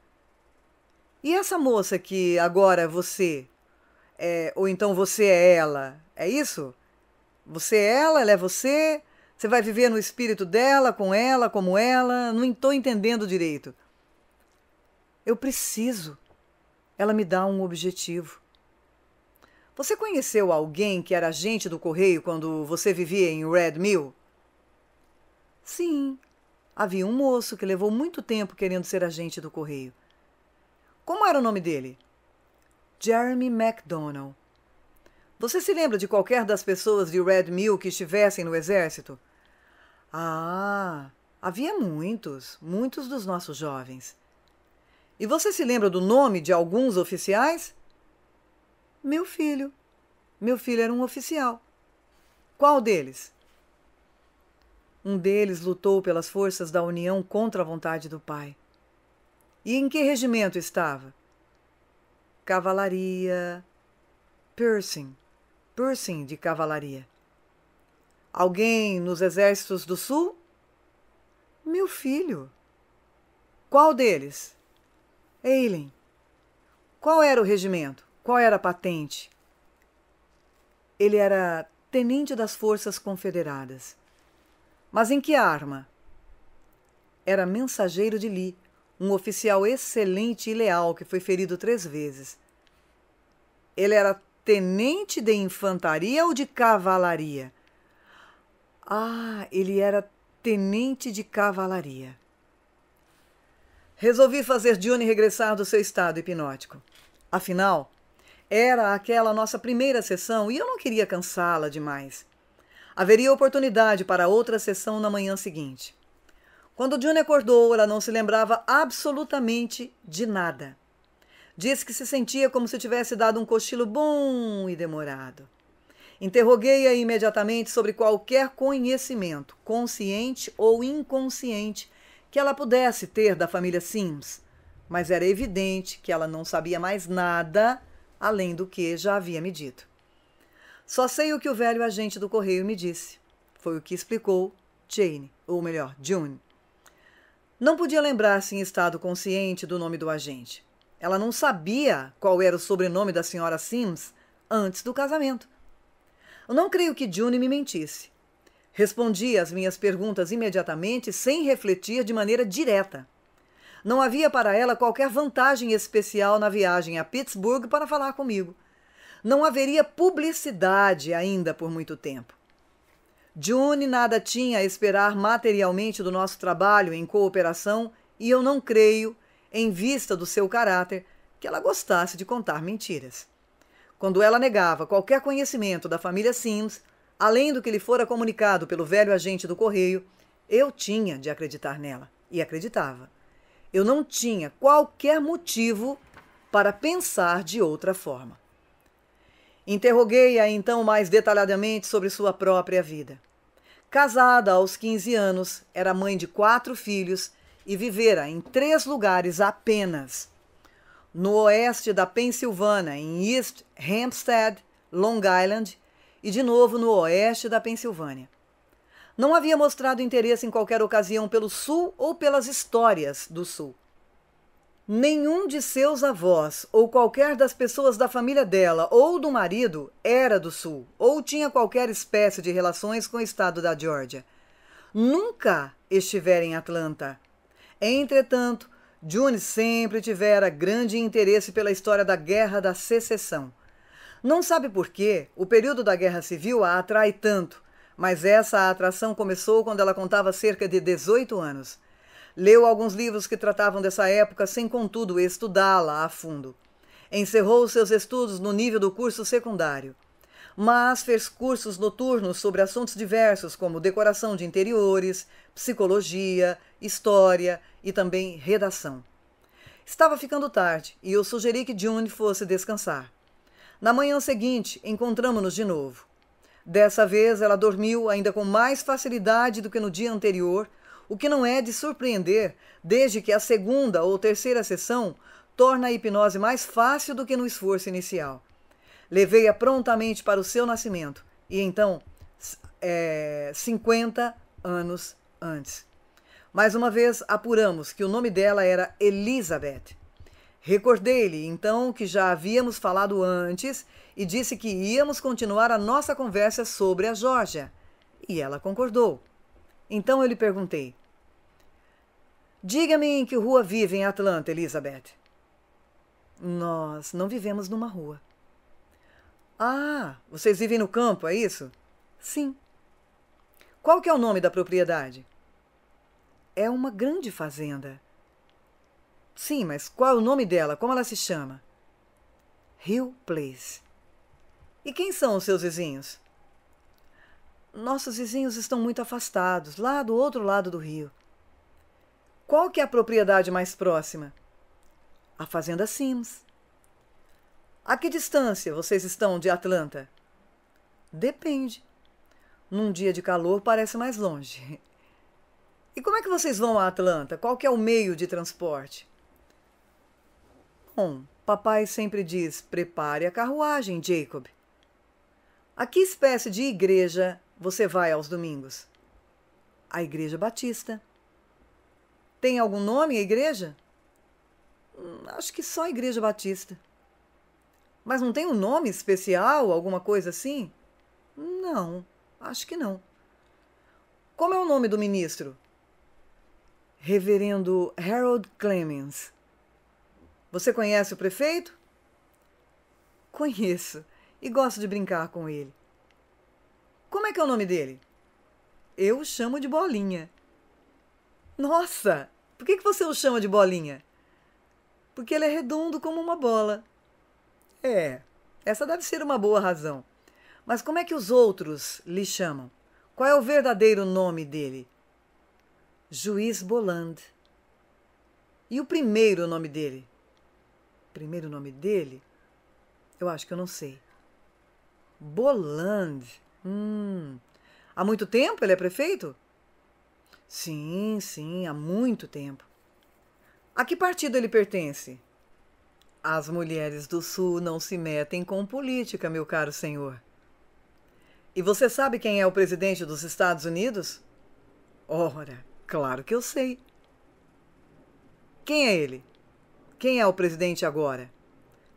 E essa moça que agora você é, ou então você é ela. É isso? Você é ela, ela é você? Você vai viver no espírito dela, com ela, como ela? Não estou entendendo direito. Eu preciso. Ela me dá um objetivo. Você conheceu alguém que era agente do correio quando você vivia em Red Mill? Sim. Havia um moço que levou muito tempo querendo ser agente do correio. Como era o nome dele? Jeremy MacDonald. Você se lembra de qualquer das pessoas de Red Mill que estivessem no exército? Ah, havia muitos, muitos dos nossos jovens. E você se lembra do nome de alguns oficiais? Meu filho. Meu filho era um oficial. Qual deles? Um deles lutou pelas forças da União contra a vontade do pai. E em que regimento estava? cavalaria, piercing, piercing de cavalaria. Alguém nos exércitos do sul? Meu filho. Qual deles? Eileen. Qual era o regimento? Qual era a patente? Ele era tenente das Forças Confederadas. Mas em que arma? Era mensageiro de Lee, um oficial excelente e leal que foi ferido três vezes. Ele era tenente de infantaria ou de cavalaria? Ah, ele era tenente de cavalaria. Resolvi fazer Dione regressar do seu estado hipnótico. Afinal, era aquela nossa primeira sessão e eu não queria cansá-la demais. Haveria oportunidade para outra sessão na manhã seguinte. Quando June acordou, ela não se lembrava absolutamente de nada. Disse que se sentia como se tivesse dado um cochilo bom e demorado. Interroguei-a imediatamente sobre qualquer conhecimento, consciente ou inconsciente, que ela pudesse ter da família Sims, mas era evidente que ela não sabia mais nada além do que já havia me dito. Só sei o que o velho agente do correio me disse. Foi o que explicou Jane, ou melhor, June. Não podia lembrar-se em estado consciente do nome do agente. Ela não sabia qual era o sobrenome da senhora Sims antes do casamento. não creio que June me mentisse. Respondia às minhas perguntas imediatamente, sem refletir de maneira direta. Não havia para ela qualquer vantagem especial na viagem a Pittsburgh para falar comigo. Não haveria publicidade ainda por muito tempo. June nada tinha a esperar materialmente do nosso trabalho em cooperação e eu não creio, em vista do seu caráter, que ela gostasse de contar mentiras. Quando ela negava qualquer conhecimento da família Sims, além do que lhe fora comunicado pelo velho agente do correio, eu tinha de acreditar nela e acreditava. Eu não tinha qualquer motivo para pensar de outra forma. Interroguei-a então mais detalhadamente sobre sua própria vida. Casada aos 15 anos, era mãe de quatro filhos e vivera em três lugares apenas: no oeste da Pensilvânia, em East Hampstead, Long Island, e de novo no oeste da Pensilvânia. Não havia mostrado interesse em qualquer ocasião pelo Sul ou pelas histórias do Sul. Nenhum de seus avós, ou qualquer das pessoas da família dela ou do marido, era do Sul ou tinha qualquer espécie de relações com o estado da Geórgia. Nunca estivera em Atlanta. Entretanto, June sempre tivera grande interesse pela história da Guerra da Secessão. Não sabe por que o período da Guerra Civil a atrai tanto, mas essa atração começou quando ela contava cerca de 18 anos. Leu alguns livros que tratavam dessa época, sem contudo estudá-la a fundo. Encerrou seus estudos no nível do curso secundário. Mas fez cursos noturnos sobre assuntos diversos, como decoração de interiores, psicologia, história e também redação. Estava ficando tarde e eu sugeri que June fosse descansar. Na manhã seguinte, encontramos-nos de novo. Dessa vez, ela dormiu ainda com mais facilidade do que no dia anterior, o que não é de surpreender, desde que a segunda ou terceira sessão torna a hipnose mais fácil do que no esforço inicial. Levei-a prontamente para o seu nascimento, e então, é, 50 anos antes. Mais uma vez, apuramos que o nome dela era Elizabeth. Recordei-lhe então que já havíamos falado antes e disse que íamos continuar a nossa conversa sobre a Georgia. E ela concordou. Então eu lhe perguntei: Diga-me em que rua vive em Atlanta, Elizabeth. Nós não vivemos numa rua. Ah, vocês vivem no campo, é isso? Sim. Qual que é o nome da propriedade? É uma grande fazenda. Sim, mas qual é o nome dela? Como ela se chama? Hill Place. E quem são os seus vizinhos? Nossos vizinhos estão muito afastados, lá do outro lado do rio. Qual que é a propriedade mais próxima? A Fazenda Sims. A que distância vocês estão de Atlanta? Depende. Num dia de calor parece mais longe. <laughs> E como é que vocês vão a Atlanta? Qual que é o meio de transporte? Bom, papai sempre diz: prepare a carruagem, Jacob. A que espécie de igreja você vai aos domingos? A Igreja Batista. Tem algum nome a igreja? Hum, acho que só Igreja Batista. Mas não tem um nome especial, alguma coisa assim? Não, acho que não. Como é o nome do ministro? Reverendo Harold Clemens. Você conhece o prefeito? Conheço e gosto de brincar com ele. Como é que é o nome dele? Eu chamo de Bolinha. Nossa, por que, que você o chama de bolinha? Porque ele é redondo como uma bola. É, essa deve ser uma boa razão. Mas como é que os outros lhe chamam? Qual é o verdadeiro nome dele? Juiz Boland. E o primeiro nome dele? Primeiro nome dele? Eu acho que eu não sei. Boland. Hum. Há muito tempo ele é prefeito? Sim, sim, há muito tempo. A que partido ele pertence? As mulheres do Sul não se metem com política, meu caro senhor. E você sabe quem é o presidente dos Estados Unidos? Ora, claro que eu sei. Quem é ele? Quem é o presidente agora?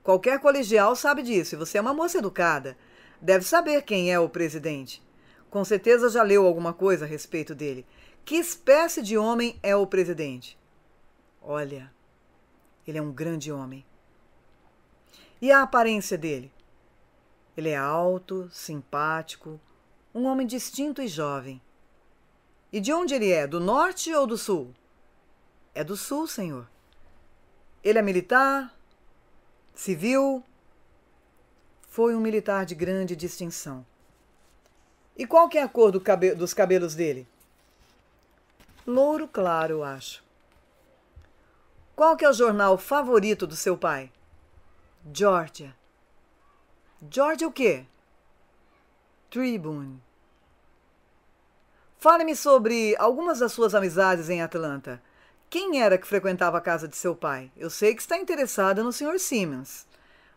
Qualquer colegial sabe disso, e você é uma moça educada. Deve saber quem é o presidente. Com certeza já leu alguma coisa a respeito dele. Que espécie de homem é o presidente? Olha, ele é um grande homem. E a aparência dele? Ele é alto, simpático, um homem distinto e jovem. E de onde ele é? Do norte ou do sul? É do sul, senhor. Ele é militar? Civil? Foi um militar de grande distinção. E qual que é a cor do cabe dos cabelos dele? Louro claro, acho. Qual que é o jornal favorito do seu pai? Georgia. Georgia o quê? Tribune. Fale-me sobre algumas das suas amizades em Atlanta. Quem era que frequentava a casa de seu pai? Eu sei que está interessada no Sr. Simmons.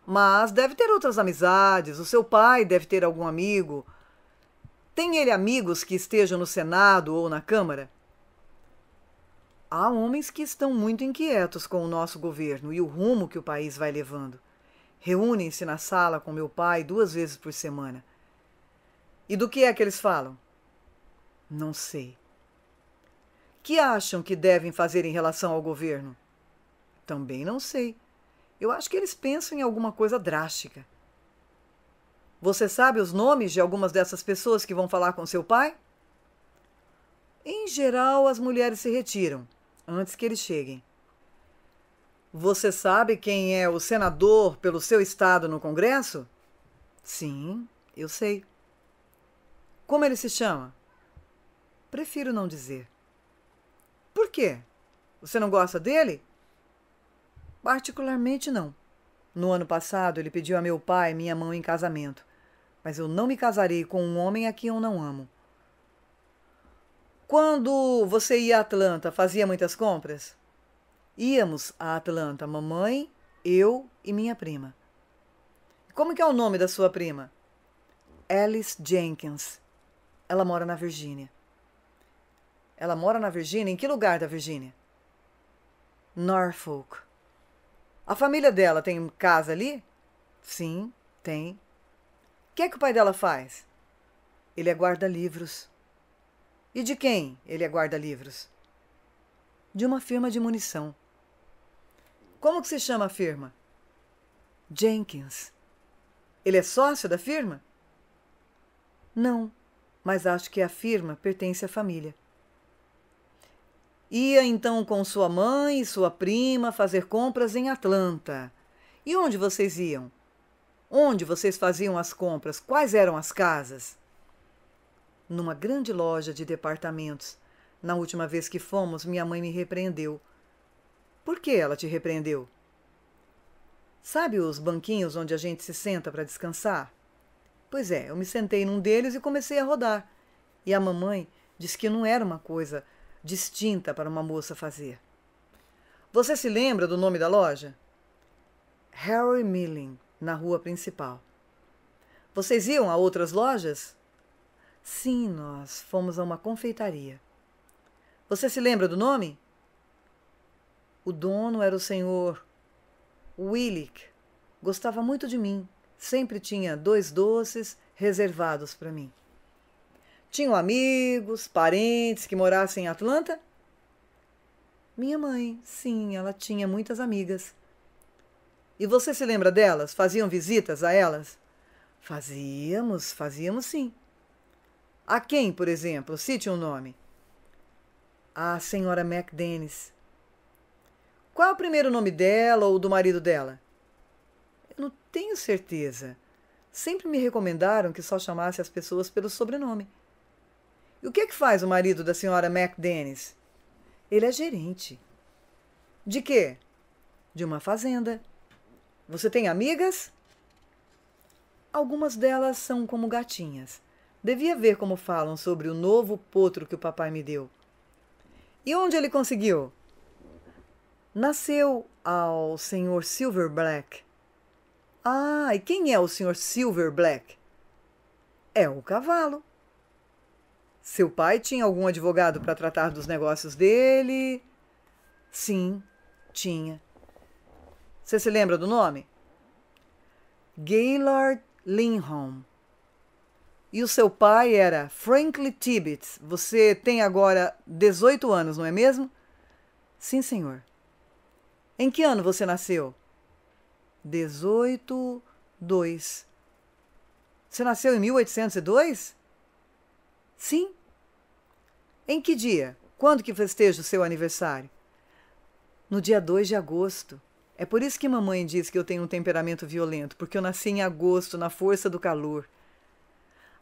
Mas deve ter outras amizades. O seu pai deve ter algum amigo. Tem ele amigos que estejam no Senado ou na Câmara? Há homens que estão muito inquietos com o nosso governo e o rumo que o país vai levando. Reúnem-se na sala com meu pai duas vezes por semana. E do que é que eles falam? Não sei. Que acham que devem fazer em relação ao governo? Também não sei. Eu acho que eles pensam em alguma coisa drástica. Você sabe os nomes de algumas dessas pessoas que vão falar com seu pai? Em geral, as mulheres se retiram antes que eles cheguem. Você sabe quem é o senador pelo seu estado no Congresso? Sim, eu sei. Como ele se chama? Prefiro não dizer. Por quê? Você não gosta dele? Particularmente não. No ano passado, ele pediu a meu pai minha mão em casamento, mas eu não me casarei com um homem a quem eu não amo. Quando você ia a Atlanta, fazia muitas compras? Íamos a Atlanta, mamãe, eu e minha prima. Como que é o nome da sua prima? Alice Jenkins. Ela mora na Virgínia. Ela mora na Virgínia? Em que lugar da Virgínia? Norfolk. A família dela tem casa ali? Sim, tem. O que é que o pai dela faz? Ele é guarda-livros. E de quem ele é guarda-livros? De uma firma de munição. Como que se chama a firma? Jenkins. Ele é sócio da firma? Não, mas acho que a firma pertence à família. Ia então com sua mãe e sua prima fazer compras em Atlanta. E onde vocês iam? Onde vocês faziam as compras? Quais eram as casas? numa grande loja de departamentos. Na última vez que fomos, minha mãe me repreendeu. Por que ela te repreendeu? Sabe os banquinhos onde a gente se senta para descansar? Pois é, eu me sentei num deles e comecei a rodar. E a mamãe disse que não era uma coisa distinta para uma moça fazer. Você se lembra do nome da loja? Harry Milling, na rua principal. Vocês iam a outras lojas? Sim, nós fomos a uma confeitaria. Você se lembra do nome? O dono era o senhor Willick. Gostava muito de mim. Sempre tinha dois doces reservados para mim. Tinham amigos, parentes que morassem em Atlanta? Minha mãe, sim, ela tinha muitas amigas. E você se lembra delas? Faziam visitas a elas? Fazíamos, fazíamos sim. A quem, por exemplo? Cite um nome. A senhora McDennis. Qual é o primeiro nome dela ou do marido dela? Eu não tenho certeza. Sempre me recomendaram que só chamasse as pessoas pelo sobrenome. E o que é que faz o marido da senhora McDennis? Ele é gerente. De quê? De uma fazenda. Você tem amigas? Algumas delas são como gatinhas. Devia ver como falam sobre o novo potro que o papai me deu. E onde ele conseguiu? Nasceu ao Sr. Silver Black. Ah, e quem é o Sr. Silver Black? É o cavalo. Seu pai tinha algum advogado para tratar dos negócios dele? Sim, tinha. Você se lembra do nome? Gaylord Linholm. E o seu pai era Franklin Tibbets. Você tem agora 18 anos, não é mesmo? Sim, senhor. Em que ano você nasceu? 18, 2. Você nasceu em 1802? Sim. Em que dia? Quando que festeja o seu aniversário? No dia 2 de agosto. É por isso que mamãe diz que eu tenho um temperamento violento, porque eu nasci em agosto, na força do calor.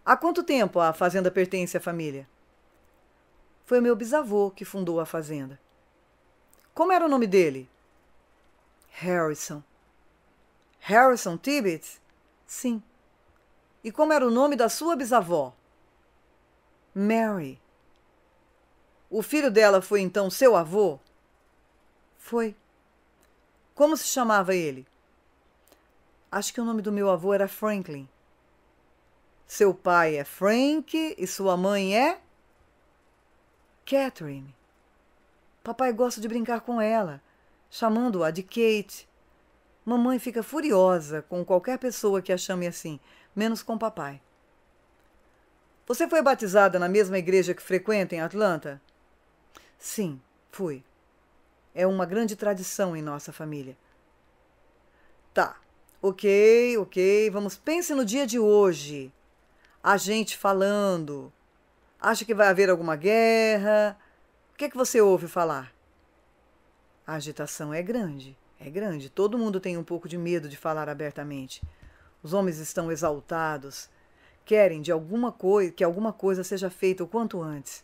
Há quanto tempo a fazenda pertence à família? Foi meu bisavô que fundou a fazenda. Como era o nome dele? Harrison. Harrison Tibbets? Sim. E como era o nome da sua bisavó? Mary. O filho dela foi então seu avô? Foi. Como se chamava ele? Acho que o nome do meu avô era Franklin. Seu pai é Frank e sua mãe é. Catherine. Papai gosta de brincar com ela, chamando-a de Kate. Mamãe fica furiosa com qualquer pessoa que a chame assim, menos com papai. Você foi batizada na mesma igreja que frequenta em Atlanta? Sim, fui. É uma grande tradição em nossa família. Tá. Ok, ok. Vamos pense no dia de hoje a gente falando? Acha que vai haver alguma guerra? O que é que você ouve falar? A agitação é grande, é grande. Todo mundo tem um pouco de medo de falar abertamente. Os homens estão exaltados, querem de alguma coisa, que alguma coisa seja feita o quanto antes.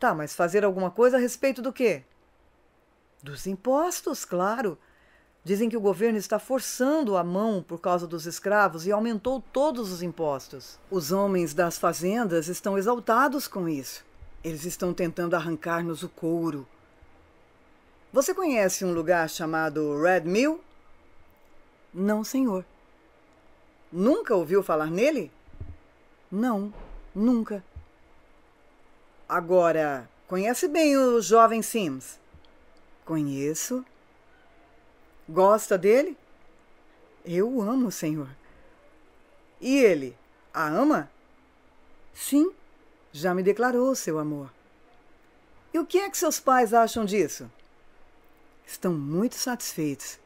Tá, mas fazer alguma coisa a respeito do quê? Dos impostos, claro. Dizem que o governo está forçando a mão por causa dos escravos e aumentou todos os impostos. Os homens das fazendas estão exaltados com isso. Eles estão tentando arrancar-nos o couro. Você conhece um lugar chamado Red Mill? Não, senhor. Nunca ouviu falar nele? Não, nunca. Agora, conhece bem o jovem Sims? Conheço. Gosta dele? Eu o amo, Senhor. E ele a ama? Sim, já me declarou seu amor. E o que é que seus pais acham disso? Estão muito satisfeitos.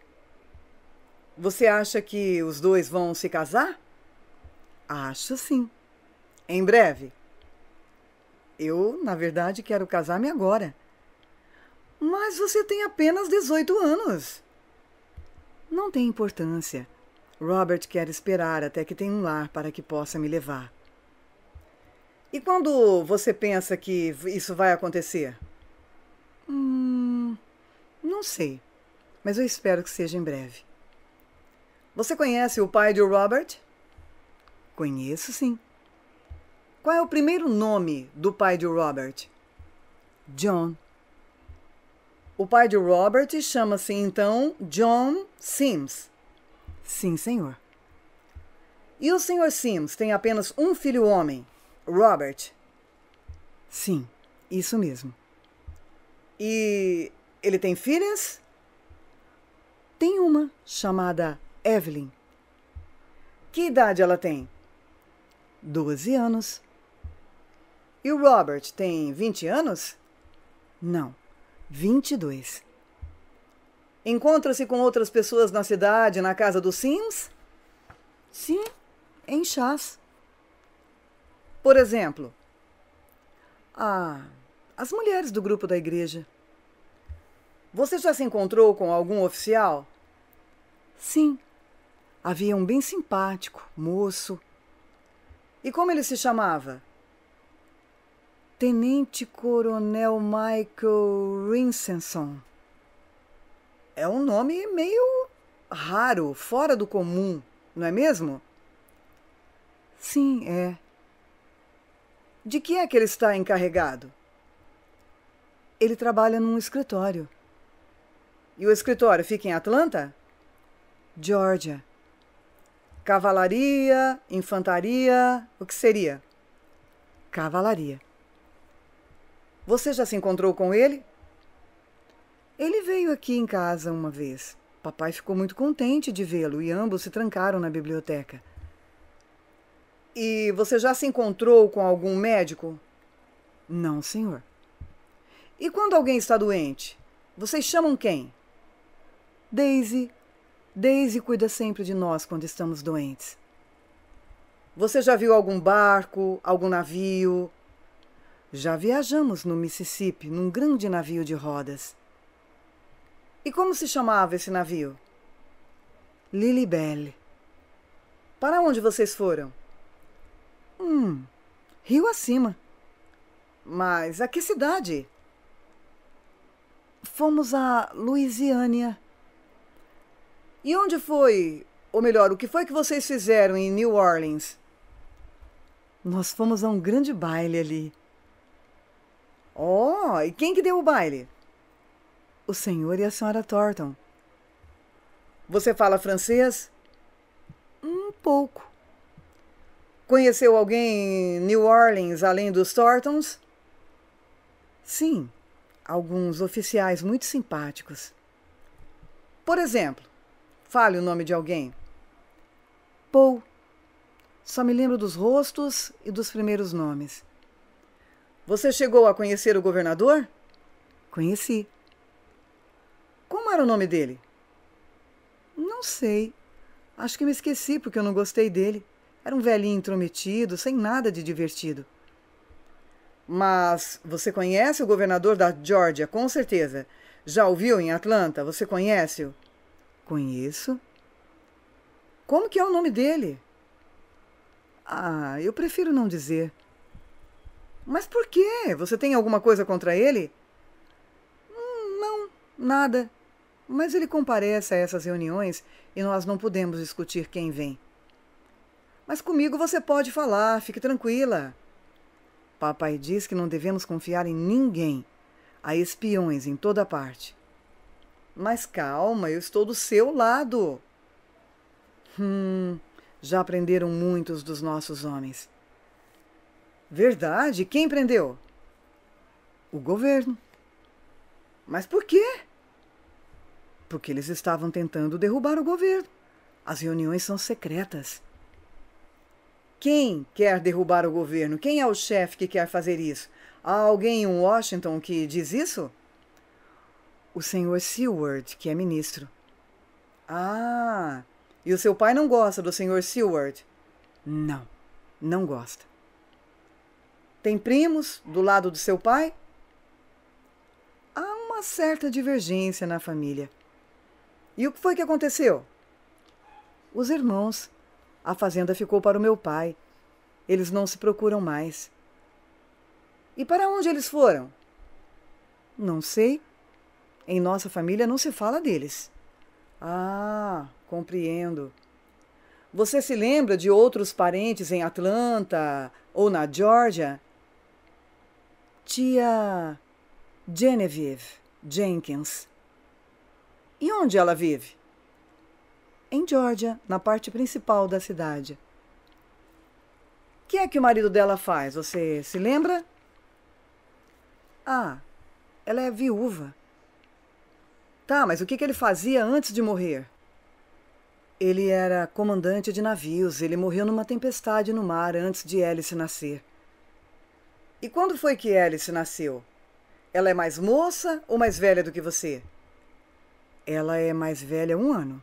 Você acha que os dois vão se casar? Acho sim. Em breve. Eu, na verdade, quero casar-me agora. Mas você tem apenas 18 anos. Não tem importância. Robert quer esperar até que tenha um lar para que possa me levar. E quando você pensa que isso vai acontecer? Hum, não sei, mas eu espero que seja em breve. Você conhece o pai de Robert? Conheço, sim. Qual é o primeiro nome do pai de Robert? John. O pai de Robert chama-se então John Sims. Sim, senhor. E o senhor Sims tem apenas um filho homem, Robert. Sim, isso mesmo. E ele tem filhas? Tem uma chamada Evelyn. Que idade ela tem? Doze anos. E o Robert tem vinte anos? Não 22. Encontra-se com outras pessoas na cidade, na casa dos Sims? Sim, em chás. Por exemplo, ah, as mulheres do grupo da igreja. Você já se encontrou com algum oficial? Sim. Havia um bem simpático, moço. E como ele se chamava? Tenente Coronel Michael Rinsenson. É um nome meio raro, fora do comum, não é mesmo? Sim, é. De que é que ele está encarregado? Ele trabalha num escritório. E o escritório fica em Atlanta? Georgia. Cavalaria, infantaria, o que seria? Cavalaria. Você já se encontrou com ele? Ele veio aqui em casa uma vez. Papai ficou muito contente de vê-lo e ambos se trancaram na biblioteca. E você já se encontrou com algum médico? Não, senhor. E quando alguém está doente, vocês chamam quem? Daisy. Daisy cuida sempre de nós quando estamos doentes. Você já viu algum barco, algum navio, já viajamos no Mississippi num grande navio de rodas. E como se chamava esse navio? Lilibelle. Para onde vocês foram? Hum, rio acima. Mas a que cidade? Fomos a Louisiana. E onde foi, ou melhor, o que foi que vocês fizeram em New Orleans? Nós fomos a um grande baile ali. Oh, e quem que deu o baile? O senhor e a senhora Thornton. Você fala francês? Um pouco. Conheceu alguém em New Orleans além dos Thorntons? Sim, alguns oficiais muito simpáticos. Por exemplo, fale o nome de alguém. Paul. Só me lembro dos rostos e dos primeiros nomes. Você chegou a conhecer o governador? Conheci. Como era o nome dele? Não sei. Acho que me esqueci porque eu não gostei dele. Era um velhinho intrometido, sem nada de divertido. Mas você conhece o governador da Georgia, com certeza. Já ouviu em Atlanta? Você conhece-o? Conheço. Como que é o nome dele? Ah, eu prefiro não dizer. Mas por quê? Você tem alguma coisa contra ele? Hum, não, nada. Mas ele comparece a essas reuniões e nós não podemos discutir quem vem. Mas comigo você pode falar, fique tranquila. Papai diz que não devemos confiar em ninguém. Há espiões em toda parte. Mas calma, eu estou do seu lado. Hum, já aprenderam muitos dos nossos homens. Verdade? Quem prendeu? O governo. Mas por quê? Porque eles estavam tentando derrubar o governo. As reuniões são secretas. Quem quer derrubar o governo? Quem é o chefe que quer fazer isso? Há alguém em Washington que diz isso? O senhor Seward, que é ministro. Ah, e o seu pai não gosta do senhor Seward? Não, não gosta. Tem primos do lado do seu pai? Há uma certa divergência na família. E o que foi que aconteceu? Os irmãos. A fazenda ficou para o meu pai. Eles não se procuram mais. E para onde eles foram? Não sei. Em nossa família não se fala deles. Ah, compreendo. Você se lembra de outros parentes em Atlanta ou na Geórgia Tia Genevieve Jenkins. E onde ela vive? Em Georgia, na parte principal da cidade. O que é que o marido dela faz? Você se lembra? Ah, ela é viúva. Tá, mas o que, que ele fazia antes de morrer? Ele era comandante de navios. Ele morreu numa tempestade no mar antes de Alice nascer. E quando foi que Alice nasceu? Ela é mais moça ou mais velha do que você? Ela é mais velha um ano.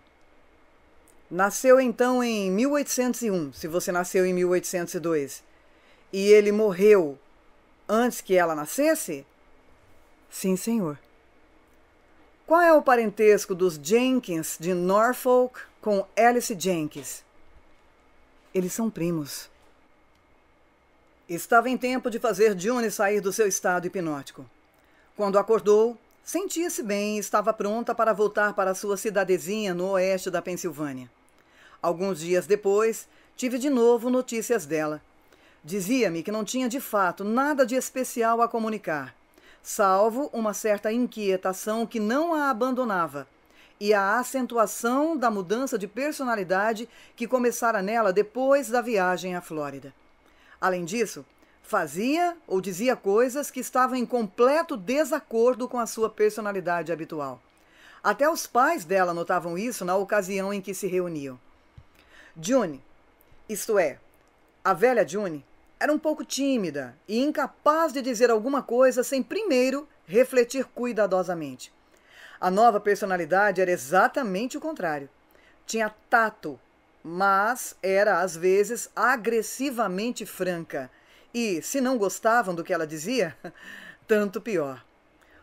Nasceu então em 1801, se você nasceu em 1802. E ele morreu antes que ela nascesse? Sim, senhor. Qual é o parentesco dos Jenkins de Norfolk com Alice Jenkins? Eles são primos. Estava em tempo de fazer June sair do seu estado hipnótico. Quando acordou, sentia-se bem e estava pronta para voltar para sua cidadezinha no oeste da Pensilvânia. Alguns dias depois, tive de novo notícias dela. Dizia-me que não tinha de fato nada de especial a comunicar, salvo uma certa inquietação que não a abandonava e a acentuação da mudança de personalidade que começara nela depois da viagem à Flórida. Além disso, fazia ou dizia coisas que estavam em completo desacordo com a sua personalidade habitual. Até os pais dela notavam isso na ocasião em que se reuniam. June, isto é, a velha June, era um pouco tímida e incapaz de dizer alguma coisa sem primeiro refletir cuidadosamente. A nova personalidade era exatamente o contrário. Tinha tato mas era às vezes agressivamente franca. E se não gostavam do que ela dizia, <laughs> tanto pior.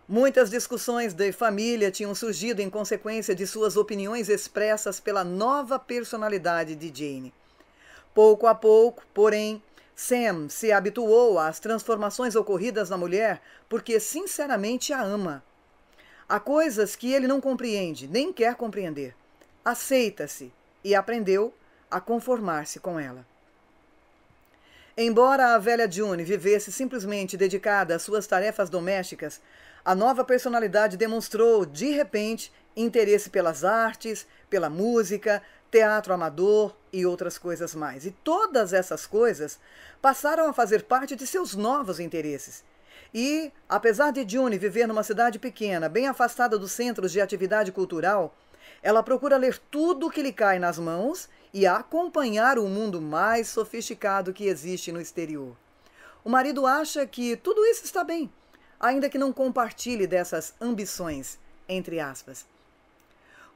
Muitas discussões de família tinham surgido em consequência de suas opiniões expressas pela nova personalidade de Jane. Pouco a pouco, porém, Sam se habituou às transformações ocorridas na mulher porque sinceramente a ama. Há coisas que ele não compreende, nem quer compreender. Aceita-se e aprendeu a conformar-se com ela. Embora a velha June vivesse simplesmente dedicada às suas tarefas domésticas, a nova personalidade demonstrou, de repente, interesse pelas artes, pela música, teatro amador e outras coisas mais. E todas essas coisas passaram a fazer parte de seus novos interesses. E, apesar de June viver numa cidade pequena, bem afastada dos centros de atividade cultural, ela procura ler tudo o que lhe cai nas mãos e acompanhar o mundo mais sofisticado que existe no exterior. O marido acha que tudo isso está bem, ainda que não compartilhe dessas ambições, entre aspas.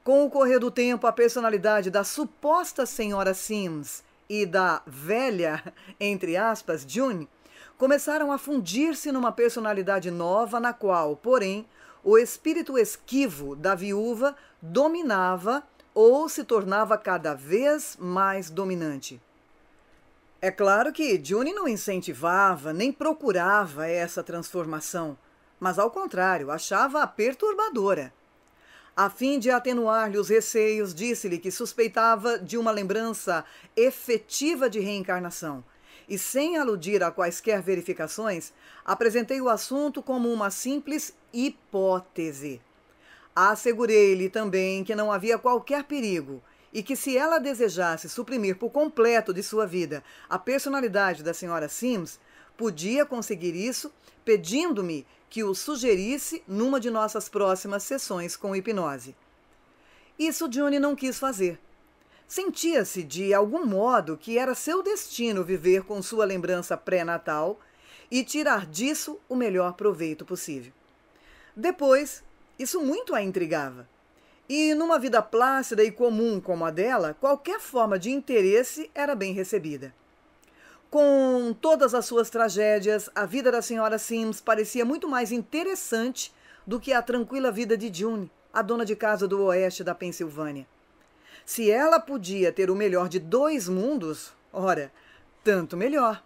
Com o correr do tempo, a personalidade da suposta senhora Sims e da velha, <laughs> entre aspas, June, começaram a fundir-se numa personalidade nova na qual, porém, o espírito esquivo da viúva dominava ou se tornava cada vez mais dominante. É claro que Juni não incentivava nem procurava essa transformação, mas ao contrário, achava-a perturbadora. A fim de atenuar-lhe os receios, disse-lhe que suspeitava de uma lembrança efetiva de reencarnação. E sem aludir a quaisquer verificações, apresentei o assunto como uma simples hipótese. Assegurei-lhe também que não havia qualquer perigo e que se ela desejasse suprimir por completo de sua vida a personalidade da senhora Sims, podia conseguir isso pedindo-me que o sugerisse numa de nossas próximas sessões com hipnose. Isso Johnny não quis fazer. Sentia-se de algum modo que era seu destino viver com sua lembrança pré-natal e tirar disso o melhor proveito possível. Depois, isso muito a intrigava. E numa vida plácida e comum como a dela, qualquer forma de interesse era bem recebida. Com todas as suas tragédias, a vida da senhora Sims parecia muito mais interessante do que a tranquila vida de June, a dona de casa do oeste da Pensilvânia. Se ela podia ter o melhor de dois mundos, ora, tanto melhor.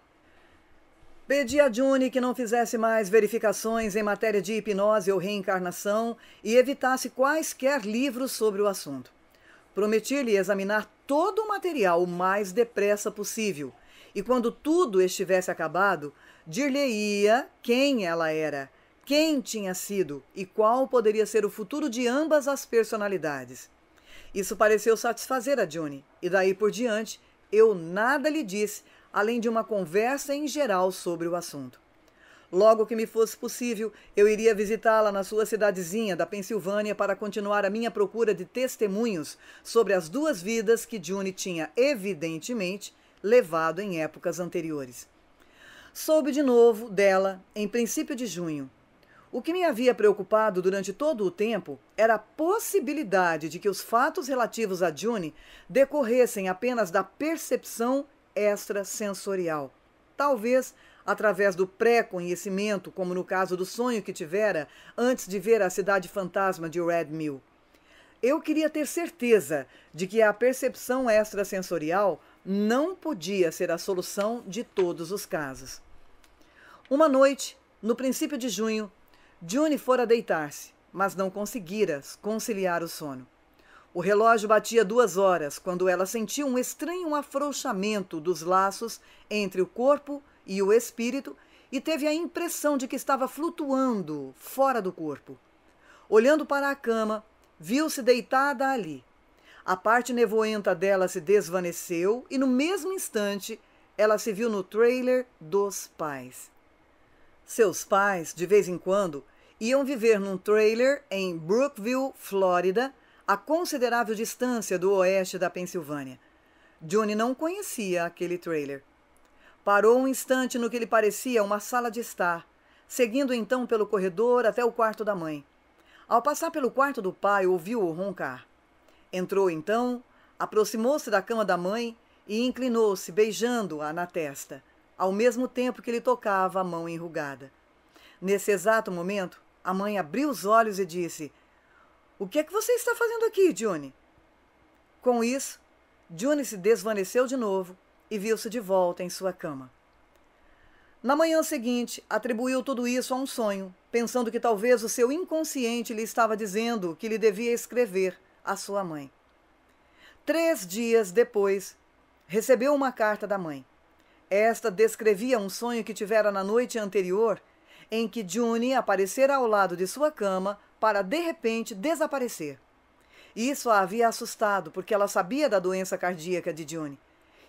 Pedi a Juni que não fizesse mais verificações em matéria de hipnose ou reencarnação e evitasse quaisquer livros sobre o assunto. Prometi-lhe examinar todo o material o mais depressa possível e, quando tudo estivesse acabado, dir-lhe-ia quem ela era, quem tinha sido e qual poderia ser o futuro de ambas as personalidades. Isso pareceu satisfazer a Juni e, daí por diante, eu nada lhe disse além de uma conversa em geral sobre o assunto. Logo que me fosse possível, eu iria visitá-la na sua cidadezinha da Pensilvânia para continuar a minha procura de testemunhos sobre as duas vidas que June tinha, evidentemente, levado em épocas anteriores. Soube de novo dela em princípio de junho. O que me havia preocupado durante todo o tempo era a possibilidade de que os fatos relativos a June decorressem apenas da percepção extrasensorial. Talvez através do pré-conhecimento, como no caso do sonho que tivera antes de ver a cidade fantasma de Red Mill. Eu queria ter certeza de que a percepção extrasensorial não podia ser a solução de todos os casos. Uma noite, no princípio de junho, June fora deitar-se, mas não conseguira conciliar o sono. O relógio batia duas horas quando ela sentiu um estranho afrouxamento dos laços entre o corpo e o espírito e teve a impressão de que estava flutuando fora do corpo. Olhando para a cama, viu-se deitada ali. A parte nevoenta dela se desvaneceu e, no mesmo instante, ela se viu no trailer dos pais. Seus pais, de vez em quando, iam viver num trailer em Brookville, Flórida, a considerável distância do oeste da Pensilvânia. Johnny não conhecia aquele trailer. Parou um instante no que lhe parecia uma sala de estar, seguindo então pelo corredor até o quarto da mãe. Ao passar pelo quarto do pai, ouviu-o roncar. Entrou então, aproximou-se da cama da mãe e inclinou-se, beijando-a na testa, ao mesmo tempo que lhe tocava a mão enrugada. Nesse exato momento, a mãe abriu os olhos e disse: o que é que você está fazendo aqui, Johnny? Com isso, Johnny se desvaneceu de novo e viu-se de volta em sua cama. Na manhã seguinte, atribuiu tudo isso a um sonho, pensando que talvez o seu inconsciente lhe estava dizendo que lhe devia escrever à sua mãe. Três dias depois, recebeu uma carta da mãe. Esta descrevia um sonho que tivera na noite anterior, em que June aparecera ao lado de sua cama para de repente desaparecer. Isso a havia assustado, porque ela sabia da doença cardíaca de Johnny.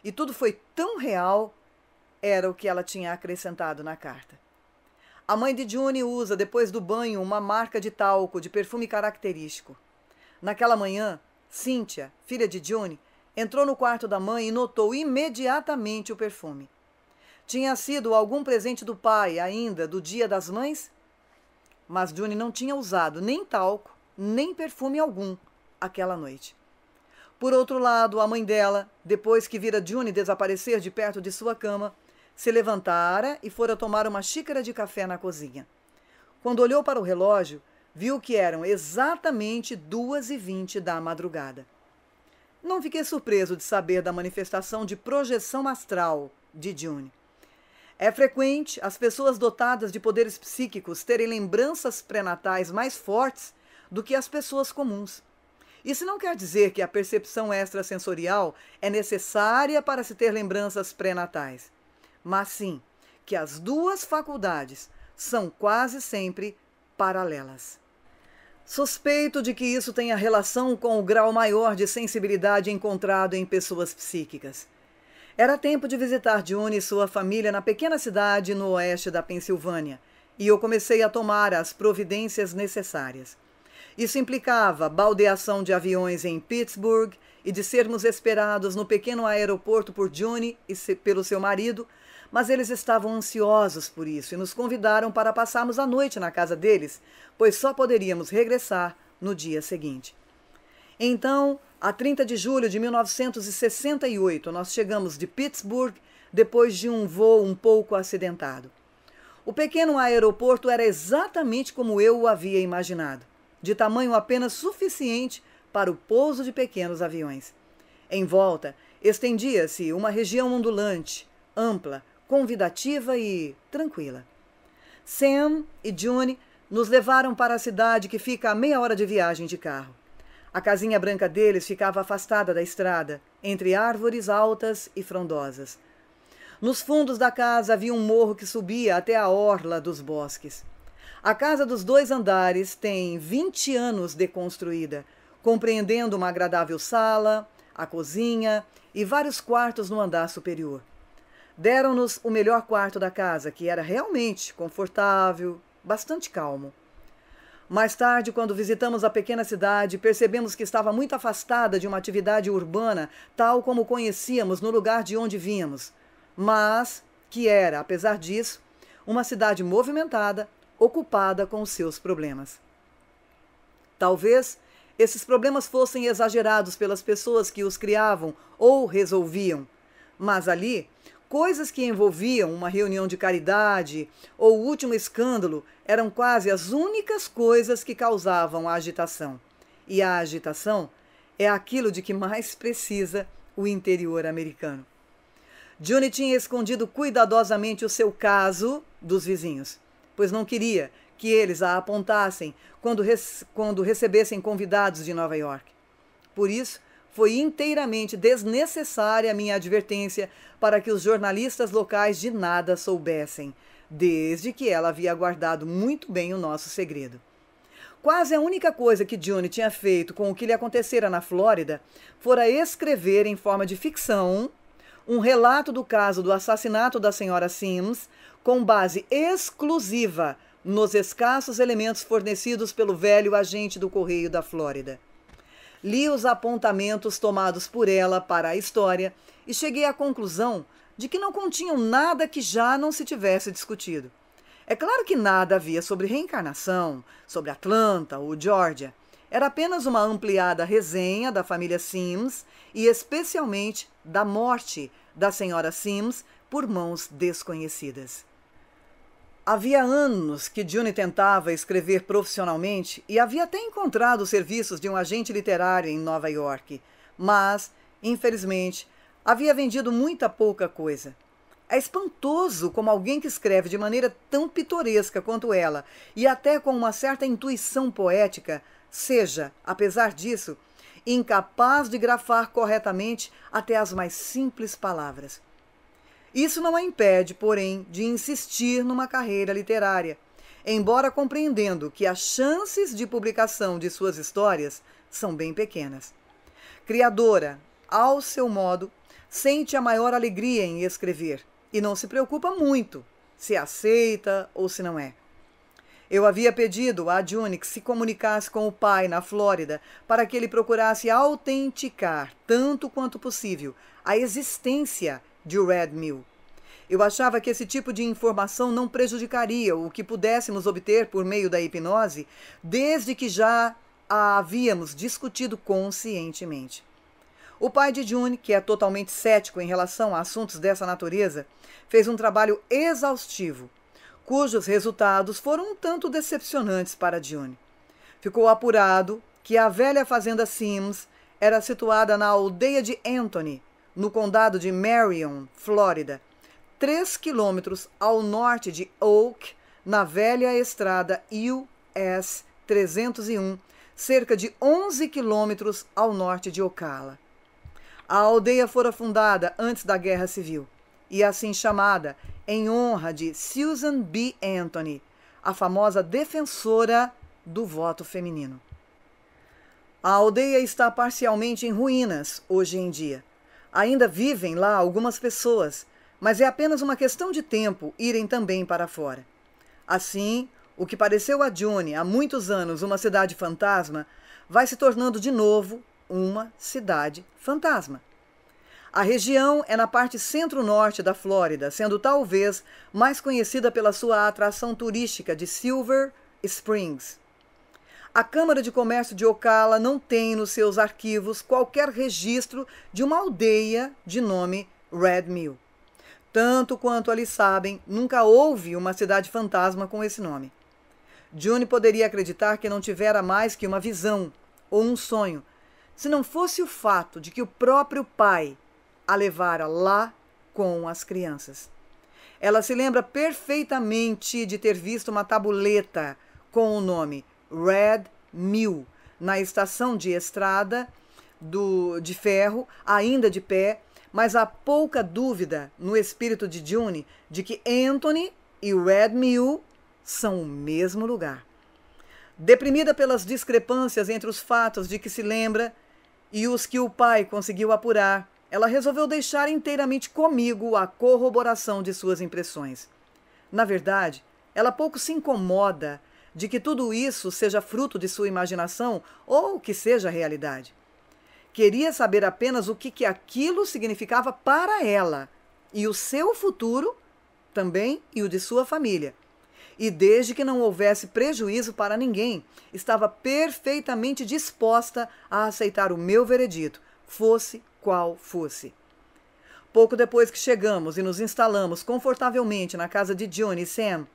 E tudo foi tão real, era o que ela tinha acrescentado na carta. A mãe de Johnny usa, depois do banho, uma marca de talco, de perfume característico. Naquela manhã, Cynthia, filha de Johnny, entrou no quarto da mãe e notou imediatamente o perfume. Tinha sido algum presente do pai ainda do Dia das Mães? mas June não tinha usado nem talco, nem perfume algum aquela noite. Por outro lado, a mãe dela, depois que vira June desaparecer de perto de sua cama, se levantara e fora tomar uma xícara de café na cozinha. Quando olhou para o relógio, viu que eram exatamente duas e vinte da madrugada. Não fiquei surpreso de saber da manifestação de projeção astral de June. É frequente as pessoas dotadas de poderes psíquicos terem lembranças pré-natais mais fortes do que as pessoas comuns. Isso não quer dizer que a percepção extrasensorial é necessária para se ter lembranças pré-natais, mas sim que as duas faculdades são quase sempre paralelas. Suspeito de que isso tenha relação com o grau maior de sensibilidade encontrado em pessoas psíquicas. Era tempo de visitar June e sua família na pequena cidade no oeste da Pensilvânia, e eu comecei a tomar as providências necessárias. Isso implicava baldeação de aviões em Pittsburgh e de sermos esperados no pequeno aeroporto por June e se, pelo seu marido, mas eles estavam ansiosos por isso e nos convidaram para passarmos a noite na casa deles, pois só poderíamos regressar no dia seguinte. Então, a 30 de julho de 1968, nós chegamos de Pittsburgh depois de um voo um pouco acidentado. O pequeno aeroporto era exatamente como eu o havia imaginado, de tamanho apenas suficiente para o pouso de pequenos aviões. Em volta, estendia-se uma região ondulante, ampla, convidativa e tranquila. Sam e June nos levaram para a cidade que fica a meia hora de viagem de carro. A casinha branca deles ficava afastada da estrada, entre árvores altas e frondosas. Nos fundos da casa havia um morro que subia até a orla dos bosques. A casa dos dois andares tem 20 anos deconstruída, compreendendo uma agradável sala, a cozinha e vários quartos no andar superior. Deram-nos o melhor quarto da casa, que era realmente confortável, bastante calmo. Mais tarde, quando visitamos a pequena cidade, percebemos que estava muito afastada de uma atividade urbana, tal como conhecíamos no lugar de onde vínhamos, mas que era, apesar disso, uma cidade movimentada, ocupada com os seus problemas. Talvez esses problemas fossem exagerados pelas pessoas que os criavam ou resolviam, mas ali Coisas que envolviam uma reunião de caridade ou o último escândalo eram quase as únicas coisas que causavam a agitação. E a agitação é aquilo de que mais precisa o interior americano. Johnny tinha escondido cuidadosamente o seu caso dos vizinhos, pois não queria que eles a apontassem quando, quando recebessem convidados de Nova York. Por isso, foi inteiramente desnecessária a minha advertência para que os jornalistas locais de nada soubessem, desde que ela havia guardado muito bem o nosso segredo. Quase a única coisa que Johnny tinha feito com o que lhe acontecera na Flórida fora escrever em forma de ficção um relato do caso do assassinato da senhora Sims com base exclusiva nos escassos elementos fornecidos pelo velho agente do Correio da Flórida li os apontamentos tomados por ela para a história e cheguei à conclusão de que não continham nada que já não se tivesse discutido. É claro que nada havia sobre reencarnação, sobre Atlanta ou Georgia. Era apenas uma ampliada resenha da família Sims e especialmente da morte da senhora Sims por mãos desconhecidas. Havia anos que Juni tentava escrever profissionalmente e havia até encontrado os serviços de um agente literário em Nova York, mas, infelizmente, havia vendido muita pouca coisa. É espantoso como alguém que escreve de maneira tão pitoresca quanto ela e até com uma certa intuição poética seja, apesar disso, incapaz de grafar corretamente até as mais simples palavras. Isso não a impede, porém, de insistir numa carreira literária, embora compreendendo que as chances de publicação de suas histórias são bem pequenas. Criadora, ao seu modo, sente a maior alegria em escrever e não se preocupa muito se aceita ou se não é. Eu havia pedido a June que se comunicasse com o pai na Flórida para que ele procurasse autenticar, tanto quanto possível, a existência de Red Mill. Eu achava que esse tipo de informação não prejudicaria o que pudéssemos obter por meio da hipnose, desde que já a havíamos discutido conscientemente. O pai de June, que é totalmente cético em relação a assuntos dessa natureza, fez um trabalho exaustivo, cujos resultados foram um tanto decepcionantes para June. Ficou apurado que a velha fazenda Sims era situada na aldeia de Anthony, no condado de Marion, Flórida, 3 quilômetros ao norte de Oak, na velha estrada US 301, cerca de 11 quilômetros ao norte de Ocala. A aldeia fora fundada antes da Guerra Civil e assim chamada em honra de Susan B. Anthony, a famosa defensora do voto feminino. A aldeia está parcialmente em ruínas hoje em dia, Ainda vivem lá algumas pessoas, mas é apenas uma questão de tempo irem também para fora. Assim, o que pareceu a Johnny há muitos anos uma cidade fantasma vai se tornando de novo uma cidade fantasma. A região é na parte centro-norte da Flórida, sendo talvez mais conhecida pela sua atração turística de Silver Springs. A Câmara de Comércio de Ocala não tem nos seus arquivos qualquer registro de uma aldeia de nome Red Mill. Tanto quanto ali sabem, nunca houve uma cidade fantasma com esse nome. June poderia acreditar que não tivera mais que uma visão ou um sonho, se não fosse o fato de que o próprio pai a levara lá com as crianças. Ela se lembra perfeitamente de ter visto uma tabuleta com o nome Red Mill, na estação de estrada do, de ferro, ainda de pé, mas há pouca dúvida no espírito de June de que Anthony e Red Mill são o mesmo lugar. Deprimida pelas discrepâncias entre os fatos de que se lembra e os que o pai conseguiu apurar, ela resolveu deixar inteiramente comigo a corroboração de suas impressões. Na verdade, ela pouco se incomoda de que tudo isso seja fruto de sua imaginação ou que seja realidade. Queria saber apenas o que, que aquilo significava para ela e o seu futuro também e o de sua família. E desde que não houvesse prejuízo para ninguém, estava perfeitamente disposta a aceitar o meu veredito, fosse qual fosse. Pouco depois que chegamos e nos instalamos confortavelmente na casa de Johnny e Sam,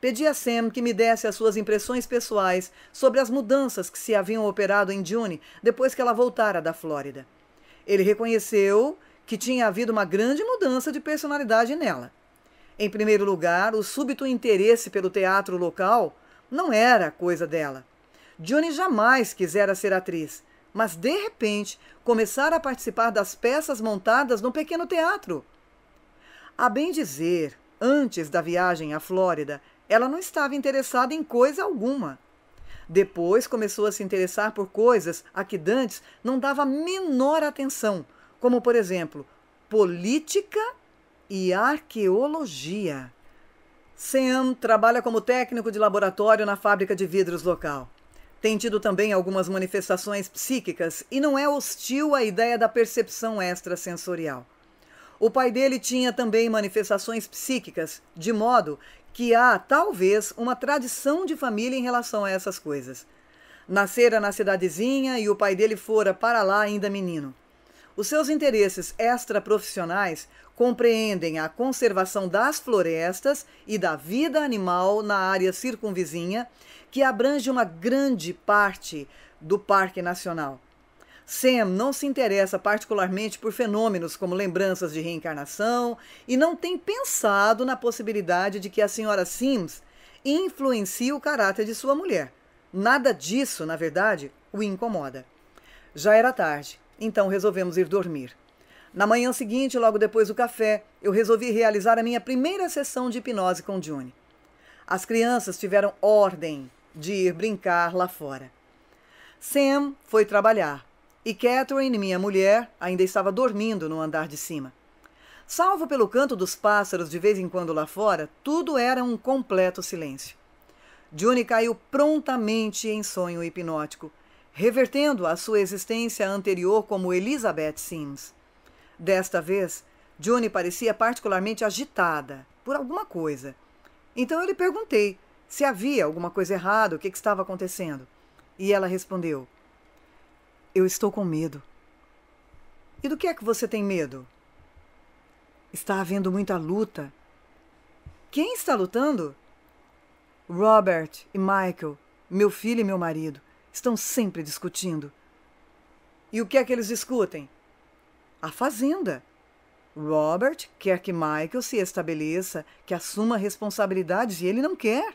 Pedi a Sam que me desse as suas impressões pessoais sobre as mudanças que se haviam operado em June depois que ela voltara da Flórida. Ele reconheceu que tinha havido uma grande mudança de personalidade nela. Em primeiro lugar, o súbito interesse pelo teatro local não era coisa dela. June jamais quisera ser atriz, mas de repente começara a participar das peças montadas no pequeno teatro. A bem dizer, antes da viagem à Flórida, ela não estava interessada em coisa alguma. Depois começou a se interessar por coisas a que Dantes não dava menor atenção, como, por exemplo, política e arqueologia. Sam trabalha como técnico de laboratório na fábrica de vidros local. Tem tido também algumas manifestações psíquicas e não é hostil à ideia da percepção extrasensorial. O pai dele tinha também manifestações psíquicas, de modo que há talvez uma tradição de família em relação a essas coisas. Nascera na cidadezinha e o pai dele fora para lá ainda menino. Os seus interesses extraprofissionais compreendem a conservação das florestas e da vida animal na área circunvizinha, que abrange uma grande parte do Parque Nacional Sam não se interessa particularmente por fenômenos como lembranças de reencarnação e não tem pensado na possibilidade de que a senhora Sims influencie o caráter de sua mulher. Nada disso, na verdade, o incomoda. Já era tarde, então resolvemos ir dormir. Na manhã seguinte, logo depois do café, eu resolvi realizar a minha primeira sessão de hipnose com Johnny. As crianças tiveram ordem de ir brincar lá fora. Sam foi trabalhar e Catherine, minha mulher, ainda estava dormindo no andar de cima. Salvo pelo canto dos pássaros de vez em quando lá fora, tudo era um completo silêncio. Johnny caiu prontamente em sonho hipnótico, revertendo a sua existência anterior como Elizabeth Sims. Desta vez, Johnny parecia particularmente agitada por alguma coisa. Então eu lhe perguntei se havia alguma coisa errada, o que, que estava acontecendo. E ela respondeu: eu estou com medo. E do que é que você tem medo? Está havendo muita luta. Quem está lutando? Robert e Michael, meu filho e meu marido, estão sempre discutindo. E o que é que eles discutem? A fazenda. Robert quer que Michael se estabeleça, que assuma responsabilidades e ele não quer.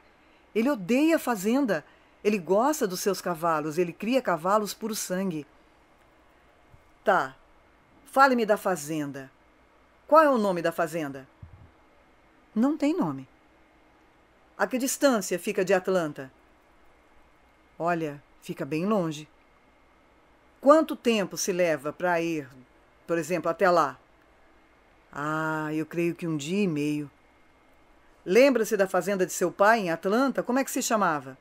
Ele odeia a fazenda. Ele gosta dos seus cavalos, ele cria cavalos puro sangue. Tá. Fale-me da fazenda. Qual é o nome da fazenda? Não tem nome. A que distância fica de Atlanta? Olha, fica bem longe. Quanto tempo se leva para ir, por exemplo, até lá? Ah, eu creio que um dia e meio. Lembra-se da fazenda de seu pai em Atlanta? Como é que se chamava?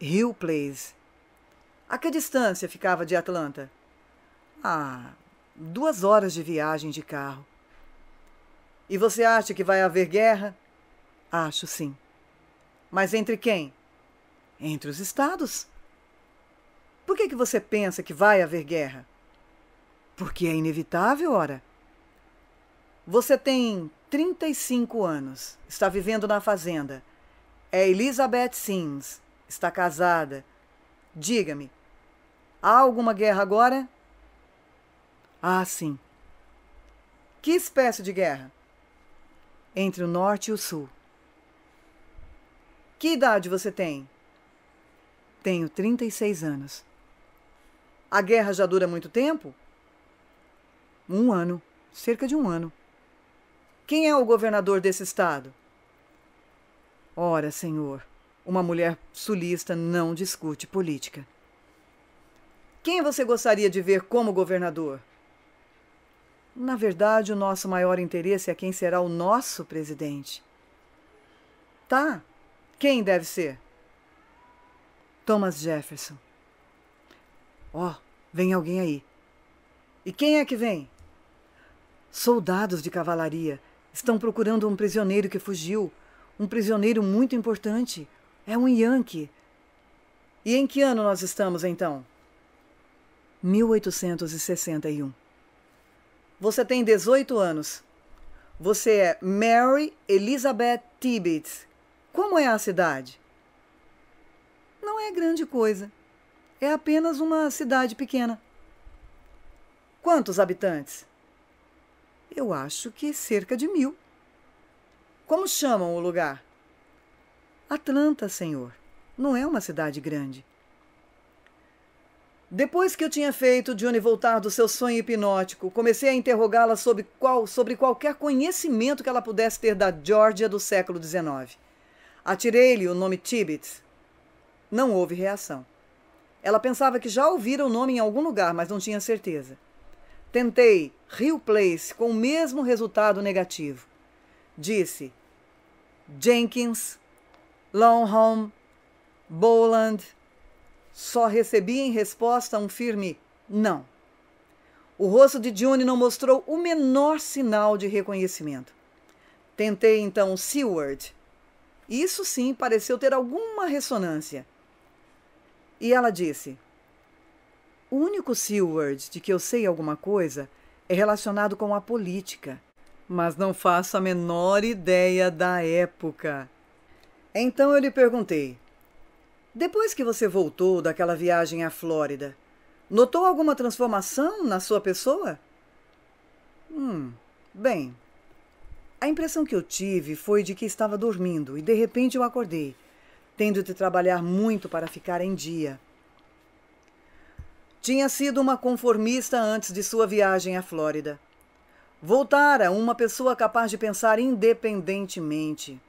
Hill Place. A que distância ficava de Atlanta? Ah, duas horas de viagem de carro. E você acha que vai haver guerra? Acho sim. Mas entre quem? Entre os estados. Por que, que você pensa que vai haver guerra? Porque é inevitável, ora. Você tem 35 anos, está vivendo na fazenda. É Elizabeth Sims está casada. Diga-me, há alguma guerra agora? Ah, sim. Que espécie de guerra? Entre o norte e o sul. Que idade você tem? Tenho 36 anos. A guerra já dura muito tempo? Um ano, cerca de um ano. Quem é o governador desse estado? Ora, senhor, uma mulher sulista não discute política. Quem você gostaria de ver como governador? Na verdade, o nosso maior interesse é quem será o nosso presidente. Tá. Quem deve ser? Thomas Jefferson. Ó, oh, vem alguém aí. E quem é que vem? Soldados de cavalaria. Estão procurando um prisioneiro que fugiu. Um prisioneiro muito importante. É um Yankee. E em que ano nós estamos então? 1861. Você tem 18 anos. Você é Mary Elizabeth Tibbetts. Como é a cidade? Não é grande coisa. É apenas uma cidade pequena. Quantos habitantes? Eu acho que cerca de mil. Como chamam o lugar? Atlanta, Senhor, não é uma cidade grande. Depois que eu tinha feito Johnny voltar do seu sonho hipnótico, comecei a interrogá-la sobre, qual, sobre qualquer conhecimento que ela pudesse ter da Georgia do século XIX. Atirei-lhe o nome Tibbets. Não houve reação. Ela pensava que já ouvira o nome em algum lugar, mas não tinha certeza. Tentei Rio Place com o mesmo resultado negativo. Disse Jenkins Longhorn, Boland, só recebia em resposta um firme não. O rosto de June não mostrou o menor sinal de reconhecimento. Tentei então Seward. Isso sim pareceu ter alguma ressonância. E ela disse: O único Seward de que eu sei alguma coisa é relacionado com a política, mas não faço a menor ideia da época. Então eu lhe perguntei: Depois que você voltou daquela viagem à Flórida, notou alguma transformação na sua pessoa? Hum, bem. A impressão que eu tive foi de que estava dormindo e de repente eu acordei, tendo de trabalhar muito para ficar em dia. Tinha sido uma conformista antes de sua viagem à Flórida. Voltara uma pessoa capaz de pensar independentemente.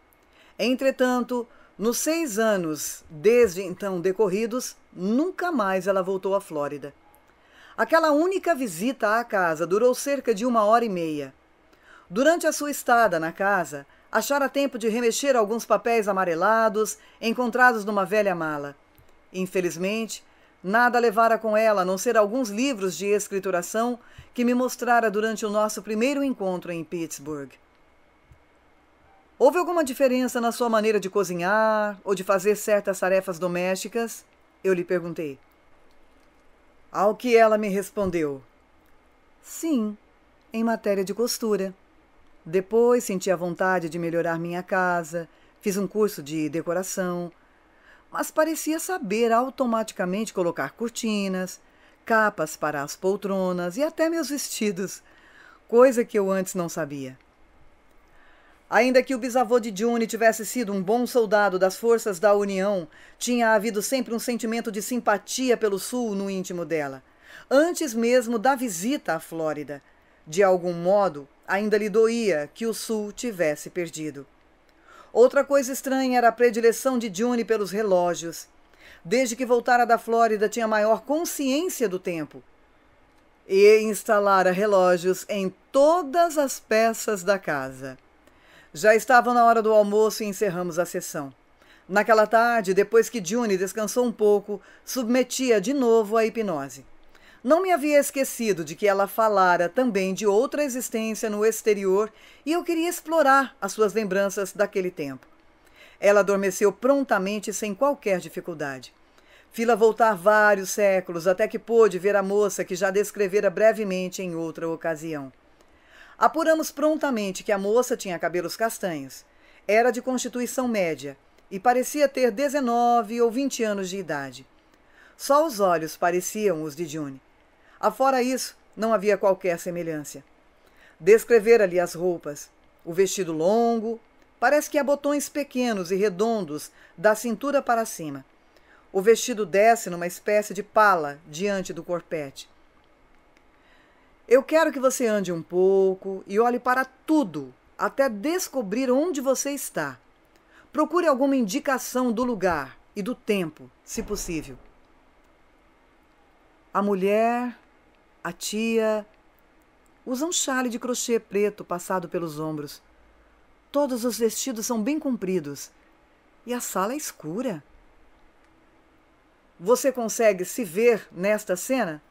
Entretanto, nos seis anos desde então decorridos, nunca mais ela voltou à Flórida. Aquela única visita à casa durou cerca de uma hora e meia. Durante a sua estada na casa, achara tempo de remexer alguns papéis amarelados encontrados numa velha mala. Infelizmente, nada levara com ela a não ser alguns livros de escrituração que me mostrara durante o nosso primeiro encontro em Pittsburgh. Houve alguma diferença na sua maneira de cozinhar ou de fazer certas tarefas domésticas? Eu lhe perguntei. Ao que ela me respondeu: Sim, em matéria de costura. Depois senti a vontade de melhorar minha casa, fiz um curso de decoração, mas parecia saber automaticamente colocar cortinas, capas para as poltronas e até meus vestidos, coisa que eu antes não sabia. Ainda que o bisavô de June tivesse sido um bom soldado das forças da União, tinha havido sempre um sentimento de simpatia pelo Sul no íntimo dela, antes mesmo da visita à Flórida. De algum modo, ainda lhe doía que o Sul tivesse perdido. Outra coisa estranha era a predileção de June pelos relógios. Desde que voltara da Flórida, tinha maior consciência do tempo e instalara relógios em todas as peças da casa. Já estavam na hora do almoço e encerramos a sessão. Naquela tarde, depois que June descansou um pouco, submetia de novo à hipnose. Não me havia esquecido de que ela falara também de outra existência no exterior e eu queria explorar as suas lembranças daquele tempo. Ela adormeceu prontamente sem qualquer dificuldade. Fila voltar vários séculos até que pôde ver a moça que já descrevera brevemente em outra ocasião. Apuramos prontamente que a moça tinha cabelos castanhos. Era de constituição média e parecia ter 19 ou 20 anos de idade. Só os olhos pareciam os de June. Afora isso, não havia qualquer semelhança. Descrevera-lhe as roupas. O vestido longo, parece que há botões pequenos e redondos da cintura para cima. O vestido desce numa espécie de pala diante do corpete. Eu quero que você ande um pouco e olhe para tudo até descobrir onde você está. Procure alguma indicação do lugar e do tempo, se possível. A mulher, a tia, usam um chale de crochê preto passado pelos ombros. Todos os vestidos são bem compridos e a sala é escura. Você consegue se ver nesta cena?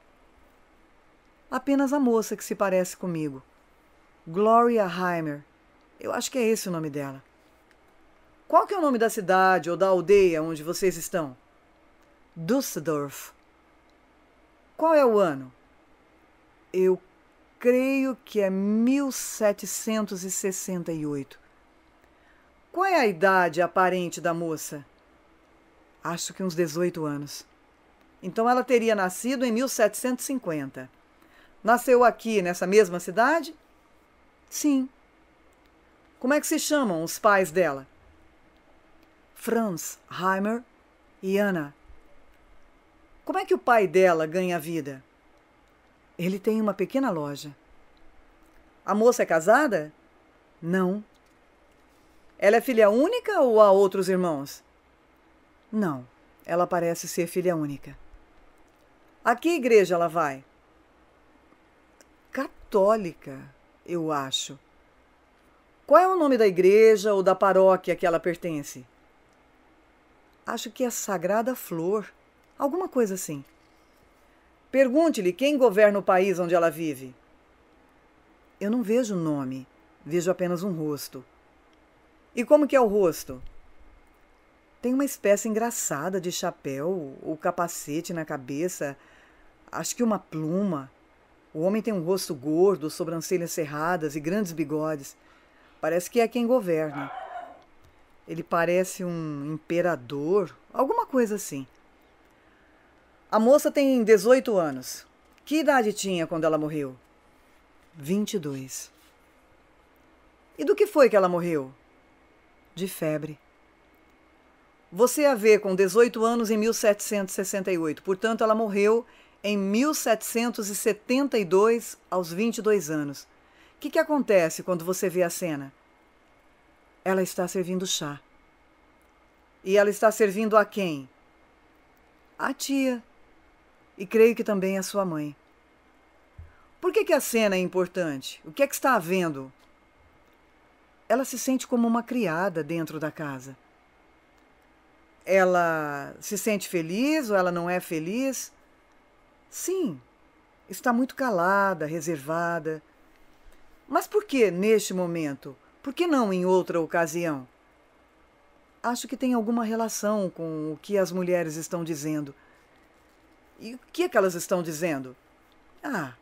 apenas a moça que se parece comigo. Gloria Heimer. Eu acho que é esse o nome dela. Qual que é o nome da cidade ou da aldeia onde vocês estão? Düsseldorf. Qual é o ano? Eu creio que é 1768. Qual é a idade aparente da moça? Acho que uns 18 anos. Então ela teria nascido em 1750. Nasceu aqui, nessa mesma cidade? Sim. Como é que se chamam os pais dela? Franz Heimer e Anna. Como é que o pai dela ganha vida? Ele tem uma pequena loja. A moça é casada? Não. Ela é filha única ou há outros irmãos? Não, ela parece ser filha única. A que igreja ela vai? católica, eu acho. Qual é o nome da igreja ou da paróquia que ela pertence? Acho que é Sagrada Flor, alguma coisa assim. Pergunte-lhe quem governa o país onde ela vive. Eu não vejo o nome, vejo apenas um rosto. E como que é o rosto? Tem uma espécie engraçada de chapéu ou capacete na cabeça, acho que uma pluma. O homem tem um rosto gordo, sobrancelhas cerradas e grandes bigodes. Parece que é quem governa. Ele parece um imperador, alguma coisa assim. A moça tem 18 anos. Que idade tinha quando ela morreu? 22. E do que foi que ela morreu? De febre. Você a vê com 18 anos em 1768, portanto, ela morreu em 1772, aos 22 anos. O que, que acontece quando você vê a cena? Ela está servindo chá. E ela está servindo a quem? A tia. E creio que também a sua mãe. Por que, que a cena é importante? O que é que está havendo? Ela se sente como uma criada dentro da casa. Ela se sente feliz ou ela não é feliz? Sim, está muito calada, reservada. Mas por que neste momento? Por que não em outra ocasião? Acho que tem alguma relação com o que as mulheres estão dizendo. E o que, é que elas estão dizendo? Ah,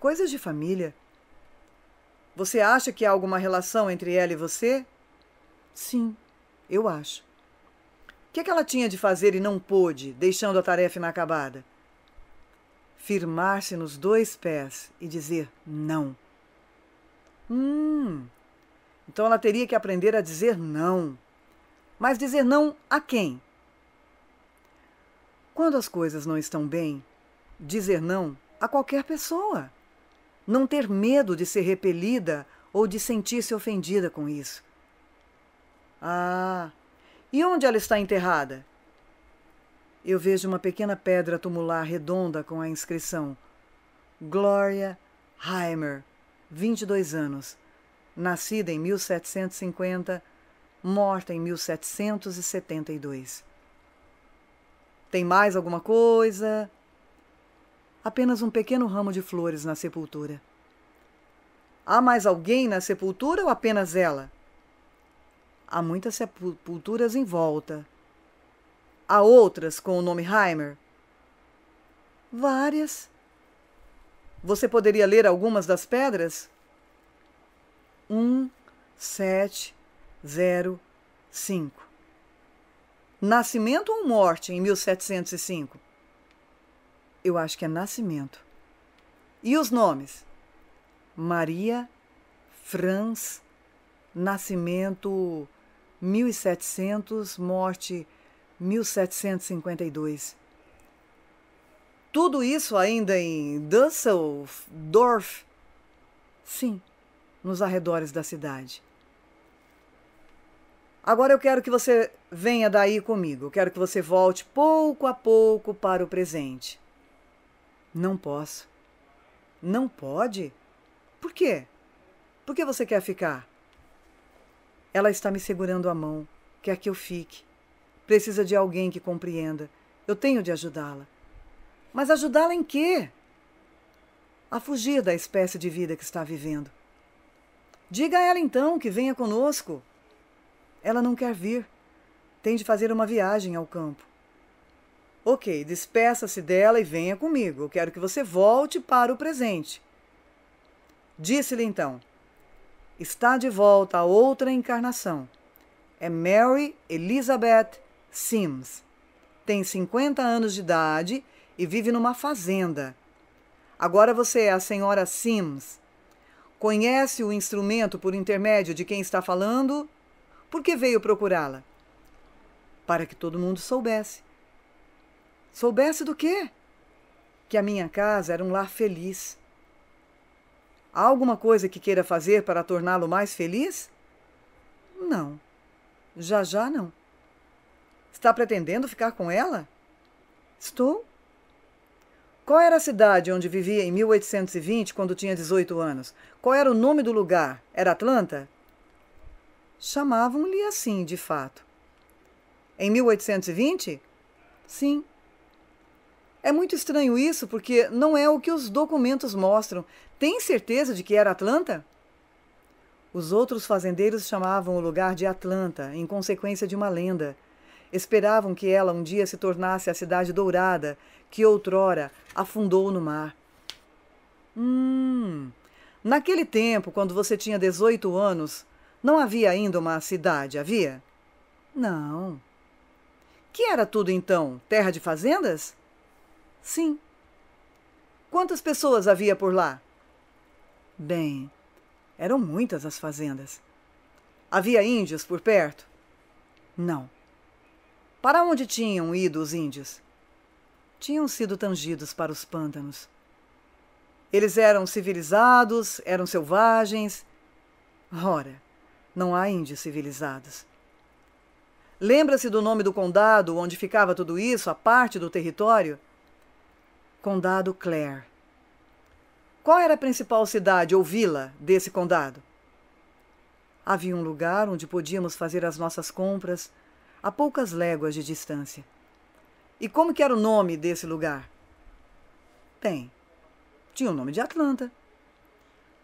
coisas de família. Você acha que há alguma relação entre ela e você? Sim, eu acho. O que, é que ela tinha de fazer e não pôde, deixando a tarefa inacabada? firmar-se nos dois pés e dizer não. Hum, então ela teria que aprender a dizer não. Mas dizer não a quem? Quando as coisas não estão bem, dizer não a qualquer pessoa. Não ter medo de ser repelida ou de sentir-se ofendida com isso. Ah, e onde ela está enterrada? eu vejo uma pequena pedra tumular redonda com a inscrição: Gloria Heimer, 22 anos, nascida em 1750, morta em 1772. Tem mais alguma coisa? Apenas um pequeno ramo de flores na sepultura. Há mais alguém na sepultura ou apenas ela? Há muitas sepulturas em volta, Há outras com o nome Heimer? Várias. Você poderia ler algumas das pedras? um sete zero cinco Nascimento ou morte em 1705? Eu acho que é nascimento. E os nomes? Maria, Franz, nascimento 1700, morte 1752. Tudo isso ainda em Düsseldorf? Sim, nos arredores da cidade. Agora eu quero que você venha daí comigo. Eu quero que você volte pouco a pouco para o presente. Não posso. Não pode? Por quê? Por que você quer ficar? Ela está me segurando a mão. Quer que eu fique. Precisa de alguém que compreenda. Eu tenho de ajudá-la. Mas ajudá-la em quê? A fugir da espécie de vida que está vivendo. Diga a ela então que venha conosco. Ela não quer vir. Tem de fazer uma viagem ao campo. Ok, despeça-se dela e venha comigo. Eu quero que você volte para o presente. Disse-lhe então: Está de volta a outra encarnação. É Mary Elizabeth Sims. Tem 50 anos de idade e vive numa fazenda. Agora você é a senhora Sims. Conhece o instrumento por intermédio de quem está falando? Por que veio procurá-la? Para que todo mundo soubesse. Soubesse do quê? Que a minha casa era um lar feliz. Há alguma coisa que queira fazer para torná-lo mais feliz? Não. Já já não. Está pretendendo ficar com ela? Estou. Qual era a cidade onde vivia em 1820, quando tinha 18 anos? Qual era o nome do lugar? Era Atlanta? Chamavam-lhe assim, de fato. Em 1820? Sim. É muito estranho isso, porque não é o que os documentos mostram. Tem certeza de que era Atlanta? Os outros fazendeiros chamavam o lugar de Atlanta, em consequência de uma lenda. Esperavam que ela um dia se tornasse a cidade dourada que outrora afundou no mar. Hum. Naquele tempo, quando você tinha 18 anos, não havia ainda uma cidade, havia? Não. Que era tudo então? Terra de fazendas? Sim. Quantas pessoas havia por lá? Bem, eram muitas as fazendas. Havia índios por perto? Não. Para onde tinham ido os índios? Tinham sido tangidos para os pântanos. Eles eram civilizados, eram selvagens. Ora, não há índios civilizados. Lembra-se do nome do condado onde ficava tudo isso, a parte do território? Condado Clare. Qual era a principal cidade ou vila desse condado? Havia um lugar onde podíamos fazer as nossas compras, a poucas léguas de distância. E como que era o nome desse lugar? Tem. Tinha o nome de Atlanta.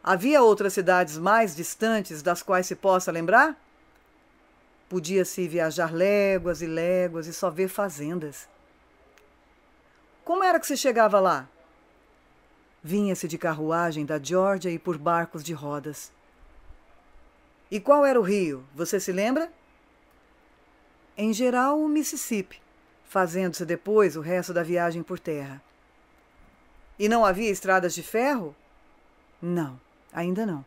Havia outras cidades mais distantes das quais se possa lembrar? Podia-se viajar léguas e léguas e só ver fazendas. Como era que se chegava lá? Vinha-se de carruagem da Geórgia e por barcos de rodas. E qual era o rio? Você se lembra? em geral o Mississippi, fazendo-se depois o resto da viagem por terra. E não havia estradas de ferro? Não, ainda não.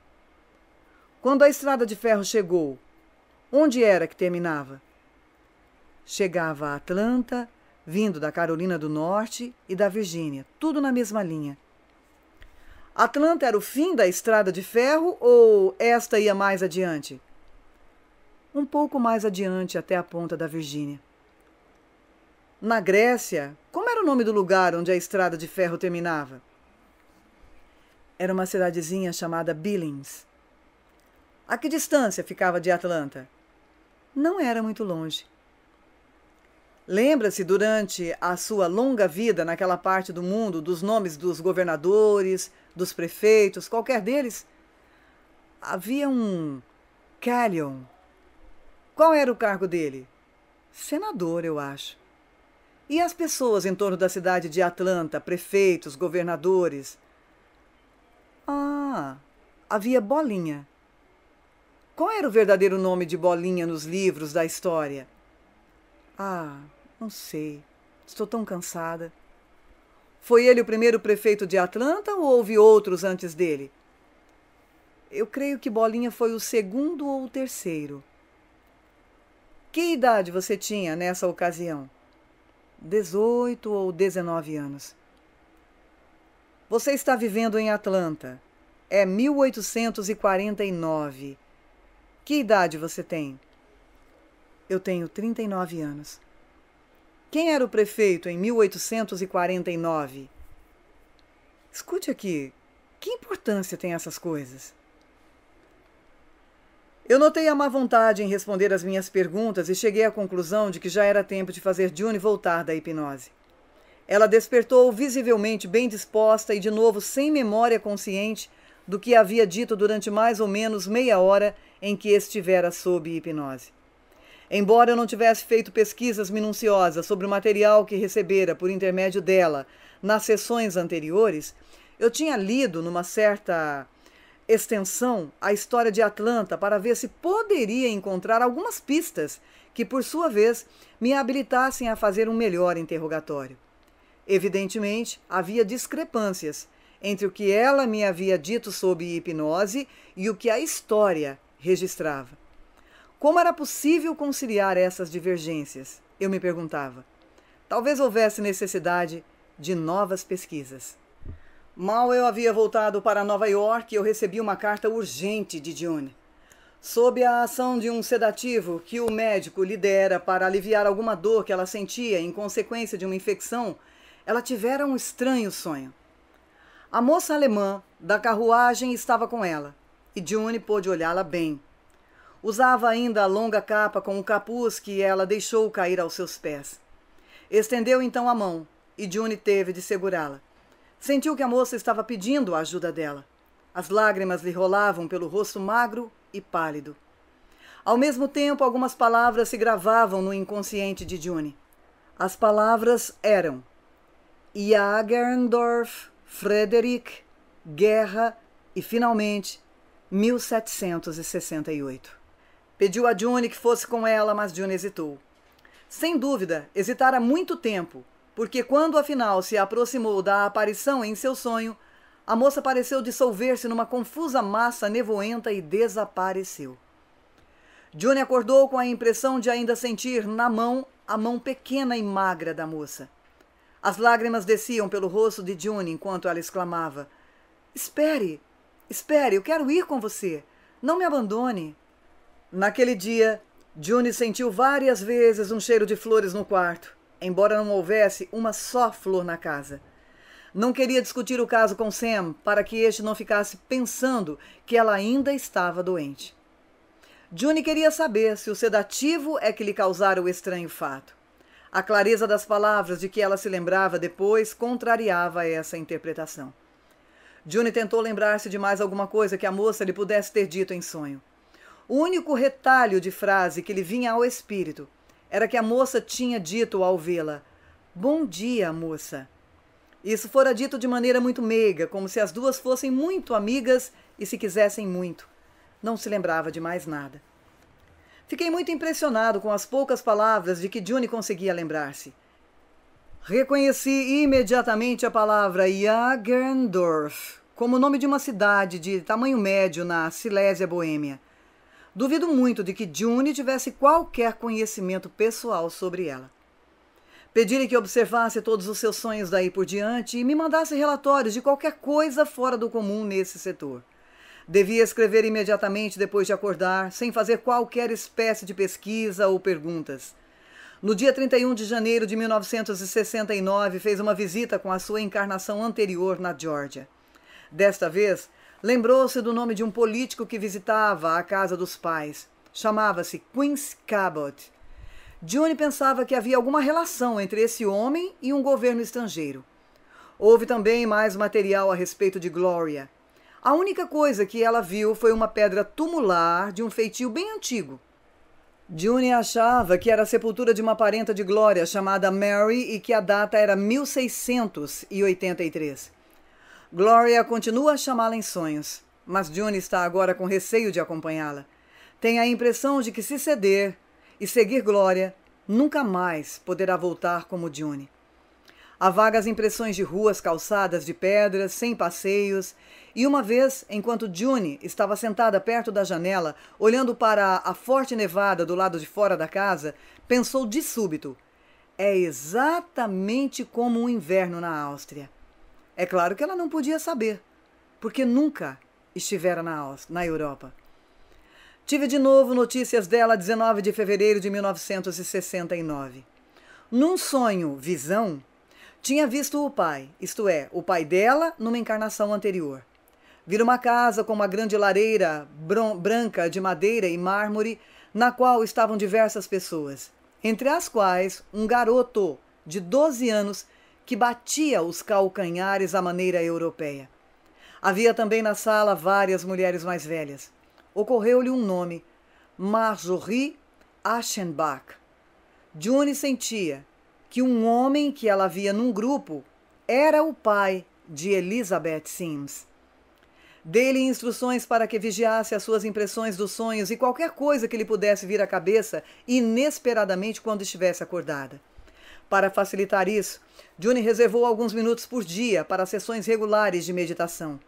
Quando a estrada de ferro chegou, onde era que terminava? Chegava a Atlanta, vindo da Carolina do Norte e da Virgínia, tudo na mesma linha. Atlanta era o fim da estrada de ferro ou esta ia mais adiante? um pouco mais adiante até a ponta da Virgínia. Na Grécia, como era o nome do lugar onde a estrada de ferro terminava? Era uma cidadezinha chamada Billings. A que distância ficava de Atlanta? Não era muito longe. Lembra-se durante a sua longa vida naquela parte do mundo dos nomes dos governadores, dos prefeitos, qualquer deles? Havia um Callion qual era o cargo dele? Senador, eu acho. E as pessoas em torno da cidade de Atlanta, prefeitos, governadores? Ah, havia Bolinha. Qual era o verdadeiro nome de Bolinha nos livros da história? Ah, não sei. Estou tão cansada. Foi ele o primeiro prefeito de Atlanta ou houve outros antes dele? Eu creio que Bolinha foi o segundo ou o terceiro. Que idade você tinha nessa ocasião? 18 ou 19 anos. Você está vivendo em Atlanta. É 1849. Que idade você tem? Eu tenho 39 anos. Quem era o prefeito em 1849? Escute aqui, que importância tem essas coisas? Eu notei a má vontade em responder às minhas perguntas e cheguei à conclusão de que já era tempo de fazer June voltar da hipnose. Ela despertou visivelmente bem disposta e de novo sem memória consciente do que havia dito durante mais ou menos meia hora em que estivera sob hipnose. Embora eu não tivesse feito pesquisas minuciosas sobre o material que recebera por intermédio dela nas sessões anteriores, eu tinha lido numa certa extensão à história de Atlanta para ver se poderia encontrar algumas pistas que, por sua vez, me habilitassem a fazer um melhor interrogatório. Evidentemente, havia discrepâncias entre o que ela me havia dito sobre hipnose e o que a história registrava. Como era possível conciliar essas divergências? Eu me perguntava. Talvez houvesse necessidade de novas pesquisas. Mal eu havia voltado para Nova York, eu recebi uma carta urgente de Johnny. Sob a ação de um sedativo que o médico lhe dera para aliviar alguma dor que ela sentia em consequência de uma infecção, ela tivera um estranho sonho. A moça alemã da carruagem estava com ela, e Johnny pôde olhá-la bem. Usava ainda a longa capa com o capuz que ela deixou cair aos seus pés. Estendeu então a mão, e Johnny teve de segurá-la. Sentiu que a moça estava pedindo a ajuda dela. As lágrimas lhe rolavam pelo rosto magro e pálido. Ao mesmo tempo, algumas palavras se gravavam no inconsciente de June. As palavras eram Jagerndorf, Frederick, Guerra e, finalmente, 1768. Pediu a June que fosse com ela, mas June hesitou. Sem dúvida, hesitara muito tempo, porque quando afinal se aproximou da aparição em seu sonho, a moça pareceu dissolver-se numa confusa massa nevoenta e desapareceu. Johnny acordou com a impressão de ainda sentir na mão a mão pequena e magra da moça. As lágrimas desciam pelo rosto de Johnny enquanto ela exclamava: Espere, espere, eu quero ir com você. Não me abandone. Naquele dia, June sentiu várias vezes um cheiro de flores no quarto, embora não houvesse uma só flor na casa. Não queria discutir o caso com Sam para que este não ficasse pensando que ela ainda estava doente. June queria saber se o sedativo é que lhe causara o estranho fato. A clareza das palavras de que ela se lembrava depois contrariava essa interpretação. June tentou lembrar-se de mais alguma coisa que a moça lhe pudesse ter dito em sonho. O único retalho de frase que lhe vinha ao espírito era que a moça tinha dito ao vê-la: Bom dia, moça. Isso fora dito de maneira muito meiga, como se as duas fossem muito amigas e se quisessem muito. Não se lembrava de mais nada. Fiquei muito impressionado com as poucas palavras de que June conseguia lembrar-se. Reconheci imediatamente a palavra Jagerndorf como o nome de uma cidade de tamanho médio na Silésia Boêmia. Duvido muito de que June tivesse qualquer conhecimento pessoal sobre ela. Pedi-lhe que observasse todos os seus sonhos daí por diante e me mandasse relatórios de qualquer coisa fora do comum nesse setor. Devia escrever imediatamente depois de acordar, sem fazer qualquer espécie de pesquisa ou perguntas. No dia 31 de janeiro de 1969, fez uma visita com a sua encarnação anterior na Geórgia. Desta vez, Lembrou-se do nome de um político que visitava a casa dos pais. Chamava-se Quince Cabot. June pensava que havia alguma relação entre esse homem e um governo estrangeiro. Houve também mais material a respeito de Gloria. A única coisa que ela viu foi uma pedra tumular de um feitio bem antigo. June achava que era a sepultura de uma parenta de Glória chamada Mary e que a data era 1683. Gloria continua a chamá-la em sonhos, mas June está agora com receio de acompanhá-la. Tem a impressão de que se ceder e seguir Gloria, nunca mais poderá voltar como June. Há vagas impressões de ruas calçadas de pedras, sem passeios, e uma vez, enquanto June estava sentada perto da janela, olhando para a forte nevada do lado de fora da casa, pensou de súbito: é exatamente como o um inverno na Áustria. É claro que ela não podia saber, porque nunca estivera na, na Europa. Tive de novo notícias dela 19 de fevereiro de 1969. Num sonho, visão, tinha visto o pai, isto é, o pai dela, numa encarnação anterior. Vira uma casa com uma grande lareira branca de madeira e mármore, na qual estavam diversas pessoas, entre as quais um garoto de 12 anos que batia os calcanhares à maneira europeia. Havia também na sala várias mulheres mais velhas. Ocorreu-lhe um nome, Marjorie Aschenbach. June sentia que um homem que ela via num grupo era o pai de Elizabeth Sims. Dei-lhe instruções para que vigiasse as suas impressões dos sonhos e qualquer coisa que lhe pudesse vir à cabeça inesperadamente quando estivesse acordada. Para facilitar isso, Juni reservou alguns minutos por dia para sessões regulares de meditação,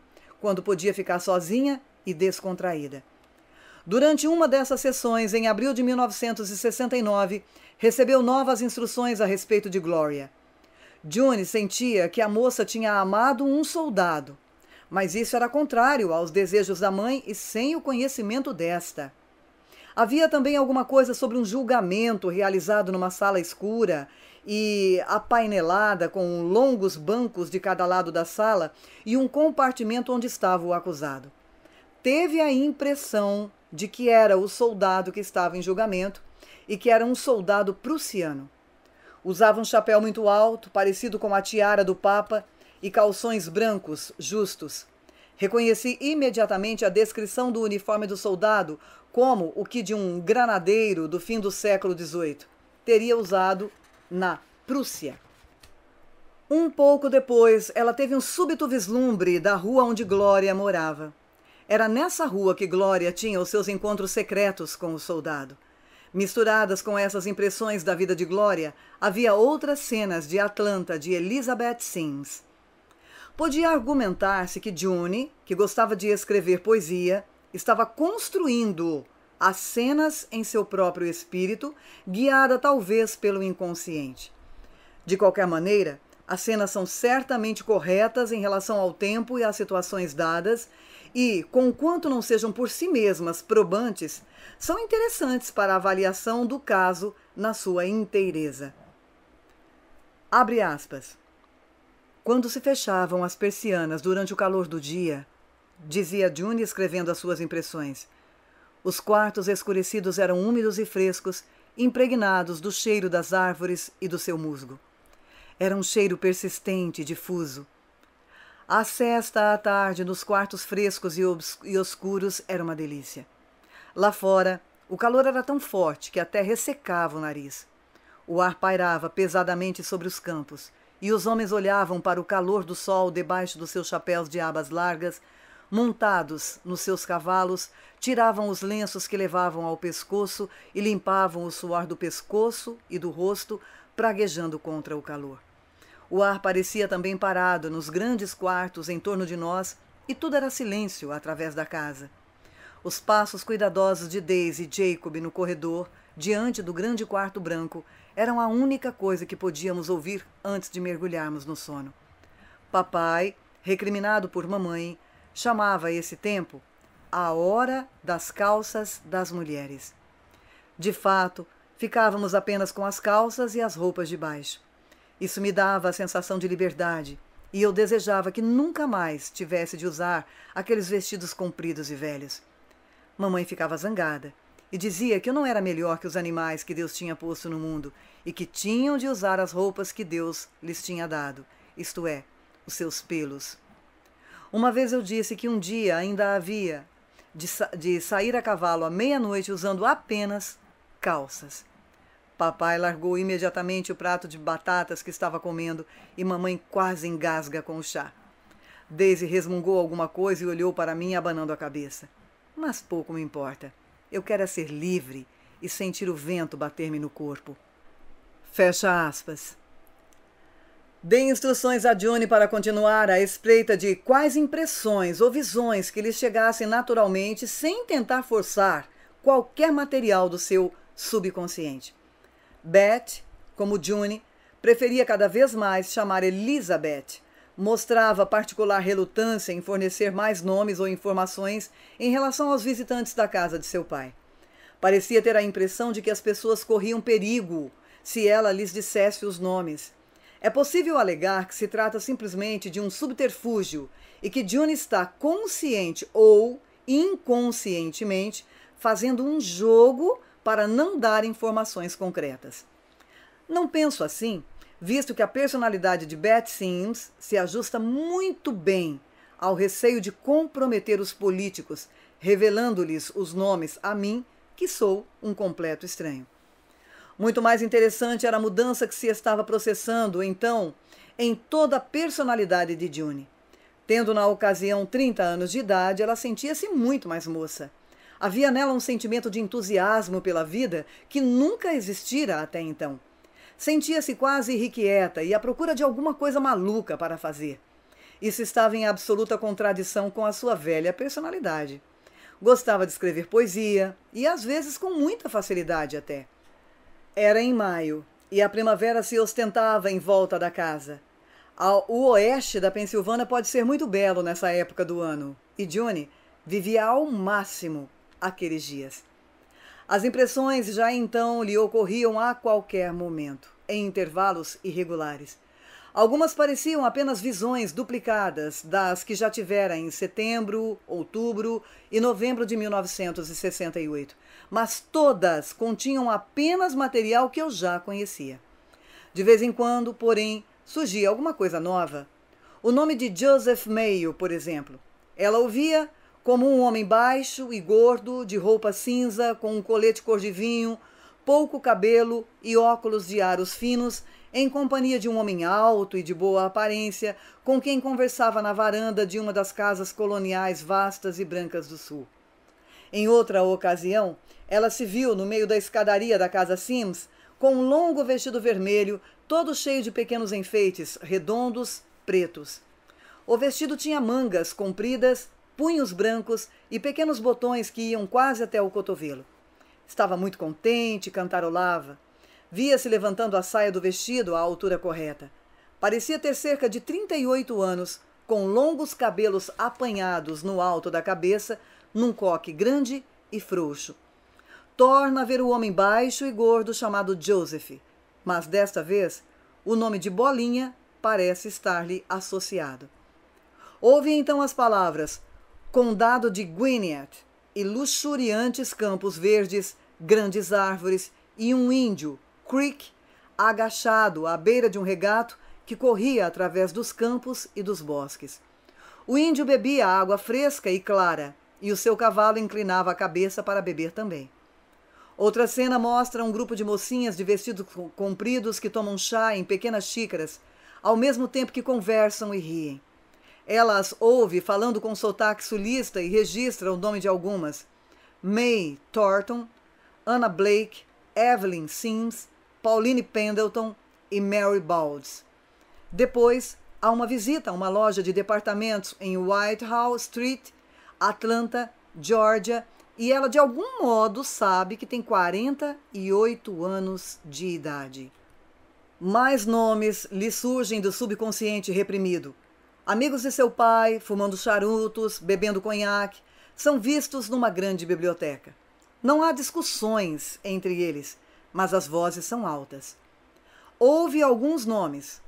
quando podia ficar sozinha e descontraída. Durante uma dessas sessões, em abril de 1969, recebeu novas instruções a respeito de Gloria. June sentia que a moça tinha amado um soldado, mas isso era contrário aos desejos da mãe e sem o conhecimento desta. Havia também alguma coisa sobre um julgamento realizado numa sala escura e apainelada com longos bancos de cada lado da sala e um compartimento onde estava o acusado. Teve a impressão de que era o soldado que estava em julgamento e que era um soldado prussiano. Usava um chapéu muito alto, parecido com a tiara do Papa, e calções brancos, justos. Reconheci imediatamente a descrição do uniforme do soldado como o que de um granadeiro do fim do século XVIII teria usado na Prússia. Um pouco depois, ela teve um súbito vislumbre da rua onde Glória morava. Era nessa rua que Glória tinha os seus encontros secretos com o soldado. Misturadas com essas impressões da vida de Glória, havia outras cenas de Atlanta de Elizabeth Sims. Podia argumentar-se que June, que gostava de escrever poesia, estava construindo as cenas em seu próprio espírito, guiada talvez pelo inconsciente. De qualquer maneira, as cenas são certamente corretas em relação ao tempo e às situações dadas, e, conquanto não sejam por si mesmas probantes, são interessantes para a avaliação do caso na sua inteireza. Abre aspas. Quando se fechavam as persianas durante o calor do dia, dizia June escrevendo as suas impressões, os quartos escurecidos eram úmidos e frescos, impregnados do cheiro das árvores e do seu musgo. Era um cheiro persistente e difuso. A sesta à tarde nos quartos frescos e, e, oscuros era uma delícia. Lá fora, o calor era tão forte que até ressecava o nariz. O ar pairava pesadamente sobre os campos, e os homens olhavam para o calor do sol debaixo dos seus chapéus de abas largas montados nos seus cavalos, tiravam os lenços que levavam ao pescoço e limpavam o suor do pescoço e do rosto, praguejando contra o calor. O ar parecia também parado nos grandes quartos em torno de nós e tudo era silêncio através da casa. Os passos cuidadosos de Daisy e Jacob no corredor, diante do grande quarto branco, eram a única coisa que podíamos ouvir antes de mergulharmos no sono. Papai, recriminado por mamãe, Chamava esse tempo a hora das calças das mulheres. De fato, ficávamos apenas com as calças e as roupas de baixo. Isso me dava a sensação de liberdade e eu desejava que nunca mais tivesse de usar aqueles vestidos compridos e velhos. Mamãe ficava zangada e dizia que eu não era melhor que os animais que Deus tinha posto no mundo e que tinham de usar as roupas que Deus lhes tinha dado, isto é, os seus pelos. Uma vez eu disse que um dia ainda havia de, sa de sair a cavalo à meia-noite usando apenas calças. Papai largou imediatamente o prato de batatas que estava comendo e mamãe quase engasga com o chá. Daisy resmungou alguma coisa e olhou para mim abanando a cabeça. Mas pouco me importa. Eu quero é ser livre e sentir o vento bater-me no corpo. Fecha aspas. Dê instruções a Johnny para continuar a espreita de quais impressões ou visões que lhe chegassem naturalmente sem tentar forçar qualquer material do seu subconsciente. Beth, como June, preferia cada vez mais chamar Elizabeth. Mostrava particular relutância em fornecer mais nomes ou informações em relação aos visitantes da casa de seu pai. Parecia ter a impressão de que as pessoas corriam perigo se ela lhes dissesse os nomes é possível alegar que se trata simplesmente de um subterfúgio e que June está consciente ou inconscientemente fazendo um jogo para não dar informações concretas. Não penso assim, visto que a personalidade de Beth Sims se ajusta muito bem ao receio de comprometer os políticos, revelando-lhes os nomes a mim, que sou um completo estranho. Muito mais interessante era a mudança que se estava processando, então, em toda a personalidade de June. Tendo na ocasião 30 anos de idade, ela sentia-se muito mais moça. Havia nela um sentimento de entusiasmo pela vida que nunca existira até então. Sentia-se quase irrequieta e à procura de alguma coisa maluca para fazer. Isso estava em absoluta contradição com a sua velha personalidade. Gostava de escrever poesia e às vezes com muita facilidade até. Era em maio e a primavera se ostentava em volta da casa. O oeste da Pensilvânia pode ser muito belo nessa época do ano e Johnny vivia ao máximo aqueles dias. As impressões já então lhe ocorriam a qualquer momento, em intervalos irregulares. Algumas pareciam apenas visões duplicadas das que já tivera em setembro, outubro e novembro de 1968, mas todas continham apenas material que eu já conhecia. De vez em quando, porém, surgia alguma coisa nova. O nome de Joseph Mayo, por exemplo. Ela ouvia como um homem baixo e gordo, de roupa cinza, com um colete cor de vinho, pouco cabelo e óculos de aros finos em companhia de um homem alto e de boa aparência, com quem conversava na varanda de uma das casas coloniais vastas e brancas do sul. Em outra ocasião, ela se viu no meio da escadaria da casa Sims, com um longo vestido vermelho, todo cheio de pequenos enfeites redondos, pretos. O vestido tinha mangas compridas, punhos brancos e pequenos botões que iam quase até o cotovelo. Estava muito contente cantarolava. Via-se levantando a saia do vestido à altura correta. Parecia ter cerca de 38 anos, com longos cabelos apanhados no alto da cabeça, num coque grande e frouxo. Torna a ver o homem baixo e gordo chamado Joseph, mas desta vez o nome de Bolinha parece estar-lhe associado. Ouve então as palavras Condado de Gwynedd e luxuriantes campos verdes, grandes árvores e um índio Creek, agachado à beira de um regato que corria através dos campos e dos bosques. O índio bebia água fresca e clara, e o seu cavalo inclinava a cabeça para beber também. Outra cena mostra um grupo de mocinhas de vestidos compridos que tomam chá em pequenas xícaras, ao mesmo tempo que conversam e riem. Elas ouve falando com sotaque sulista e registra o nome de algumas: May Thornton, Anna Blake, Evelyn Sims, Pauline Pendleton e Mary Balds. Depois, há uma visita a uma loja de departamentos em Whitehall Street, Atlanta, Georgia, e ela de algum modo sabe que tem 48 anos de idade. Mais nomes lhe surgem do subconsciente reprimido. Amigos de seu pai, fumando charutos, bebendo conhaque, são vistos numa grande biblioteca. Não há discussões entre eles, mas as vozes são altas. Houve alguns nomes.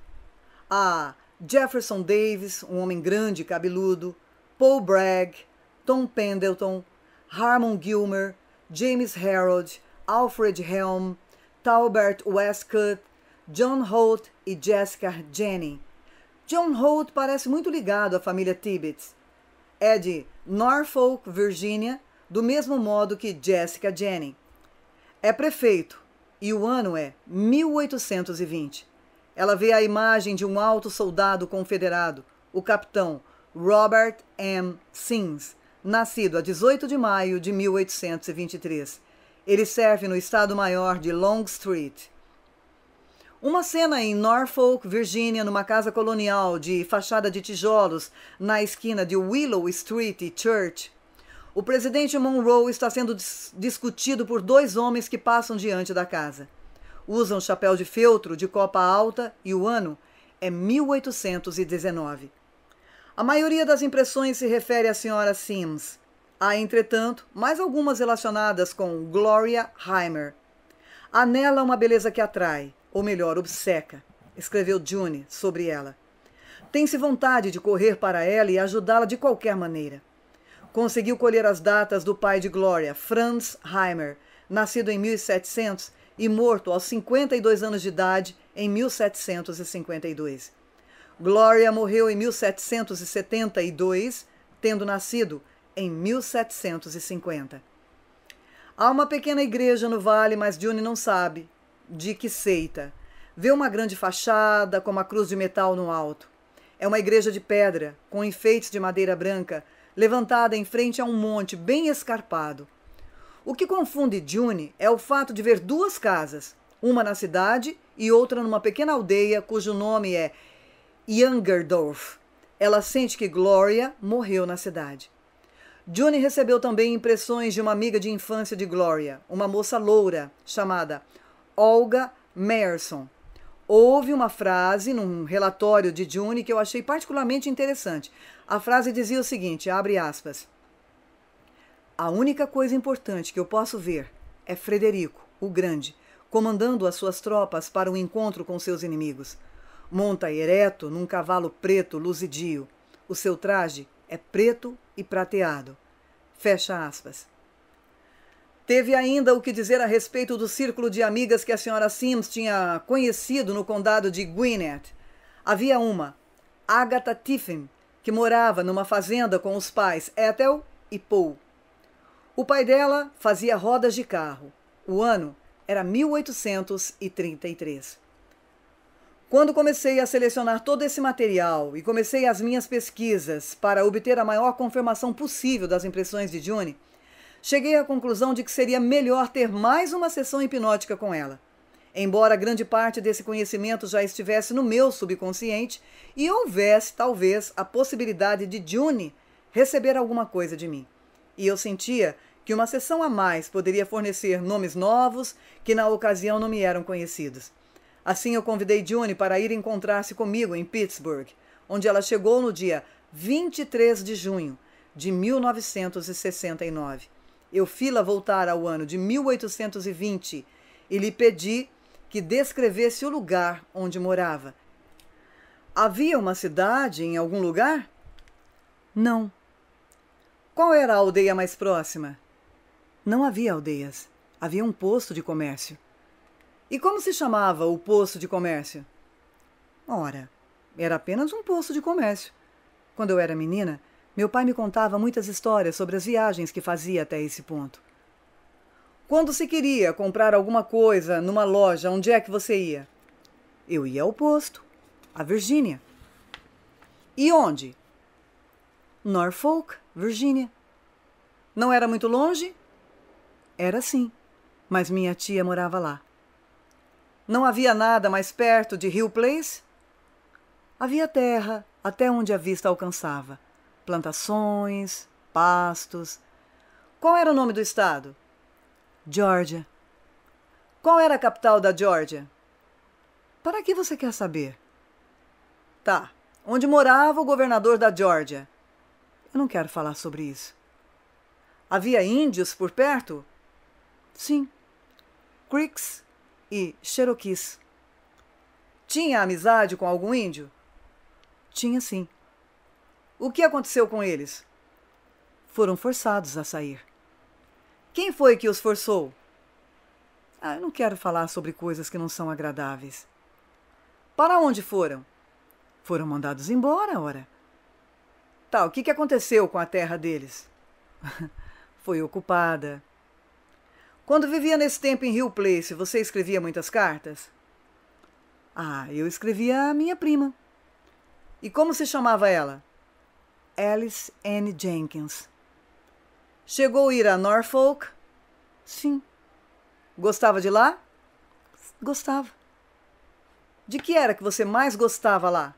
A Jefferson Davis, um homem grande e cabeludo, Paul Bragg, Tom Pendleton, Harmon Gilmer, James Harold, Alfred Helm, Talbert Westcott, John Holt e Jessica Jenny. John Holt parece muito ligado à família Tibbets. É de Norfolk, Virgínia, do mesmo modo que Jessica Jenny. É prefeito, e o ano é 1820. Ela vê a imagem de um alto soldado confederado, o capitão Robert M. Sims, nascido a 18 de maio de 1823. Ele serve no Estado-Maior de Longstreet. Uma cena em Norfolk, Virgínia, numa casa colonial de fachada de tijolos, na esquina de Willow Street e Church, o presidente Monroe está sendo dis discutido por dois homens que passam diante da casa. Usam chapéu de feltro de copa alta e o ano é 1819. A maioria das impressões se refere à senhora Sims. Há, entretanto, mais algumas relacionadas com Gloria Heimer. Há nela uma beleza que atrai, ou melhor, obceca, escreveu June sobre ela. Tem-se vontade de correr para ela e ajudá-la de qualquer maneira conseguiu colher as datas do pai de Gloria, Franz Heimer, nascido em 1700 e morto aos 52 anos de idade em 1752. Gloria morreu em 1772, tendo nascido em 1750. Há uma pequena igreja no vale, mas June não sabe de que seita. Vê uma grande fachada com uma cruz de metal no alto. É uma igreja de pedra, com enfeites de madeira branca, levantada em frente a um monte bem escarpado. O que confunde June é o fato de ver duas casas, uma na cidade e outra numa pequena aldeia cujo nome é Youngerdorf. Ela sente que Gloria morreu na cidade. June recebeu também impressões de uma amiga de infância de Gloria, uma moça loura chamada Olga Meyerson, houve uma frase num relatório de Juni que eu achei particularmente interessante. A frase dizia o seguinte: abre aspas. A única coisa importante que eu posso ver é Frederico, o Grande, comandando as suas tropas para o um encontro com seus inimigos. Monta ereto num cavalo preto luzidio. O seu traje é preto e prateado. Fecha aspas. Teve ainda o que dizer a respeito do círculo de amigas que a senhora Sims tinha conhecido no condado de Gwinnett. Havia uma, Agatha Tiffin, que morava numa fazenda com os pais Ethel e Paul. O pai dela fazia rodas de carro. O ano era 1833. Quando comecei a selecionar todo esse material e comecei as minhas pesquisas para obter a maior confirmação possível das impressões de Juni, cheguei à conclusão de que seria melhor ter mais uma sessão hipnótica com ela. Embora grande parte desse conhecimento já estivesse no meu subconsciente e houvesse, talvez, a possibilidade de June receber alguma coisa de mim. E eu sentia que uma sessão a mais poderia fornecer nomes novos que na ocasião não me eram conhecidos. Assim eu convidei June para ir encontrar-se comigo em Pittsburgh, onde ela chegou no dia 23 de junho de 1969. Eufila voltara ao ano de 1820 e lhe pedi que descrevesse o lugar onde morava. Havia uma cidade em algum lugar? Não. Qual era a aldeia mais próxima? Não havia aldeias. Havia um posto de comércio. E como se chamava o posto de comércio? Ora, era apenas um posto de comércio. Quando eu era menina, meu pai me contava muitas histórias sobre as viagens que fazia até esse ponto. Quando se queria comprar alguma coisa numa loja, onde é que você ia? Eu ia ao posto, a Virgínia. E onde? Norfolk, Virgínia. Não era muito longe? Era sim, mas minha tia morava lá. Não havia nada mais perto de Hill Place? Havia terra até onde a vista alcançava plantações, pastos. Qual era o nome do estado? Georgia. Qual era a capital da Georgia? Para que você quer saber? Tá. Onde morava o governador da Georgia? Eu não quero falar sobre isso. Havia índios por perto? Sim. Creeks e Cherokees. Tinha amizade com algum índio? Tinha sim. O que aconteceu com eles? Foram forçados a sair. Quem foi que os forçou? Ah, eu não quero falar sobre coisas que não são agradáveis. Para onde foram? Foram mandados embora, ora. Tá, o que, que aconteceu com a terra deles? <laughs> Foi ocupada. Quando vivia nesse tempo em Rio Place, você escrevia muitas cartas? Ah, eu escrevia a minha prima. E como se chamava ela? Alice Anne Jenkins. Chegou a ir a Norfolk? Sim. Gostava de lá? Gostava. De que era que você mais gostava lá?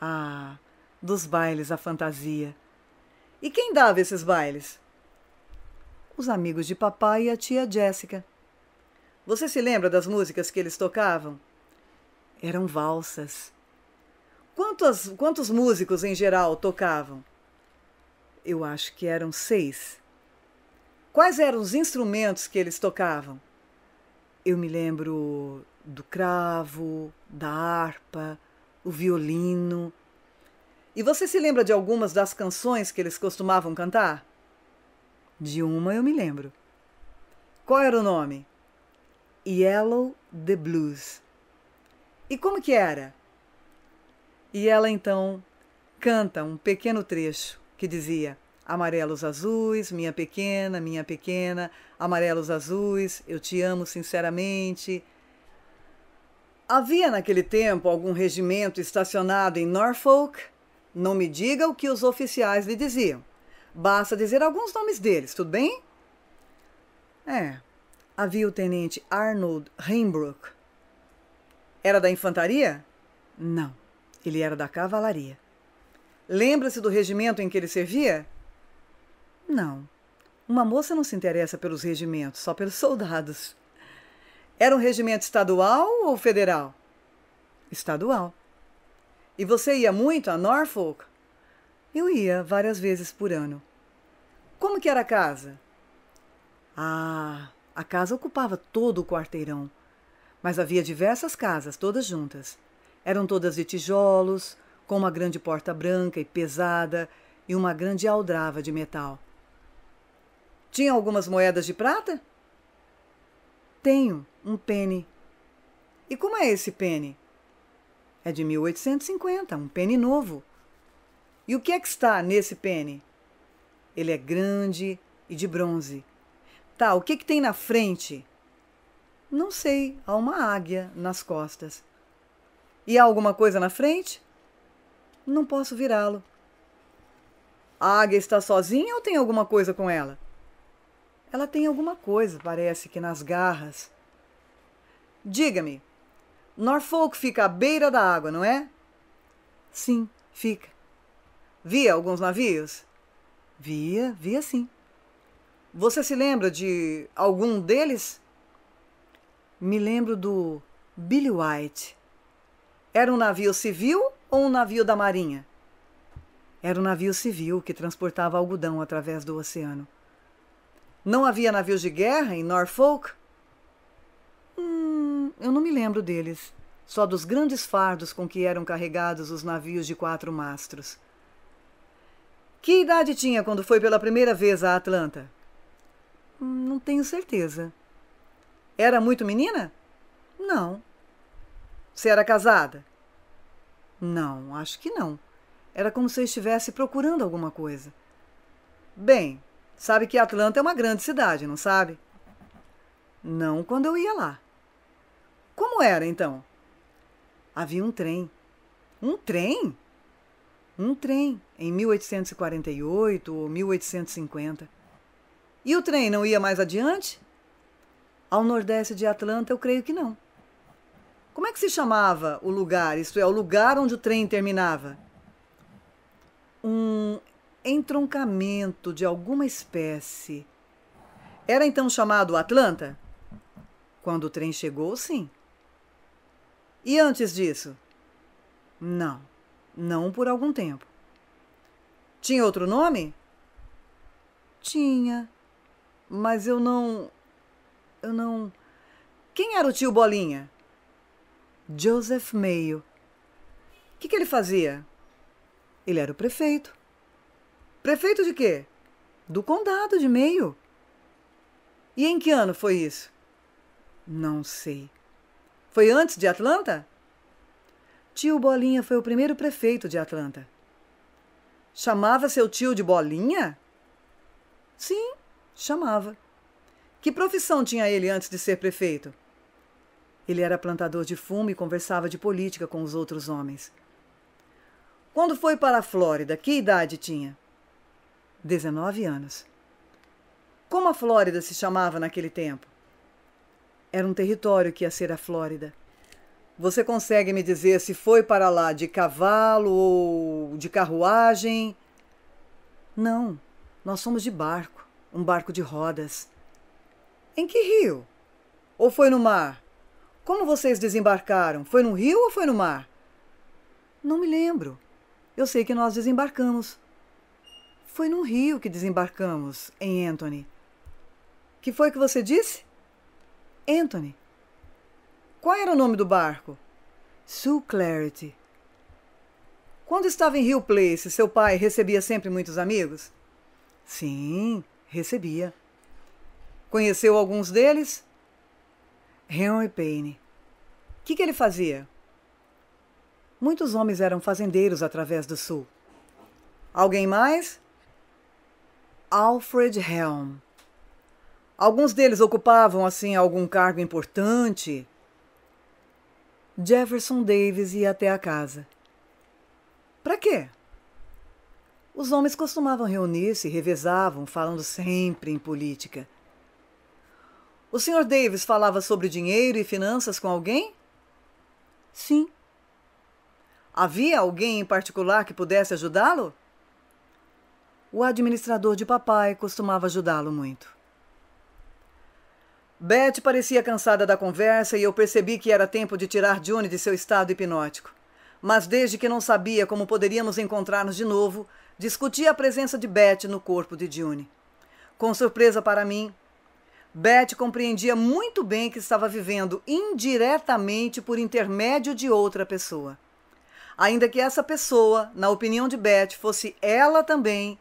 Ah, dos bailes à fantasia. E quem dava esses bailes? Os amigos de papai e a tia Jéssica. Você se lembra das músicas que eles tocavam? Eram valsas. Quantos, quantos músicos em geral tocavam? Eu acho que eram seis. Quais eram os instrumentos que eles tocavam? Eu me lembro do cravo, da harpa, o violino. E você se lembra de algumas das canções que eles costumavam cantar? De uma eu me lembro. Qual era o nome? Yellow the Blues. E como que era? E ela então canta um pequeno trecho que dizia: Amarelos azuis, minha pequena, minha pequena, amarelos azuis, eu te amo sinceramente. Havia naquele tempo algum regimento estacionado em Norfolk? Não me diga o que os oficiais lhe diziam. Basta dizer alguns nomes deles, tudo bem? É. Havia o tenente Arnold Rainbrook. Era da infantaria? Não. Ele era da cavalaria. Lembra-se do regimento em que ele servia? Não. Uma moça não se interessa pelos regimentos, só pelos soldados. Era um regimento estadual ou federal? Estadual. E você ia muito a Norfolk? Eu ia várias vezes por ano. Como que era a casa? Ah, a casa ocupava todo o quarteirão, mas havia diversas casas, todas juntas. Eram todas de tijolos, com uma grande porta branca e pesada e uma grande aldrava de metal. Tinha algumas moedas de prata? Tenho um pene E como é esse pene É de 1850, um pene novo. E o que é que está nesse pene Ele é grande e de bronze. Tá, o que, é que tem na frente? Não sei, há uma águia nas costas. E há alguma coisa na frente? Não posso virá-lo. A águia está sozinha ou tem alguma coisa com ela? Ela tem alguma coisa, parece que nas garras. Diga-me, Norfolk fica à beira da água, não é? Sim, fica. Via alguns navios? Via, via sim. Você se lembra de algum deles? Me lembro do Billy White. Era um navio civil ou um navio da Marinha? Era um navio civil que transportava algodão através do oceano. Não havia navios de guerra em Norfolk? Hum, eu não me lembro deles. Só dos grandes fardos com que eram carregados os navios de quatro mastros. Que idade tinha quando foi pela primeira vez à Atlanta? Hum, não tenho certeza. Era muito menina? Não. Você era casada? Não, acho que não. Era como se eu estivesse procurando alguma coisa. Bem, sabe que Atlanta é uma grande cidade, não sabe? Não quando eu ia lá. Como era então? Havia um trem. Um trem? Um trem em 1848 ou 1850. E o trem não ia mais adiante? Ao nordeste de Atlanta, eu creio que não. Como é que se chamava o lugar? Isto é, o lugar onde o trem terminava? Um entroncamento de alguma espécie. Era então chamado Atlanta? Quando o trem chegou, sim. E antes disso? Não, não por algum tempo. Tinha outro nome? Tinha, mas eu não. Eu não. Quem era o tio Bolinha? Joseph Mayo. O que, que ele fazia? Ele era o prefeito. Prefeito de quê? Do condado de Mayo. E em que ano foi isso? Não sei. Foi antes de Atlanta? Tio Bolinha foi o primeiro prefeito de Atlanta. Chamava seu tio de Bolinha? Sim, chamava. Que profissão tinha ele antes de ser prefeito? Ele era plantador de fumo e conversava de política com os outros homens. Quando foi para a Flórida, que idade tinha? 19 anos. Como a Flórida se chamava naquele tempo? Era um território que ia ser a Flórida. Você consegue me dizer se foi para lá de cavalo ou de carruagem? Não, nós fomos de barco, um barco de rodas. Em que rio? Ou foi no mar? Como vocês desembarcaram? Foi no rio ou foi no mar? Não me lembro. Eu sei que nós desembarcamos. Foi no rio que desembarcamos, em Anthony. Que foi que você disse? Anthony. Qual era o nome do barco? Sue Clarity. Quando estava em Rio Place, seu pai recebia sempre muitos amigos? Sim, recebia. Conheceu alguns deles? Henry Payne. O que, que ele fazia? Muitos homens eram fazendeiros através do sul. Alguém mais? Alfred Helm. Alguns deles ocupavam, assim, algum cargo importante. Jefferson Davis ia até a casa. Para quê? Os homens costumavam reunir-se e revezavam, falando sempre em política. O Sr. Davis falava sobre dinheiro e finanças com alguém? Sim. Havia alguém em particular que pudesse ajudá-lo? O administrador de papai costumava ajudá-lo muito. Beth parecia cansada da conversa e eu percebi que era tempo de tirar June de seu estado hipnótico. Mas desde que não sabia como poderíamos encontrar-nos de novo, discutia a presença de Beth no corpo de June. Com surpresa para mim, Beth compreendia muito bem que estava vivendo indiretamente por intermédio de outra pessoa. Ainda que essa pessoa, na opinião de Beth, fosse ela também,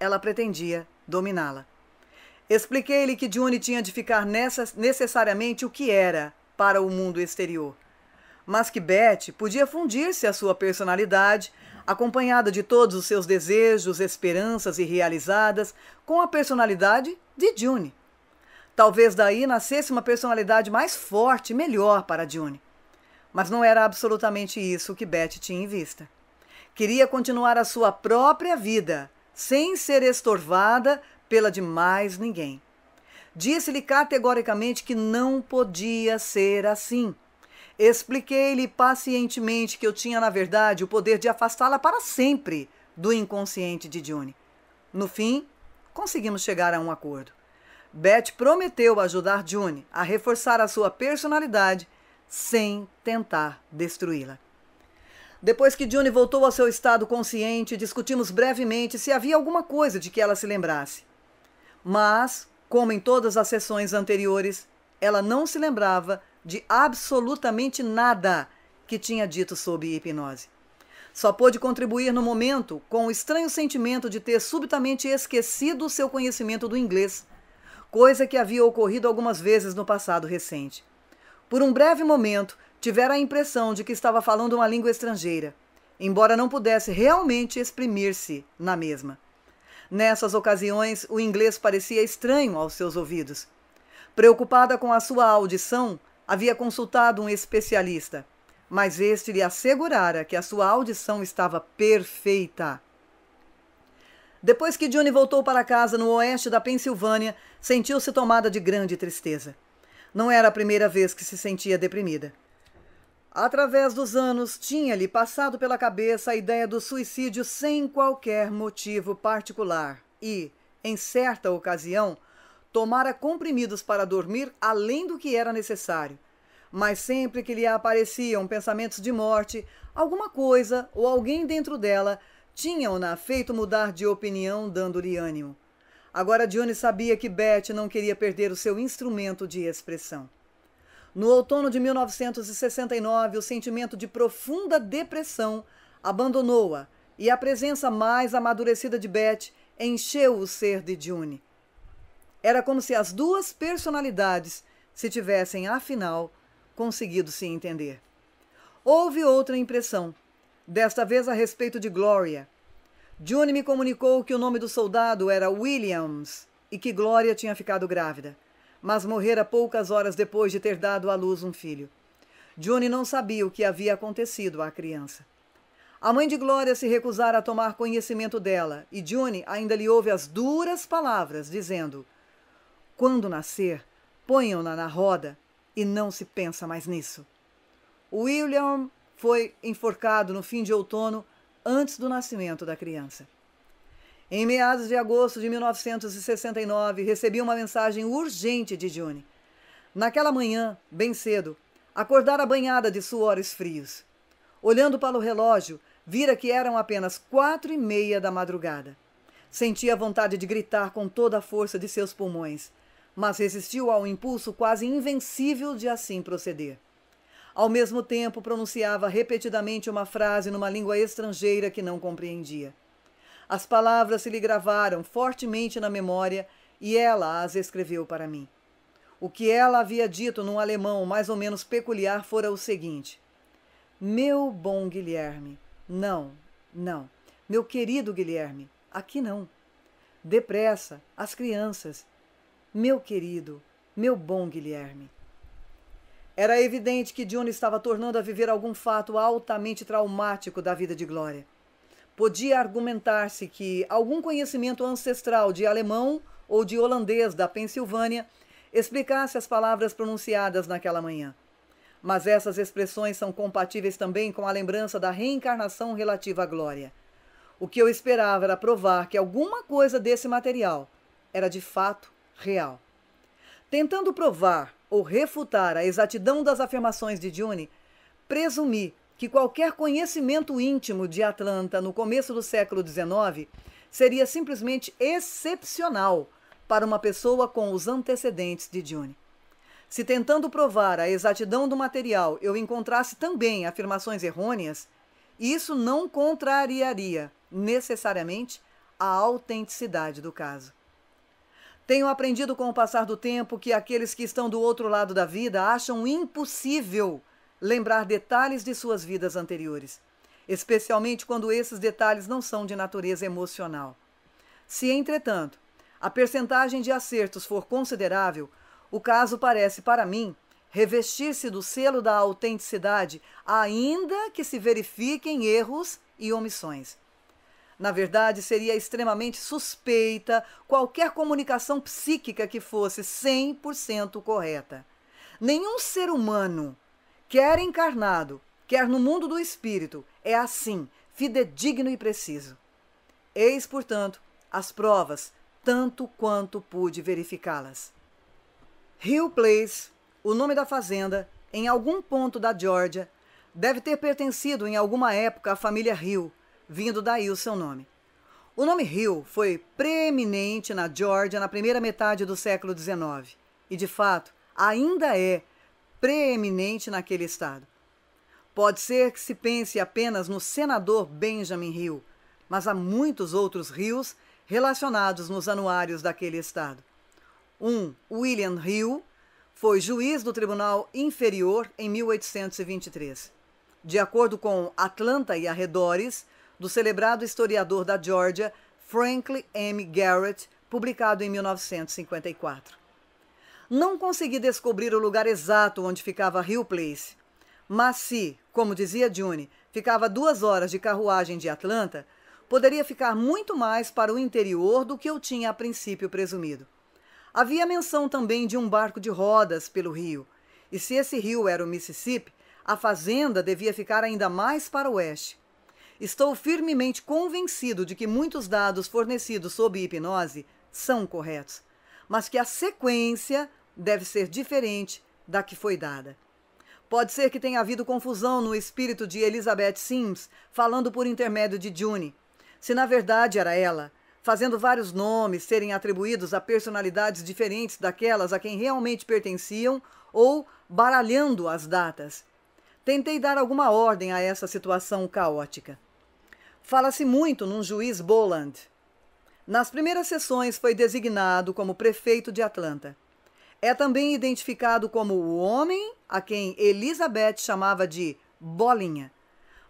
ela pretendia dominá-la. Expliquei-lhe que June tinha de ficar nessa, necessariamente o que era para o mundo exterior, mas que Beth podia fundir-se à sua personalidade, acompanhada de todos os seus desejos, esperanças e realizadas, com a personalidade de June. Talvez daí nascesse uma personalidade mais forte e melhor para June. Mas não era absolutamente isso que Beth tinha em vista. Queria continuar a sua própria vida, sem ser estorvada pela de mais ninguém. Disse-lhe categoricamente que não podia ser assim. Expliquei-lhe pacientemente que eu tinha, na verdade, o poder de afastá-la para sempre do inconsciente de June. No fim, conseguimos chegar a um acordo. Beth prometeu ajudar June a reforçar a sua personalidade sem tentar destruí-la. Depois que June voltou ao seu estado consciente, discutimos brevemente se havia alguma coisa de que ela se lembrasse. Mas, como em todas as sessões anteriores, ela não se lembrava de absolutamente nada que tinha dito sob hipnose. Só pôde contribuir no momento com o estranho sentimento de ter subitamente esquecido o seu conhecimento do inglês coisa que havia ocorrido algumas vezes no passado recente. Por um breve momento, tivera a impressão de que estava falando uma língua estrangeira, embora não pudesse realmente exprimir-se na mesma. Nessas ocasiões, o inglês parecia estranho aos seus ouvidos. Preocupada com a sua audição, havia consultado um especialista, mas este lhe assegurara que a sua audição estava perfeita. Depois que Johnny voltou para casa no oeste da Pensilvânia, sentiu-se tomada de grande tristeza. Não era a primeira vez que se sentia deprimida. Através dos anos, tinha-lhe passado pela cabeça a ideia do suicídio sem qualquer motivo particular e, em certa ocasião, tomara comprimidos para dormir além do que era necessário. Mas sempre que lhe apareciam pensamentos de morte, alguma coisa ou alguém dentro dela tinham-na feito mudar de opinião, dando-lhe ânimo. Agora Johnny sabia que Beth não queria perder o seu instrumento de expressão. No outono de 1969, o sentimento de profunda depressão abandonou-a e a presença mais amadurecida de Beth encheu o ser de June. Era como se as duas personalidades se tivessem, afinal, conseguido se entender. Houve outra impressão desta vez a respeito de Gloria. June me comunicou que o nome do soldado era Williams e que Gloria tinha ficado grávida, mas morrera poucas horas depois de ter dado à luz um filho. June não sabia o que havia acontecido à criança. A mãe de Glória se recusara a tomar conhecimento dela, e June ainda lhe ouve as duras palavras, dizendo: Quando nascer, ponham-na na roda e não se pensa mais nisso. William foi enforcado no fim de outono, antes do nascimento da criança. Em meados de agosto de 1969, recebi uma mensagem urgente de June. Naquela manhã, bem cedo, acordara banhada de suores frios. Olhando para o relógio, vira que eram apenas quatro e meia da madrugada. Sentia vontade de gritar com toda a força de seus pulmões, mas resistiu ao impulso quase invencível de assim proceder. Ao mesmo tempo, pronunciava repetidamente uma frase numa língua estrangeira que não compreendia. As palavras se lhe gravaram fortemente na memória e ela as escreveu para mim. O que ela havia dito num alemão mais ou menos peculiar fora o seguinte: Meu bom Guilherme, não, não. Meu querido Guilherme, aqui não. Depressa, as crianças. Meu querido, meu bom Guilherme. Era evidente que Johnny estava tornando a viver algum fato altamente traumático da vida de Glória. Podia argumentar-se que algum conhecimento ancestral de alemão ou de holandês da Pensilvânia explicasse as palavras pronunciadas naquela manhã. Mas essas expressões são compatíveis também com a lembrança da reencarnação relativa à glória. O que eu esperava era provar que alguma coisa desse material era de fato real. Tentando provar ou refutar a exatidão das afirmações de June, presumi que qualquer conhecimento íntimo de Atlanta no começo do século XIX seria simplesmente excepcional para uma pessoa com os antecedentes de June. Se tentando provar a exatidão do material eu encontrasse também afirmações errôneas, isso não contrariaria necessariamente a autenticidade do caso. Tenho aprendido com o passar do tempo que aqueles que estão do outro lado da vida acham impossível lembrar detalhes de suas vidas anteriores, especialmente quando esses detalhes não são de natureza emocional. Se, entretanto, a percentagem de acertos for considerável, o caso parece, para mim, revestir-se do selo da autenticidade, ainda que se verifiquem erros e omissões. Na verdade, seria extremamente suspeita qualquer comunicação psíquica que fosse 100% correta. Nenhum ser humano, quer encarnado, quer no mundo do espírito, é assim, fidedigno e preciso. Eis, portanto, as provas, tanto quanto pude verificá-las. Hill Place, o nome da fazenda, em algum ponto da Geórgia, deve ter pertencido em alguma época à família Hill, vindo daí o seu nome. O nome rio foi preeminente na Geórgia na primeira metade do século XIX e, de fato, ainda é preeminente naquele estado. Pode ser que se pense apenas no senador Benjamin rio mas há muitos outros rios relacionados nos anuários daquele estado. Um, William Hill, foi juiz do Tribunal Inferior em 1823. De acordo com Atlanta e arredores, do celebrado historiador da Georgia, Franklin M. Garrett, publicado em 1954. Não consegui descobrir o lugar exato onde ficava Hill Place, mas se, como dizia June, ficava duas horas de carruagem de Atlanta, poderia ficar muito mais para o interior do que eu tinha a princípio presumido. Havia menção também de um barco de rodas pelo rio, e se esse rio era o Mississippi, a fazenda devia ficar ainda mais para o oeste. Estou firmemente convencido de que muitos dados fornecidos sob hipnose são corretos, mas que a sequência deve ser diferente da que foi dada. Pode ser que tenha havido confusão no espírito de Elizabeth Sims, falando por intermédio de June. Se na verdade era ela, fazendo vários nomes serem atribuídos a personalidades diferentes daquelas a quem realmente pertenciam ou baralhando as datas. Tentei dar alguma ordem a essa situação caótica. Fala-se muito num juiz Boland. Nas primeiras sessões foi designado como prefeito de Atlanta. É também identificado como o homem a quem Elizabeth chamava de Bolinha.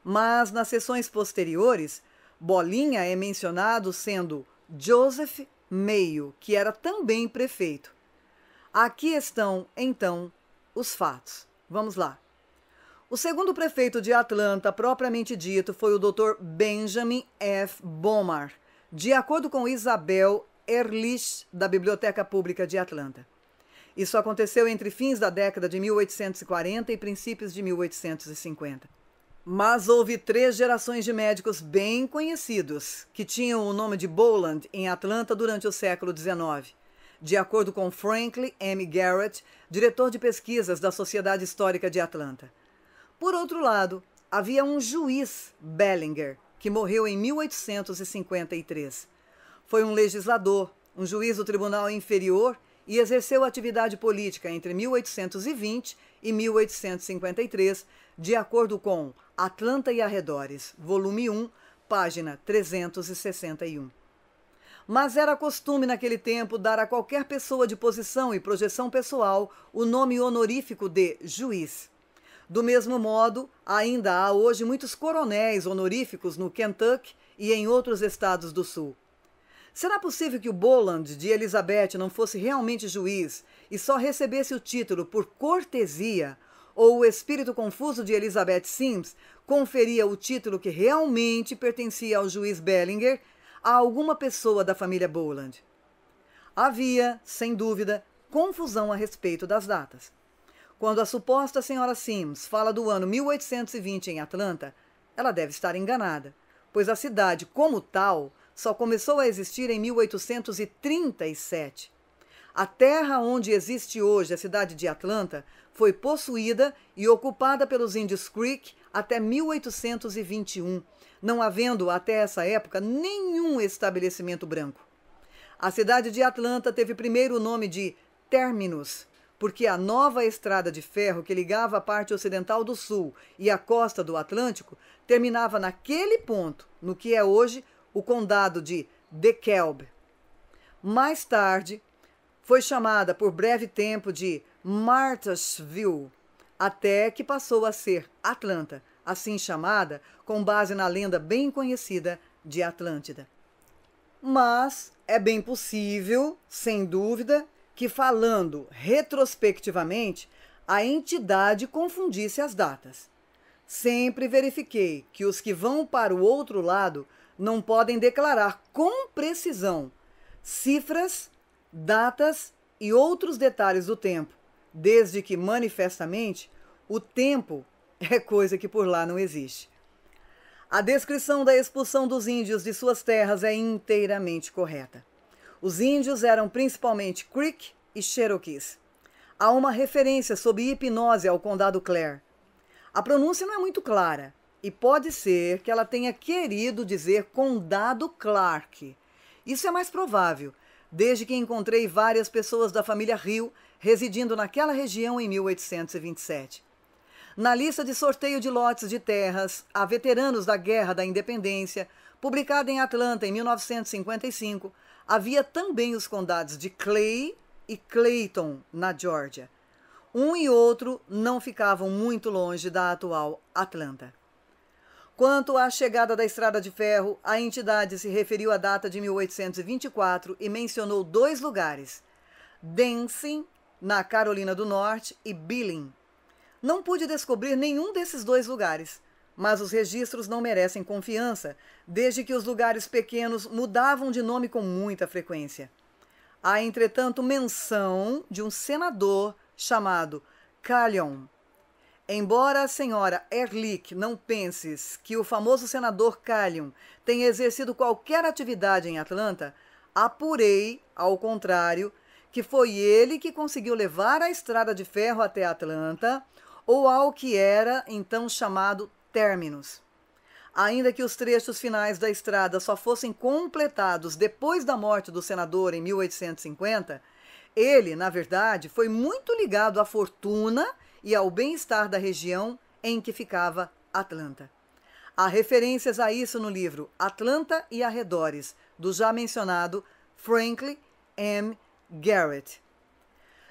Mas nas sessões posteriores, Bolinha é mencionado sendo Joseph Meio, que era também prefeito. Aqui estão, então, os fatos. Vamos lá. O segundo prefeito de Atlanta, propriamente dito, foi o Dr. Benjamin F. Bomar, de acordo com Isabel Erlich, da Biblioteca Pública de Atlanta. Isso aconteceu entre fins da década de 1840 e princípios de 1850. Mas houve três gerações de médicos bem conhecidos que tinham o nome de Boland em Atlanta durante o século XIX. De acordo com Franklin M. Garrett, diretor de pesquisas da Sociedade Histórica de Atlanta. Por outro lado, havia um juiz, Bellinger, que morreu em 1853. Foi um legislador, um juiz do Tribunal Inferior e exerceu atividade política entre 1820 e 1853, de acordo com Atlanta e Arredores, volume 1, página 361. Mas era costume naquele tempo dar a qualquer pessoa de posição e projeção pessoal o nome honorífico de juiz. Do mesmo modo, ainda há hoje muitos coronéis honoríficos no Kentucky e em outros estados do Sul. Será possível que o Boland de Elizabeth não fosse realmente juiz e só recebesse o título por cortesia, ou o espírito confuso de Elizabeth Sims conferia o título que realmente pertencia ao juiz Bellinger a alguma pessoa da família Boland? Havia, sem dúvida, confusão a respeito das datas. Quando a suposta senhora Sims fala do ano 1820 em Atlanta, ela deve estar enganada, pois a cidade, como tal, só começou a existir em 1837. A terra onde existe hoje a cidade de Atlanta foi possuída e ocupada pelos Indies Creek até 1821, não havendo até essa época nenhum estabelecimento branco. A cidade de Atlanta teve primeiro o nome de Terminus, porque a nova estrada de ferro que ligava a parte ocidental do sul e a costa do Atlântico terminava naquele ponto, no que é hoje o condado de DeKalb. Mais tarde, foi chamada por breve tempo de Martinsville, até que passou a ser Atlanta, assim chamada com base na lenda bem conhecida de Atlântida. Mas é bem possível, sem dúvida, que, falando retrospectivamente, a entidade confundisse as datas. Sempre verifiquei que os que vão para o outro lado não podem declarar com precisão cifras, datas e outros detalhes do tempo, desde que manifestamente o tempo é coisa que por lá não existe. A descrição da expulsão dos índios de suas terras é inteiramente correta. Os índios eram principalmente Creek e Cherokees. Há uma referência sob hipnose ao condado Clare. A pronúncia não é muito clara e pode ser que ela tenha querido dizer condado Clark. Isso é mais provável, desde que encontrei várias pessoas da família Rio residindo naquela região em 1827. Na lista de sorteio de lotes de terras a veteranos da Guerra da Independência, publicada em Atlanta em 1955, Havia também os condados de Clay e Clayton, na Geórgia. Um e outro não ficavam muito longe da atual Atlanta. Quanto à chegada da estrada de ferro, a entidade se referiu à data de 1824 e mencionou dois lugares: Dancing, na Carolina do Norte, e Billing. Não pude descobrir nenhum desses dois lugares mas os registros não merecem confiança, desde que os lugares pequenos mudavam de nome com muita frequência. Há, entretanto, menção de um senador chamado Callion. Embora a senhora Erlich não penses que o famoso senador Callion tenha exercido qualquer atividade em Atlanta, apurei, ao contrário, que foi ele que conseguiu levar a estrada de ferro até Atlanta, ou ao que era então chamado términos. Ainda que os trechos finais da estrada só fossem completados depois da morte do senador em 1850, ele, na verdade, foi muito ligado à fortuna e ao bem-estar da região em que ficava Atlanta. Há referências a isso no livro Atlanta e Arredores, do já mencionado Franklin M. Garrett.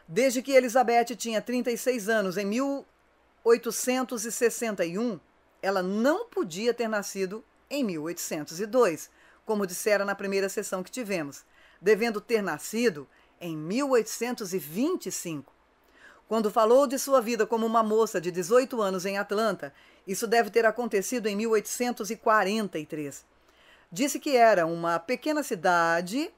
Desde que Elizabeth tinha 36 anos, em 1861, ela não podia ter nascido em 1802, como dissera na primeira sessão que tivemos, devendo ter nascido em 1825. Quando falou de sua vida como uma moça de 18 anos em Atlanta, isso deve ter acontecido em 1843. Disse que era uma pequena cidade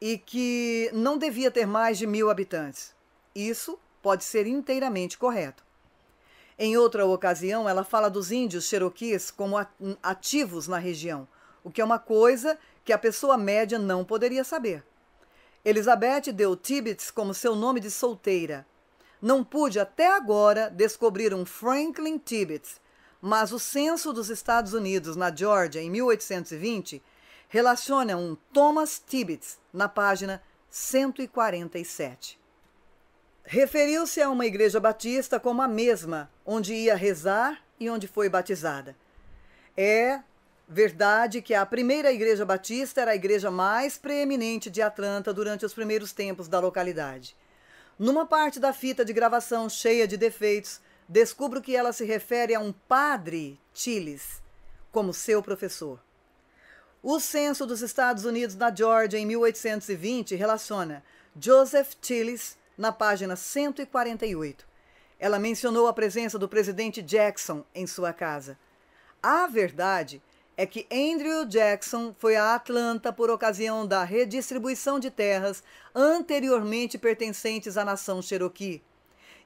e que não devia ter mais de mil habitantes. Isso pode ser inteiramente correto. Em outra ocasião, ela fala dos índios xeroquis como hum, ativos na região, o que é uma coisa que a pessoa média não poderia saber. Elizabeth deu Tibbets como seu nome de solteira. Não pude até agora descobrir um Franklin Tibbets, mas o censo dos Estados Unidos na Georgia em 1820 relaciona um Thomas Tibbets na página 147. Referiu-se a uma igreja batista como a mesma onde ia rezar e onde foi batizada. É verdade que a primeira igreja batista era a igreja mais preeminente de Atlanta durante os primeiros tempos da localidade. Numa parte da fita de gravação cheia de defeitos, descubro que ela se refere a um padre Tillis como seu professor. O censo dos Estados Unidos na Georgia em 1820 relaciona Joseph Tillis na página 148. Ela mencionou a presença do presidente Jackson em sua casa. A verdade é que Andrew Jackson foi a Atlanta por ocasião da redistribuição de terras anteriormente pertencentes à nação Cherokee.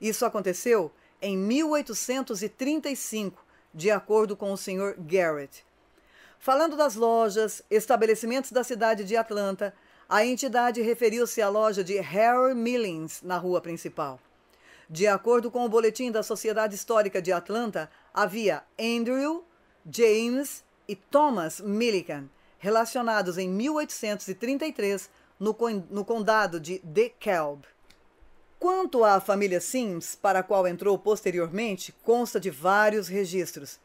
Isso aconteceu em 1835, de acordo com o Sr. Garrett. Falando das lojas, estabelecimentos da cidade de Atlanta, a entidade referiu-se à loja de Harry Millings, na rua principal. De acordo com o boletim da Sociedade Histórica de Atlanta, havia Andrew, James e Thomas Millican, relacionados em 1833 no, no condado de DeKalb. Quanto à família Sims, para a qual entrou posteriormente, consta de vários registros.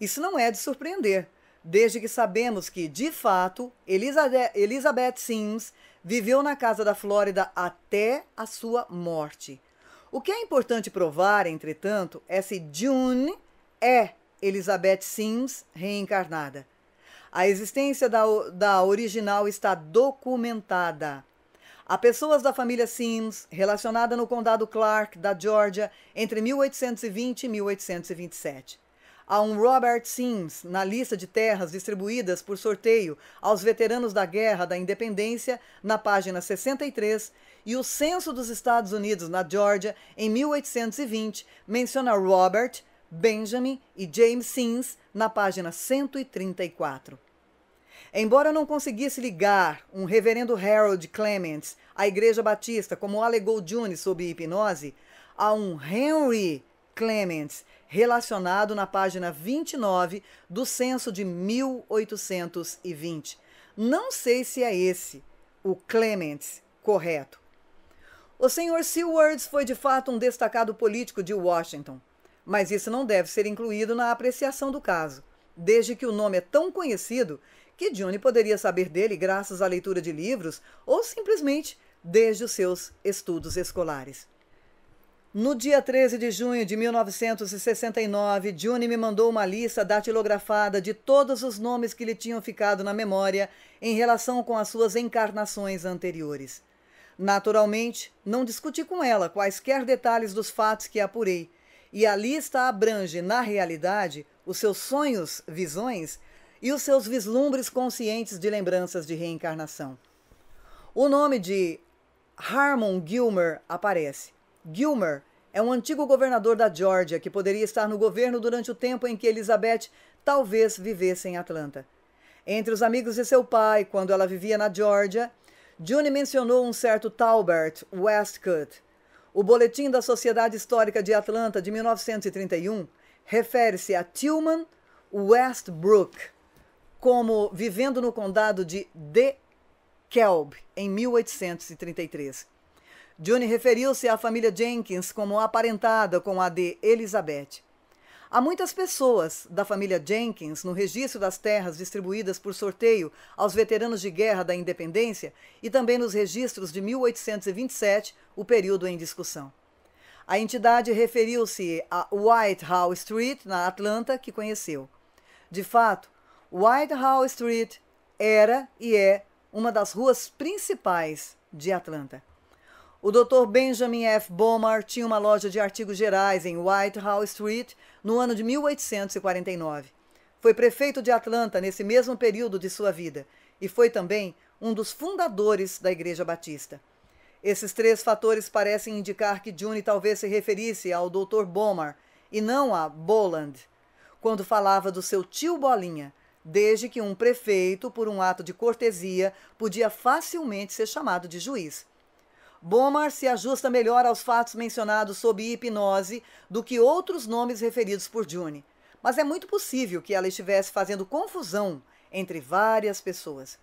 Isso não é de surpreender desde que sabemos que, de fato, Elizabeth Sims viveu na casa da Flórida até a sua morte. O que é importante provar, entretanto, é se June é Elizabeth Sims reencarnada. A existência da, da original está documentada. Há pessoas da família Sims relacionada no condado Clark, da Georgia, entre 1820 e 1827 a um Robert Sims na lista de terras distribuídas por sorteio aos veteranos da Guerra da Independência, na página 63, e o Censo dos Estados Unidos na Georgia, em 1820, menciona Robert, Benjamin e James Sims na página 134. Embora não conseguisse ligar um reverendo Harold Clements à Igreja Batista, como alegou June sob hipnose, a um Henry Clements relacionado na página 29 do censo de 1820. Não sei se é esse, o Clements, correto. O senhor Sewards foi de fato um destacado político de Washington, mas isso não deve ser incluído na apreciação do caso, desde que o nome é tão conhecido que Johnny poderia saber dele graças à leitura de livros ou simplesmente desde os seus estudos escolares. No dia 13 de junho de 1969, Juni me mandou uma lista datilografada de todos os nomes que lhe tinham ficado na memória em relação com as suas encarnações anteriores. Naturalmente, não discuti com ela quaisquer detalhes dos fatos que apurei, e a lista abrange, na realidade, os seus sonhos, visões e os seus vislumbres conscientes de lembranças de reencarnação. O nome de Harmon Gilmer aparece Gilmer é um antigo governador da Georgia que poderia estar no governo durante o tempo em que Elizabeth talvez vivesse em Atlanta. Entre os amigos de seu pai, quando ela vivia na Georgia, June mencionou um certo Talbert Westcott. O Boletim da Sociedade Histórica de Atlanta de 1931 refere-se a Tillman Westbrook como vivendo no condado de DeKalb em 1833. Johnny referiu-se à família Jenkins como aparentada com a de Elizabeth. Há muitas pessoas da família Jenkins no registro das terras distribuídas por sorteio aos veteranos de guerra da independência e também nos registros de 1827, o período em discussão. A entidade referiu-se a Whitehall Street, na Atlanta, que conheceu. De fato, Whitehall Street era e é uma das ruas principais de Atlanta. O Dr. Benjamin F. Bomar tinha uma loja de artigos gerais em Whitehall Street no ano de 1849. Foi prefeito de Atlanta nesse mesmo período de sua vida e foi também um dos fundadores da Igreja Batista. Esses três fatores parecem indicar que June talvez se referisse ao Dr. Bomar e não a Boland, quando falava do seu tio Bolinha, desde que um prefeito, por um ato de cortesia, podia facilmente ser chamado de juiz. Bomar se ajusta melhor aos fatos mencionados sob hipnose do que outros nomes referidos por June, mas é muito possível que ela estivesse fazendo confusão entre várias pessoas.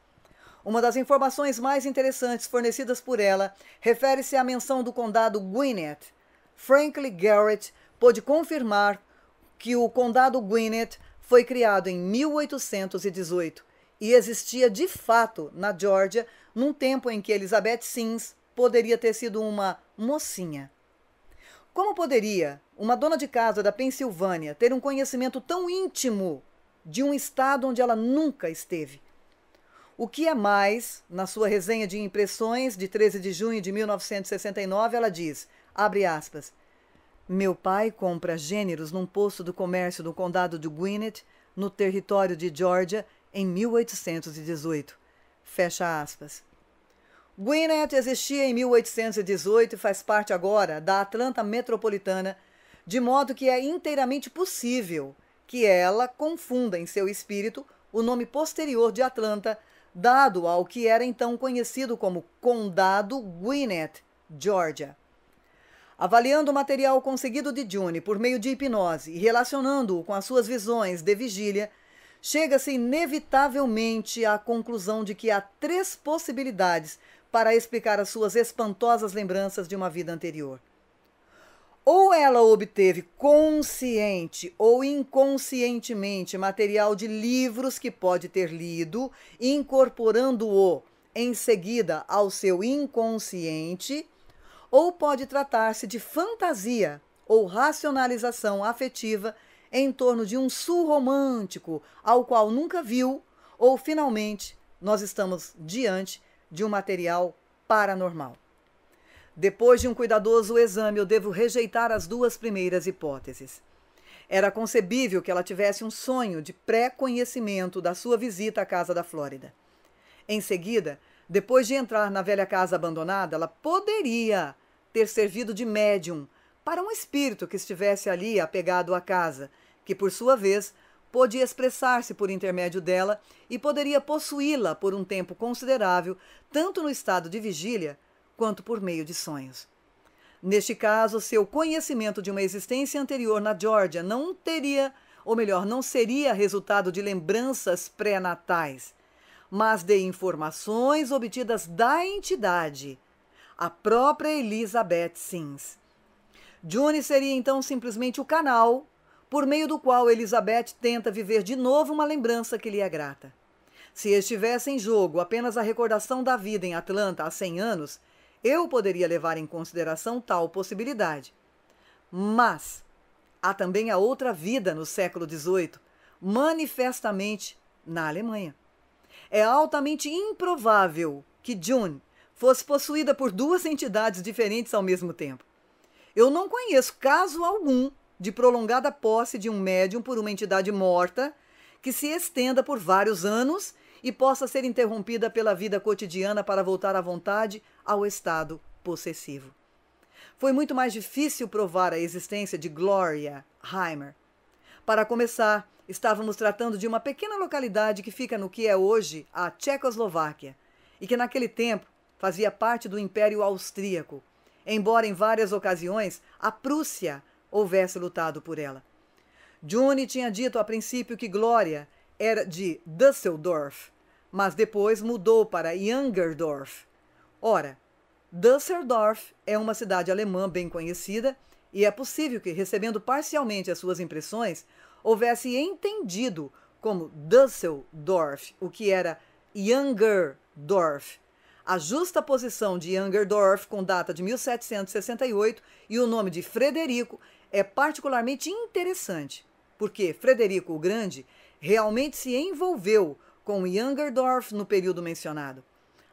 Uma das informações mais interessantes fornecidas por ela refere-se à menção do condado Gwinnett. Franklin Garrett pôde confirmar que o condado Gwinnett foi criado em 1818 e existia de fato na Geórgia num tempo em que Elizabeth Sims poderia ter sido uma mocinha. Como poderia uma dona de casa da Pensilvânia ter um conhecimento tão íntimo de um estado onde ela nunca esteve? O que é mais, na sua resenha de impressões de 13 de junho de 1969, ela diz, abre aspas, meu pai compra gêneros num posto do comércio do condado de Gwinnett, no território de Georgia, em 1818. Fecha aspas. Gwinnett existia em 1818 e faz parte agora da Atlanta metropolitana, de modo que é inteiramente possível que ela confunda em seu espírito o nome posterior de Atlanta, dado ao que era então conhecido como Condado Gwinnett, Georgia. Avaliando o material conseguido de June por meio de hipnose e relacionando-o com as suas visões de vigília, chega-se inevitavelmente à conclusão de que há três possibilidades para explicar as suas espantosas lembranças de uma vida anterior. Ou ela obteve consciente ou inconscientemente material de livros que pode ter lido, incorporando-o em seguida ao seu inconsciente, ou pode tratar-se de fantasia ou racionalização afetiva em torno de um sul romântico ao qual nunca viu, ou finalmente nós estamos diante de um material paranormal. Depois de um cuidadoso exame, eu devo rejeitar as duas primeiras hipóteses. Era concebível que ela tivesse um sonho de pré-conhecimento da sua visita à casa da Flórida. Em seguida, depois de entrar na velha casa abandonada, ela poderia ter servido de médium para um espírito que estivesse ali apegado à casa, que por sua vez podia expressar-se por intermédio dela e poderia possuí-la por um tempo considerável, tanto no estado de vigília quanto por meio de sonhos. Neste caso, seu conhecimento de uma existência anterior na Geórgia não teria, ou melhor, não seria resultado de lembranças pré-natais, mas de informações obtidas da entidade, a própria Elizabeth Sims. June seria então simplesmente o canal por meio do qual Elizabeth tenta viver de novo uma lembrança que lhe é grata. Se estivesse em jogo apenas a recordação da vida em Atlanta há 100 anos, eu poderia levar em consideração tal possibilidade. Mas há também a outra vida no século XVIII, manifestamente na Alemanha. É altamente improvável que June fosse possuída por duas entidades diferentes ao mesmo tempo. Eu não conheço caso algum de prolongada posse de um médium por uma entidade morta que se estenda por vários anos e possa ser interrompida pela vida cotidiana para voltar à vontade ao estado possessivo. Foi muito mais difícil provar a existência de Gloria Heimer. Para começar, estávamos tratando de uma pequena localidade que fica no que é hoje a Tchecoslováquia e que naquele tempo fazia parte do Império Austríaco. Embora em várias ocasiões a Prússia houvesse lutado por ela. Johnny tinha dito a princípio que Glória era de Düsseldorf, mas depois mudou para Jangerdorf. Ora, Düsseldorf é uma cidade alemã bem conhecida e é possível que, recebendo parcialmente as suas impressões, houvesse entendido como Düsseldorf o que era Jangerdorf. A justa posição de Jangerdorf, com data de 1768, e o nome de Frederico é particularmente interessante, porque Frederico o Grande realmente se envolveu com Jungendorf no período mencionado.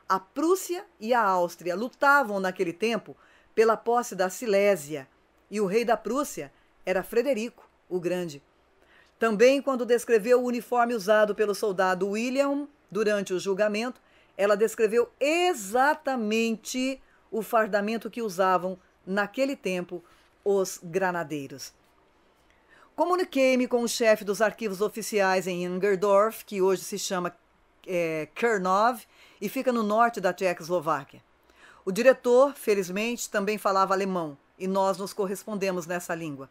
A Prússia e a Áustria lutavam naquele tempo pela posse da Silésia e o rei da Prússia era Frederico o Grande. Também, quando descreveu o uniforme usado pelo soldado William durante o julgamento, ela descreveu exatamente o fardamento que usavam naquele tempo os granadeiros. Comuniquei-me com o chefe dos arquivos oficiais em Ingerdorf, que hoje se chama é, Kernov e fica no norte da Tchecoslováquia. O diretor, felizmente, também falava alemão e nós nos correspondemos nessa língua.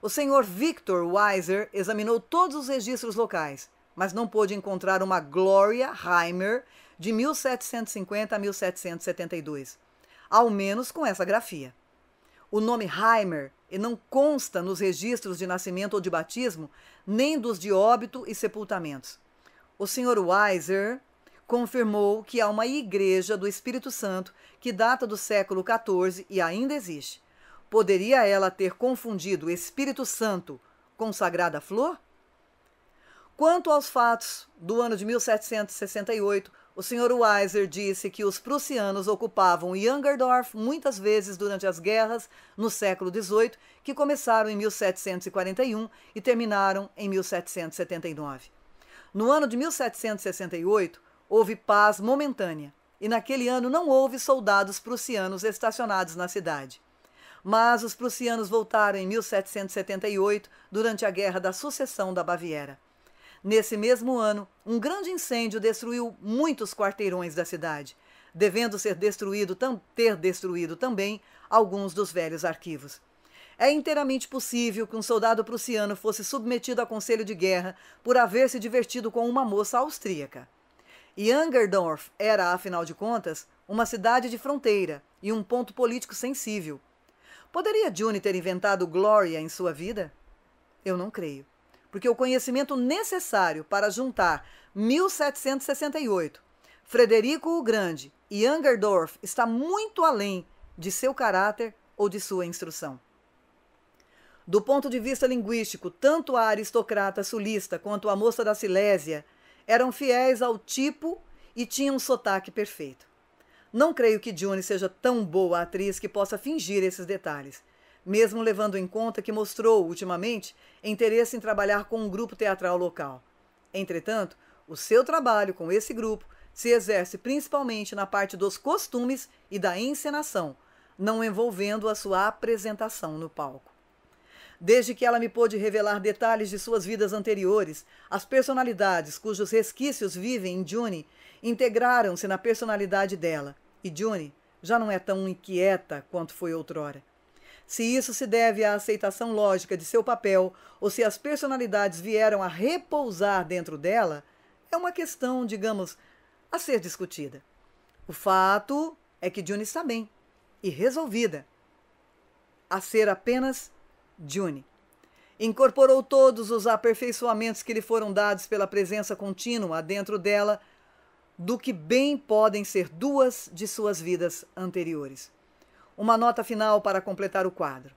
O senhor Victor Weiser examinou todos os registros locais, mas não pôde encontrar uma Gloria Heimer de 1750 a 1772, ao menos com essa grafia. O nome Heimer não consta nos registros de nascimento ou de batismo, nem dos de óbito e sepultamentos. O Sr. Weiser confirmou que há uma igreja do Espírito Santo que data do século XIV e ainda existe. Poderia ela ter confundido Espírito Santo com Sagrada Flor? Quanto aos fatos do ano de 1768, o Sr. Weiser disse que os prussianos ocupavam Jangerdorf muitas vezes durante as guerras no século XVIII, que começaram em 1741 e terminaram em 1779. No ano de 1768, houve paz momentânea, e naquele ano não houve soldados prussianos estacionados na cidade. Mas os prussianos voltaram em 1778 durante a Guerra da Sucessão da Baviera. Nesse mesmo ano, um grande incêndio destruiu muitos quarteirões da cidade, devendo ser destruído ter destruído também alguns dos velhos arquivos. É inteiramente possível que um soldado prussiano fosse submetido a conselho de guerra por haver se divertido com uma moça austríaca. E Angerdorf era, afinal de contas, uma cidade de fronteira e um ponto político sensível. Poderia June ter inventado glória em sua vida? Eu não creio porque o conhecimento necessário para juntar 1768, Frederico o Grande e Angerdorf está muito além de seu caráter ou de sua instrução. Do ponto de vista linguístico, tanto a aristocrata sulista quanto a moça da Silésia eram fiéis ao tipo e tinham um sotaque perfeito. Não creio que Johnny seja tão boa atriz que possa fingir esses detalhes, mesmo levando em conta que mostrou, ultimamente, interesse em trabalhar com um grupo teatral local. Entretanto, o seu trabalho com esse grupo se exerce principalmente na parte dos costumes e da encenação, não envolvendo a sua apresentação no palco. Desde que ela me pôde revelar detalhes de suas vidas anteriores, as personalidades cujos resquícios vivem em Juni integraram-se na personalidade dela, e Juni já não é tão inquieta quanto foi outrora se isso se deve à aceitação lógica de seu papel ou se as personalidades vieram a repousar dentro dela, é uma questão, digamos, a ser discutida. O fato é que June está bem e resolvida a ser apenas June. Incorporou todos os aperfeiçoamentos que lhe foram dados pela presença contínua dentro dela, do que bem podem ser duas de suas vidas anteriores uma nota final para completar o quadro.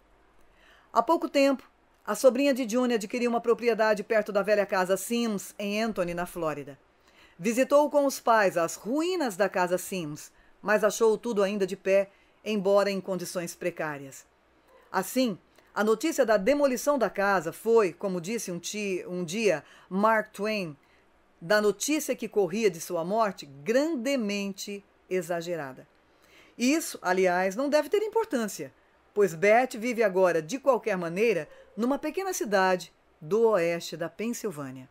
Há pouco tempo, a sobrinha de June adquiriu uma propriedade perto da velha casa Sims, em Anthony, na Flórida. Visitou com os pais as ruínas da casa Sims, mas achou tudo ainda de pé, embora em condições precárias. Assim, a notícia da demolição da casa foi, como disse um, tia, um dia Mark Twain, da notícia que corria de sua morte, grandemente exagerada. Isso, aliás, não deve ter importância, pois Beth vive agora, de qualquer maneira, numa pequena cidade do oeste da Pensilvânia.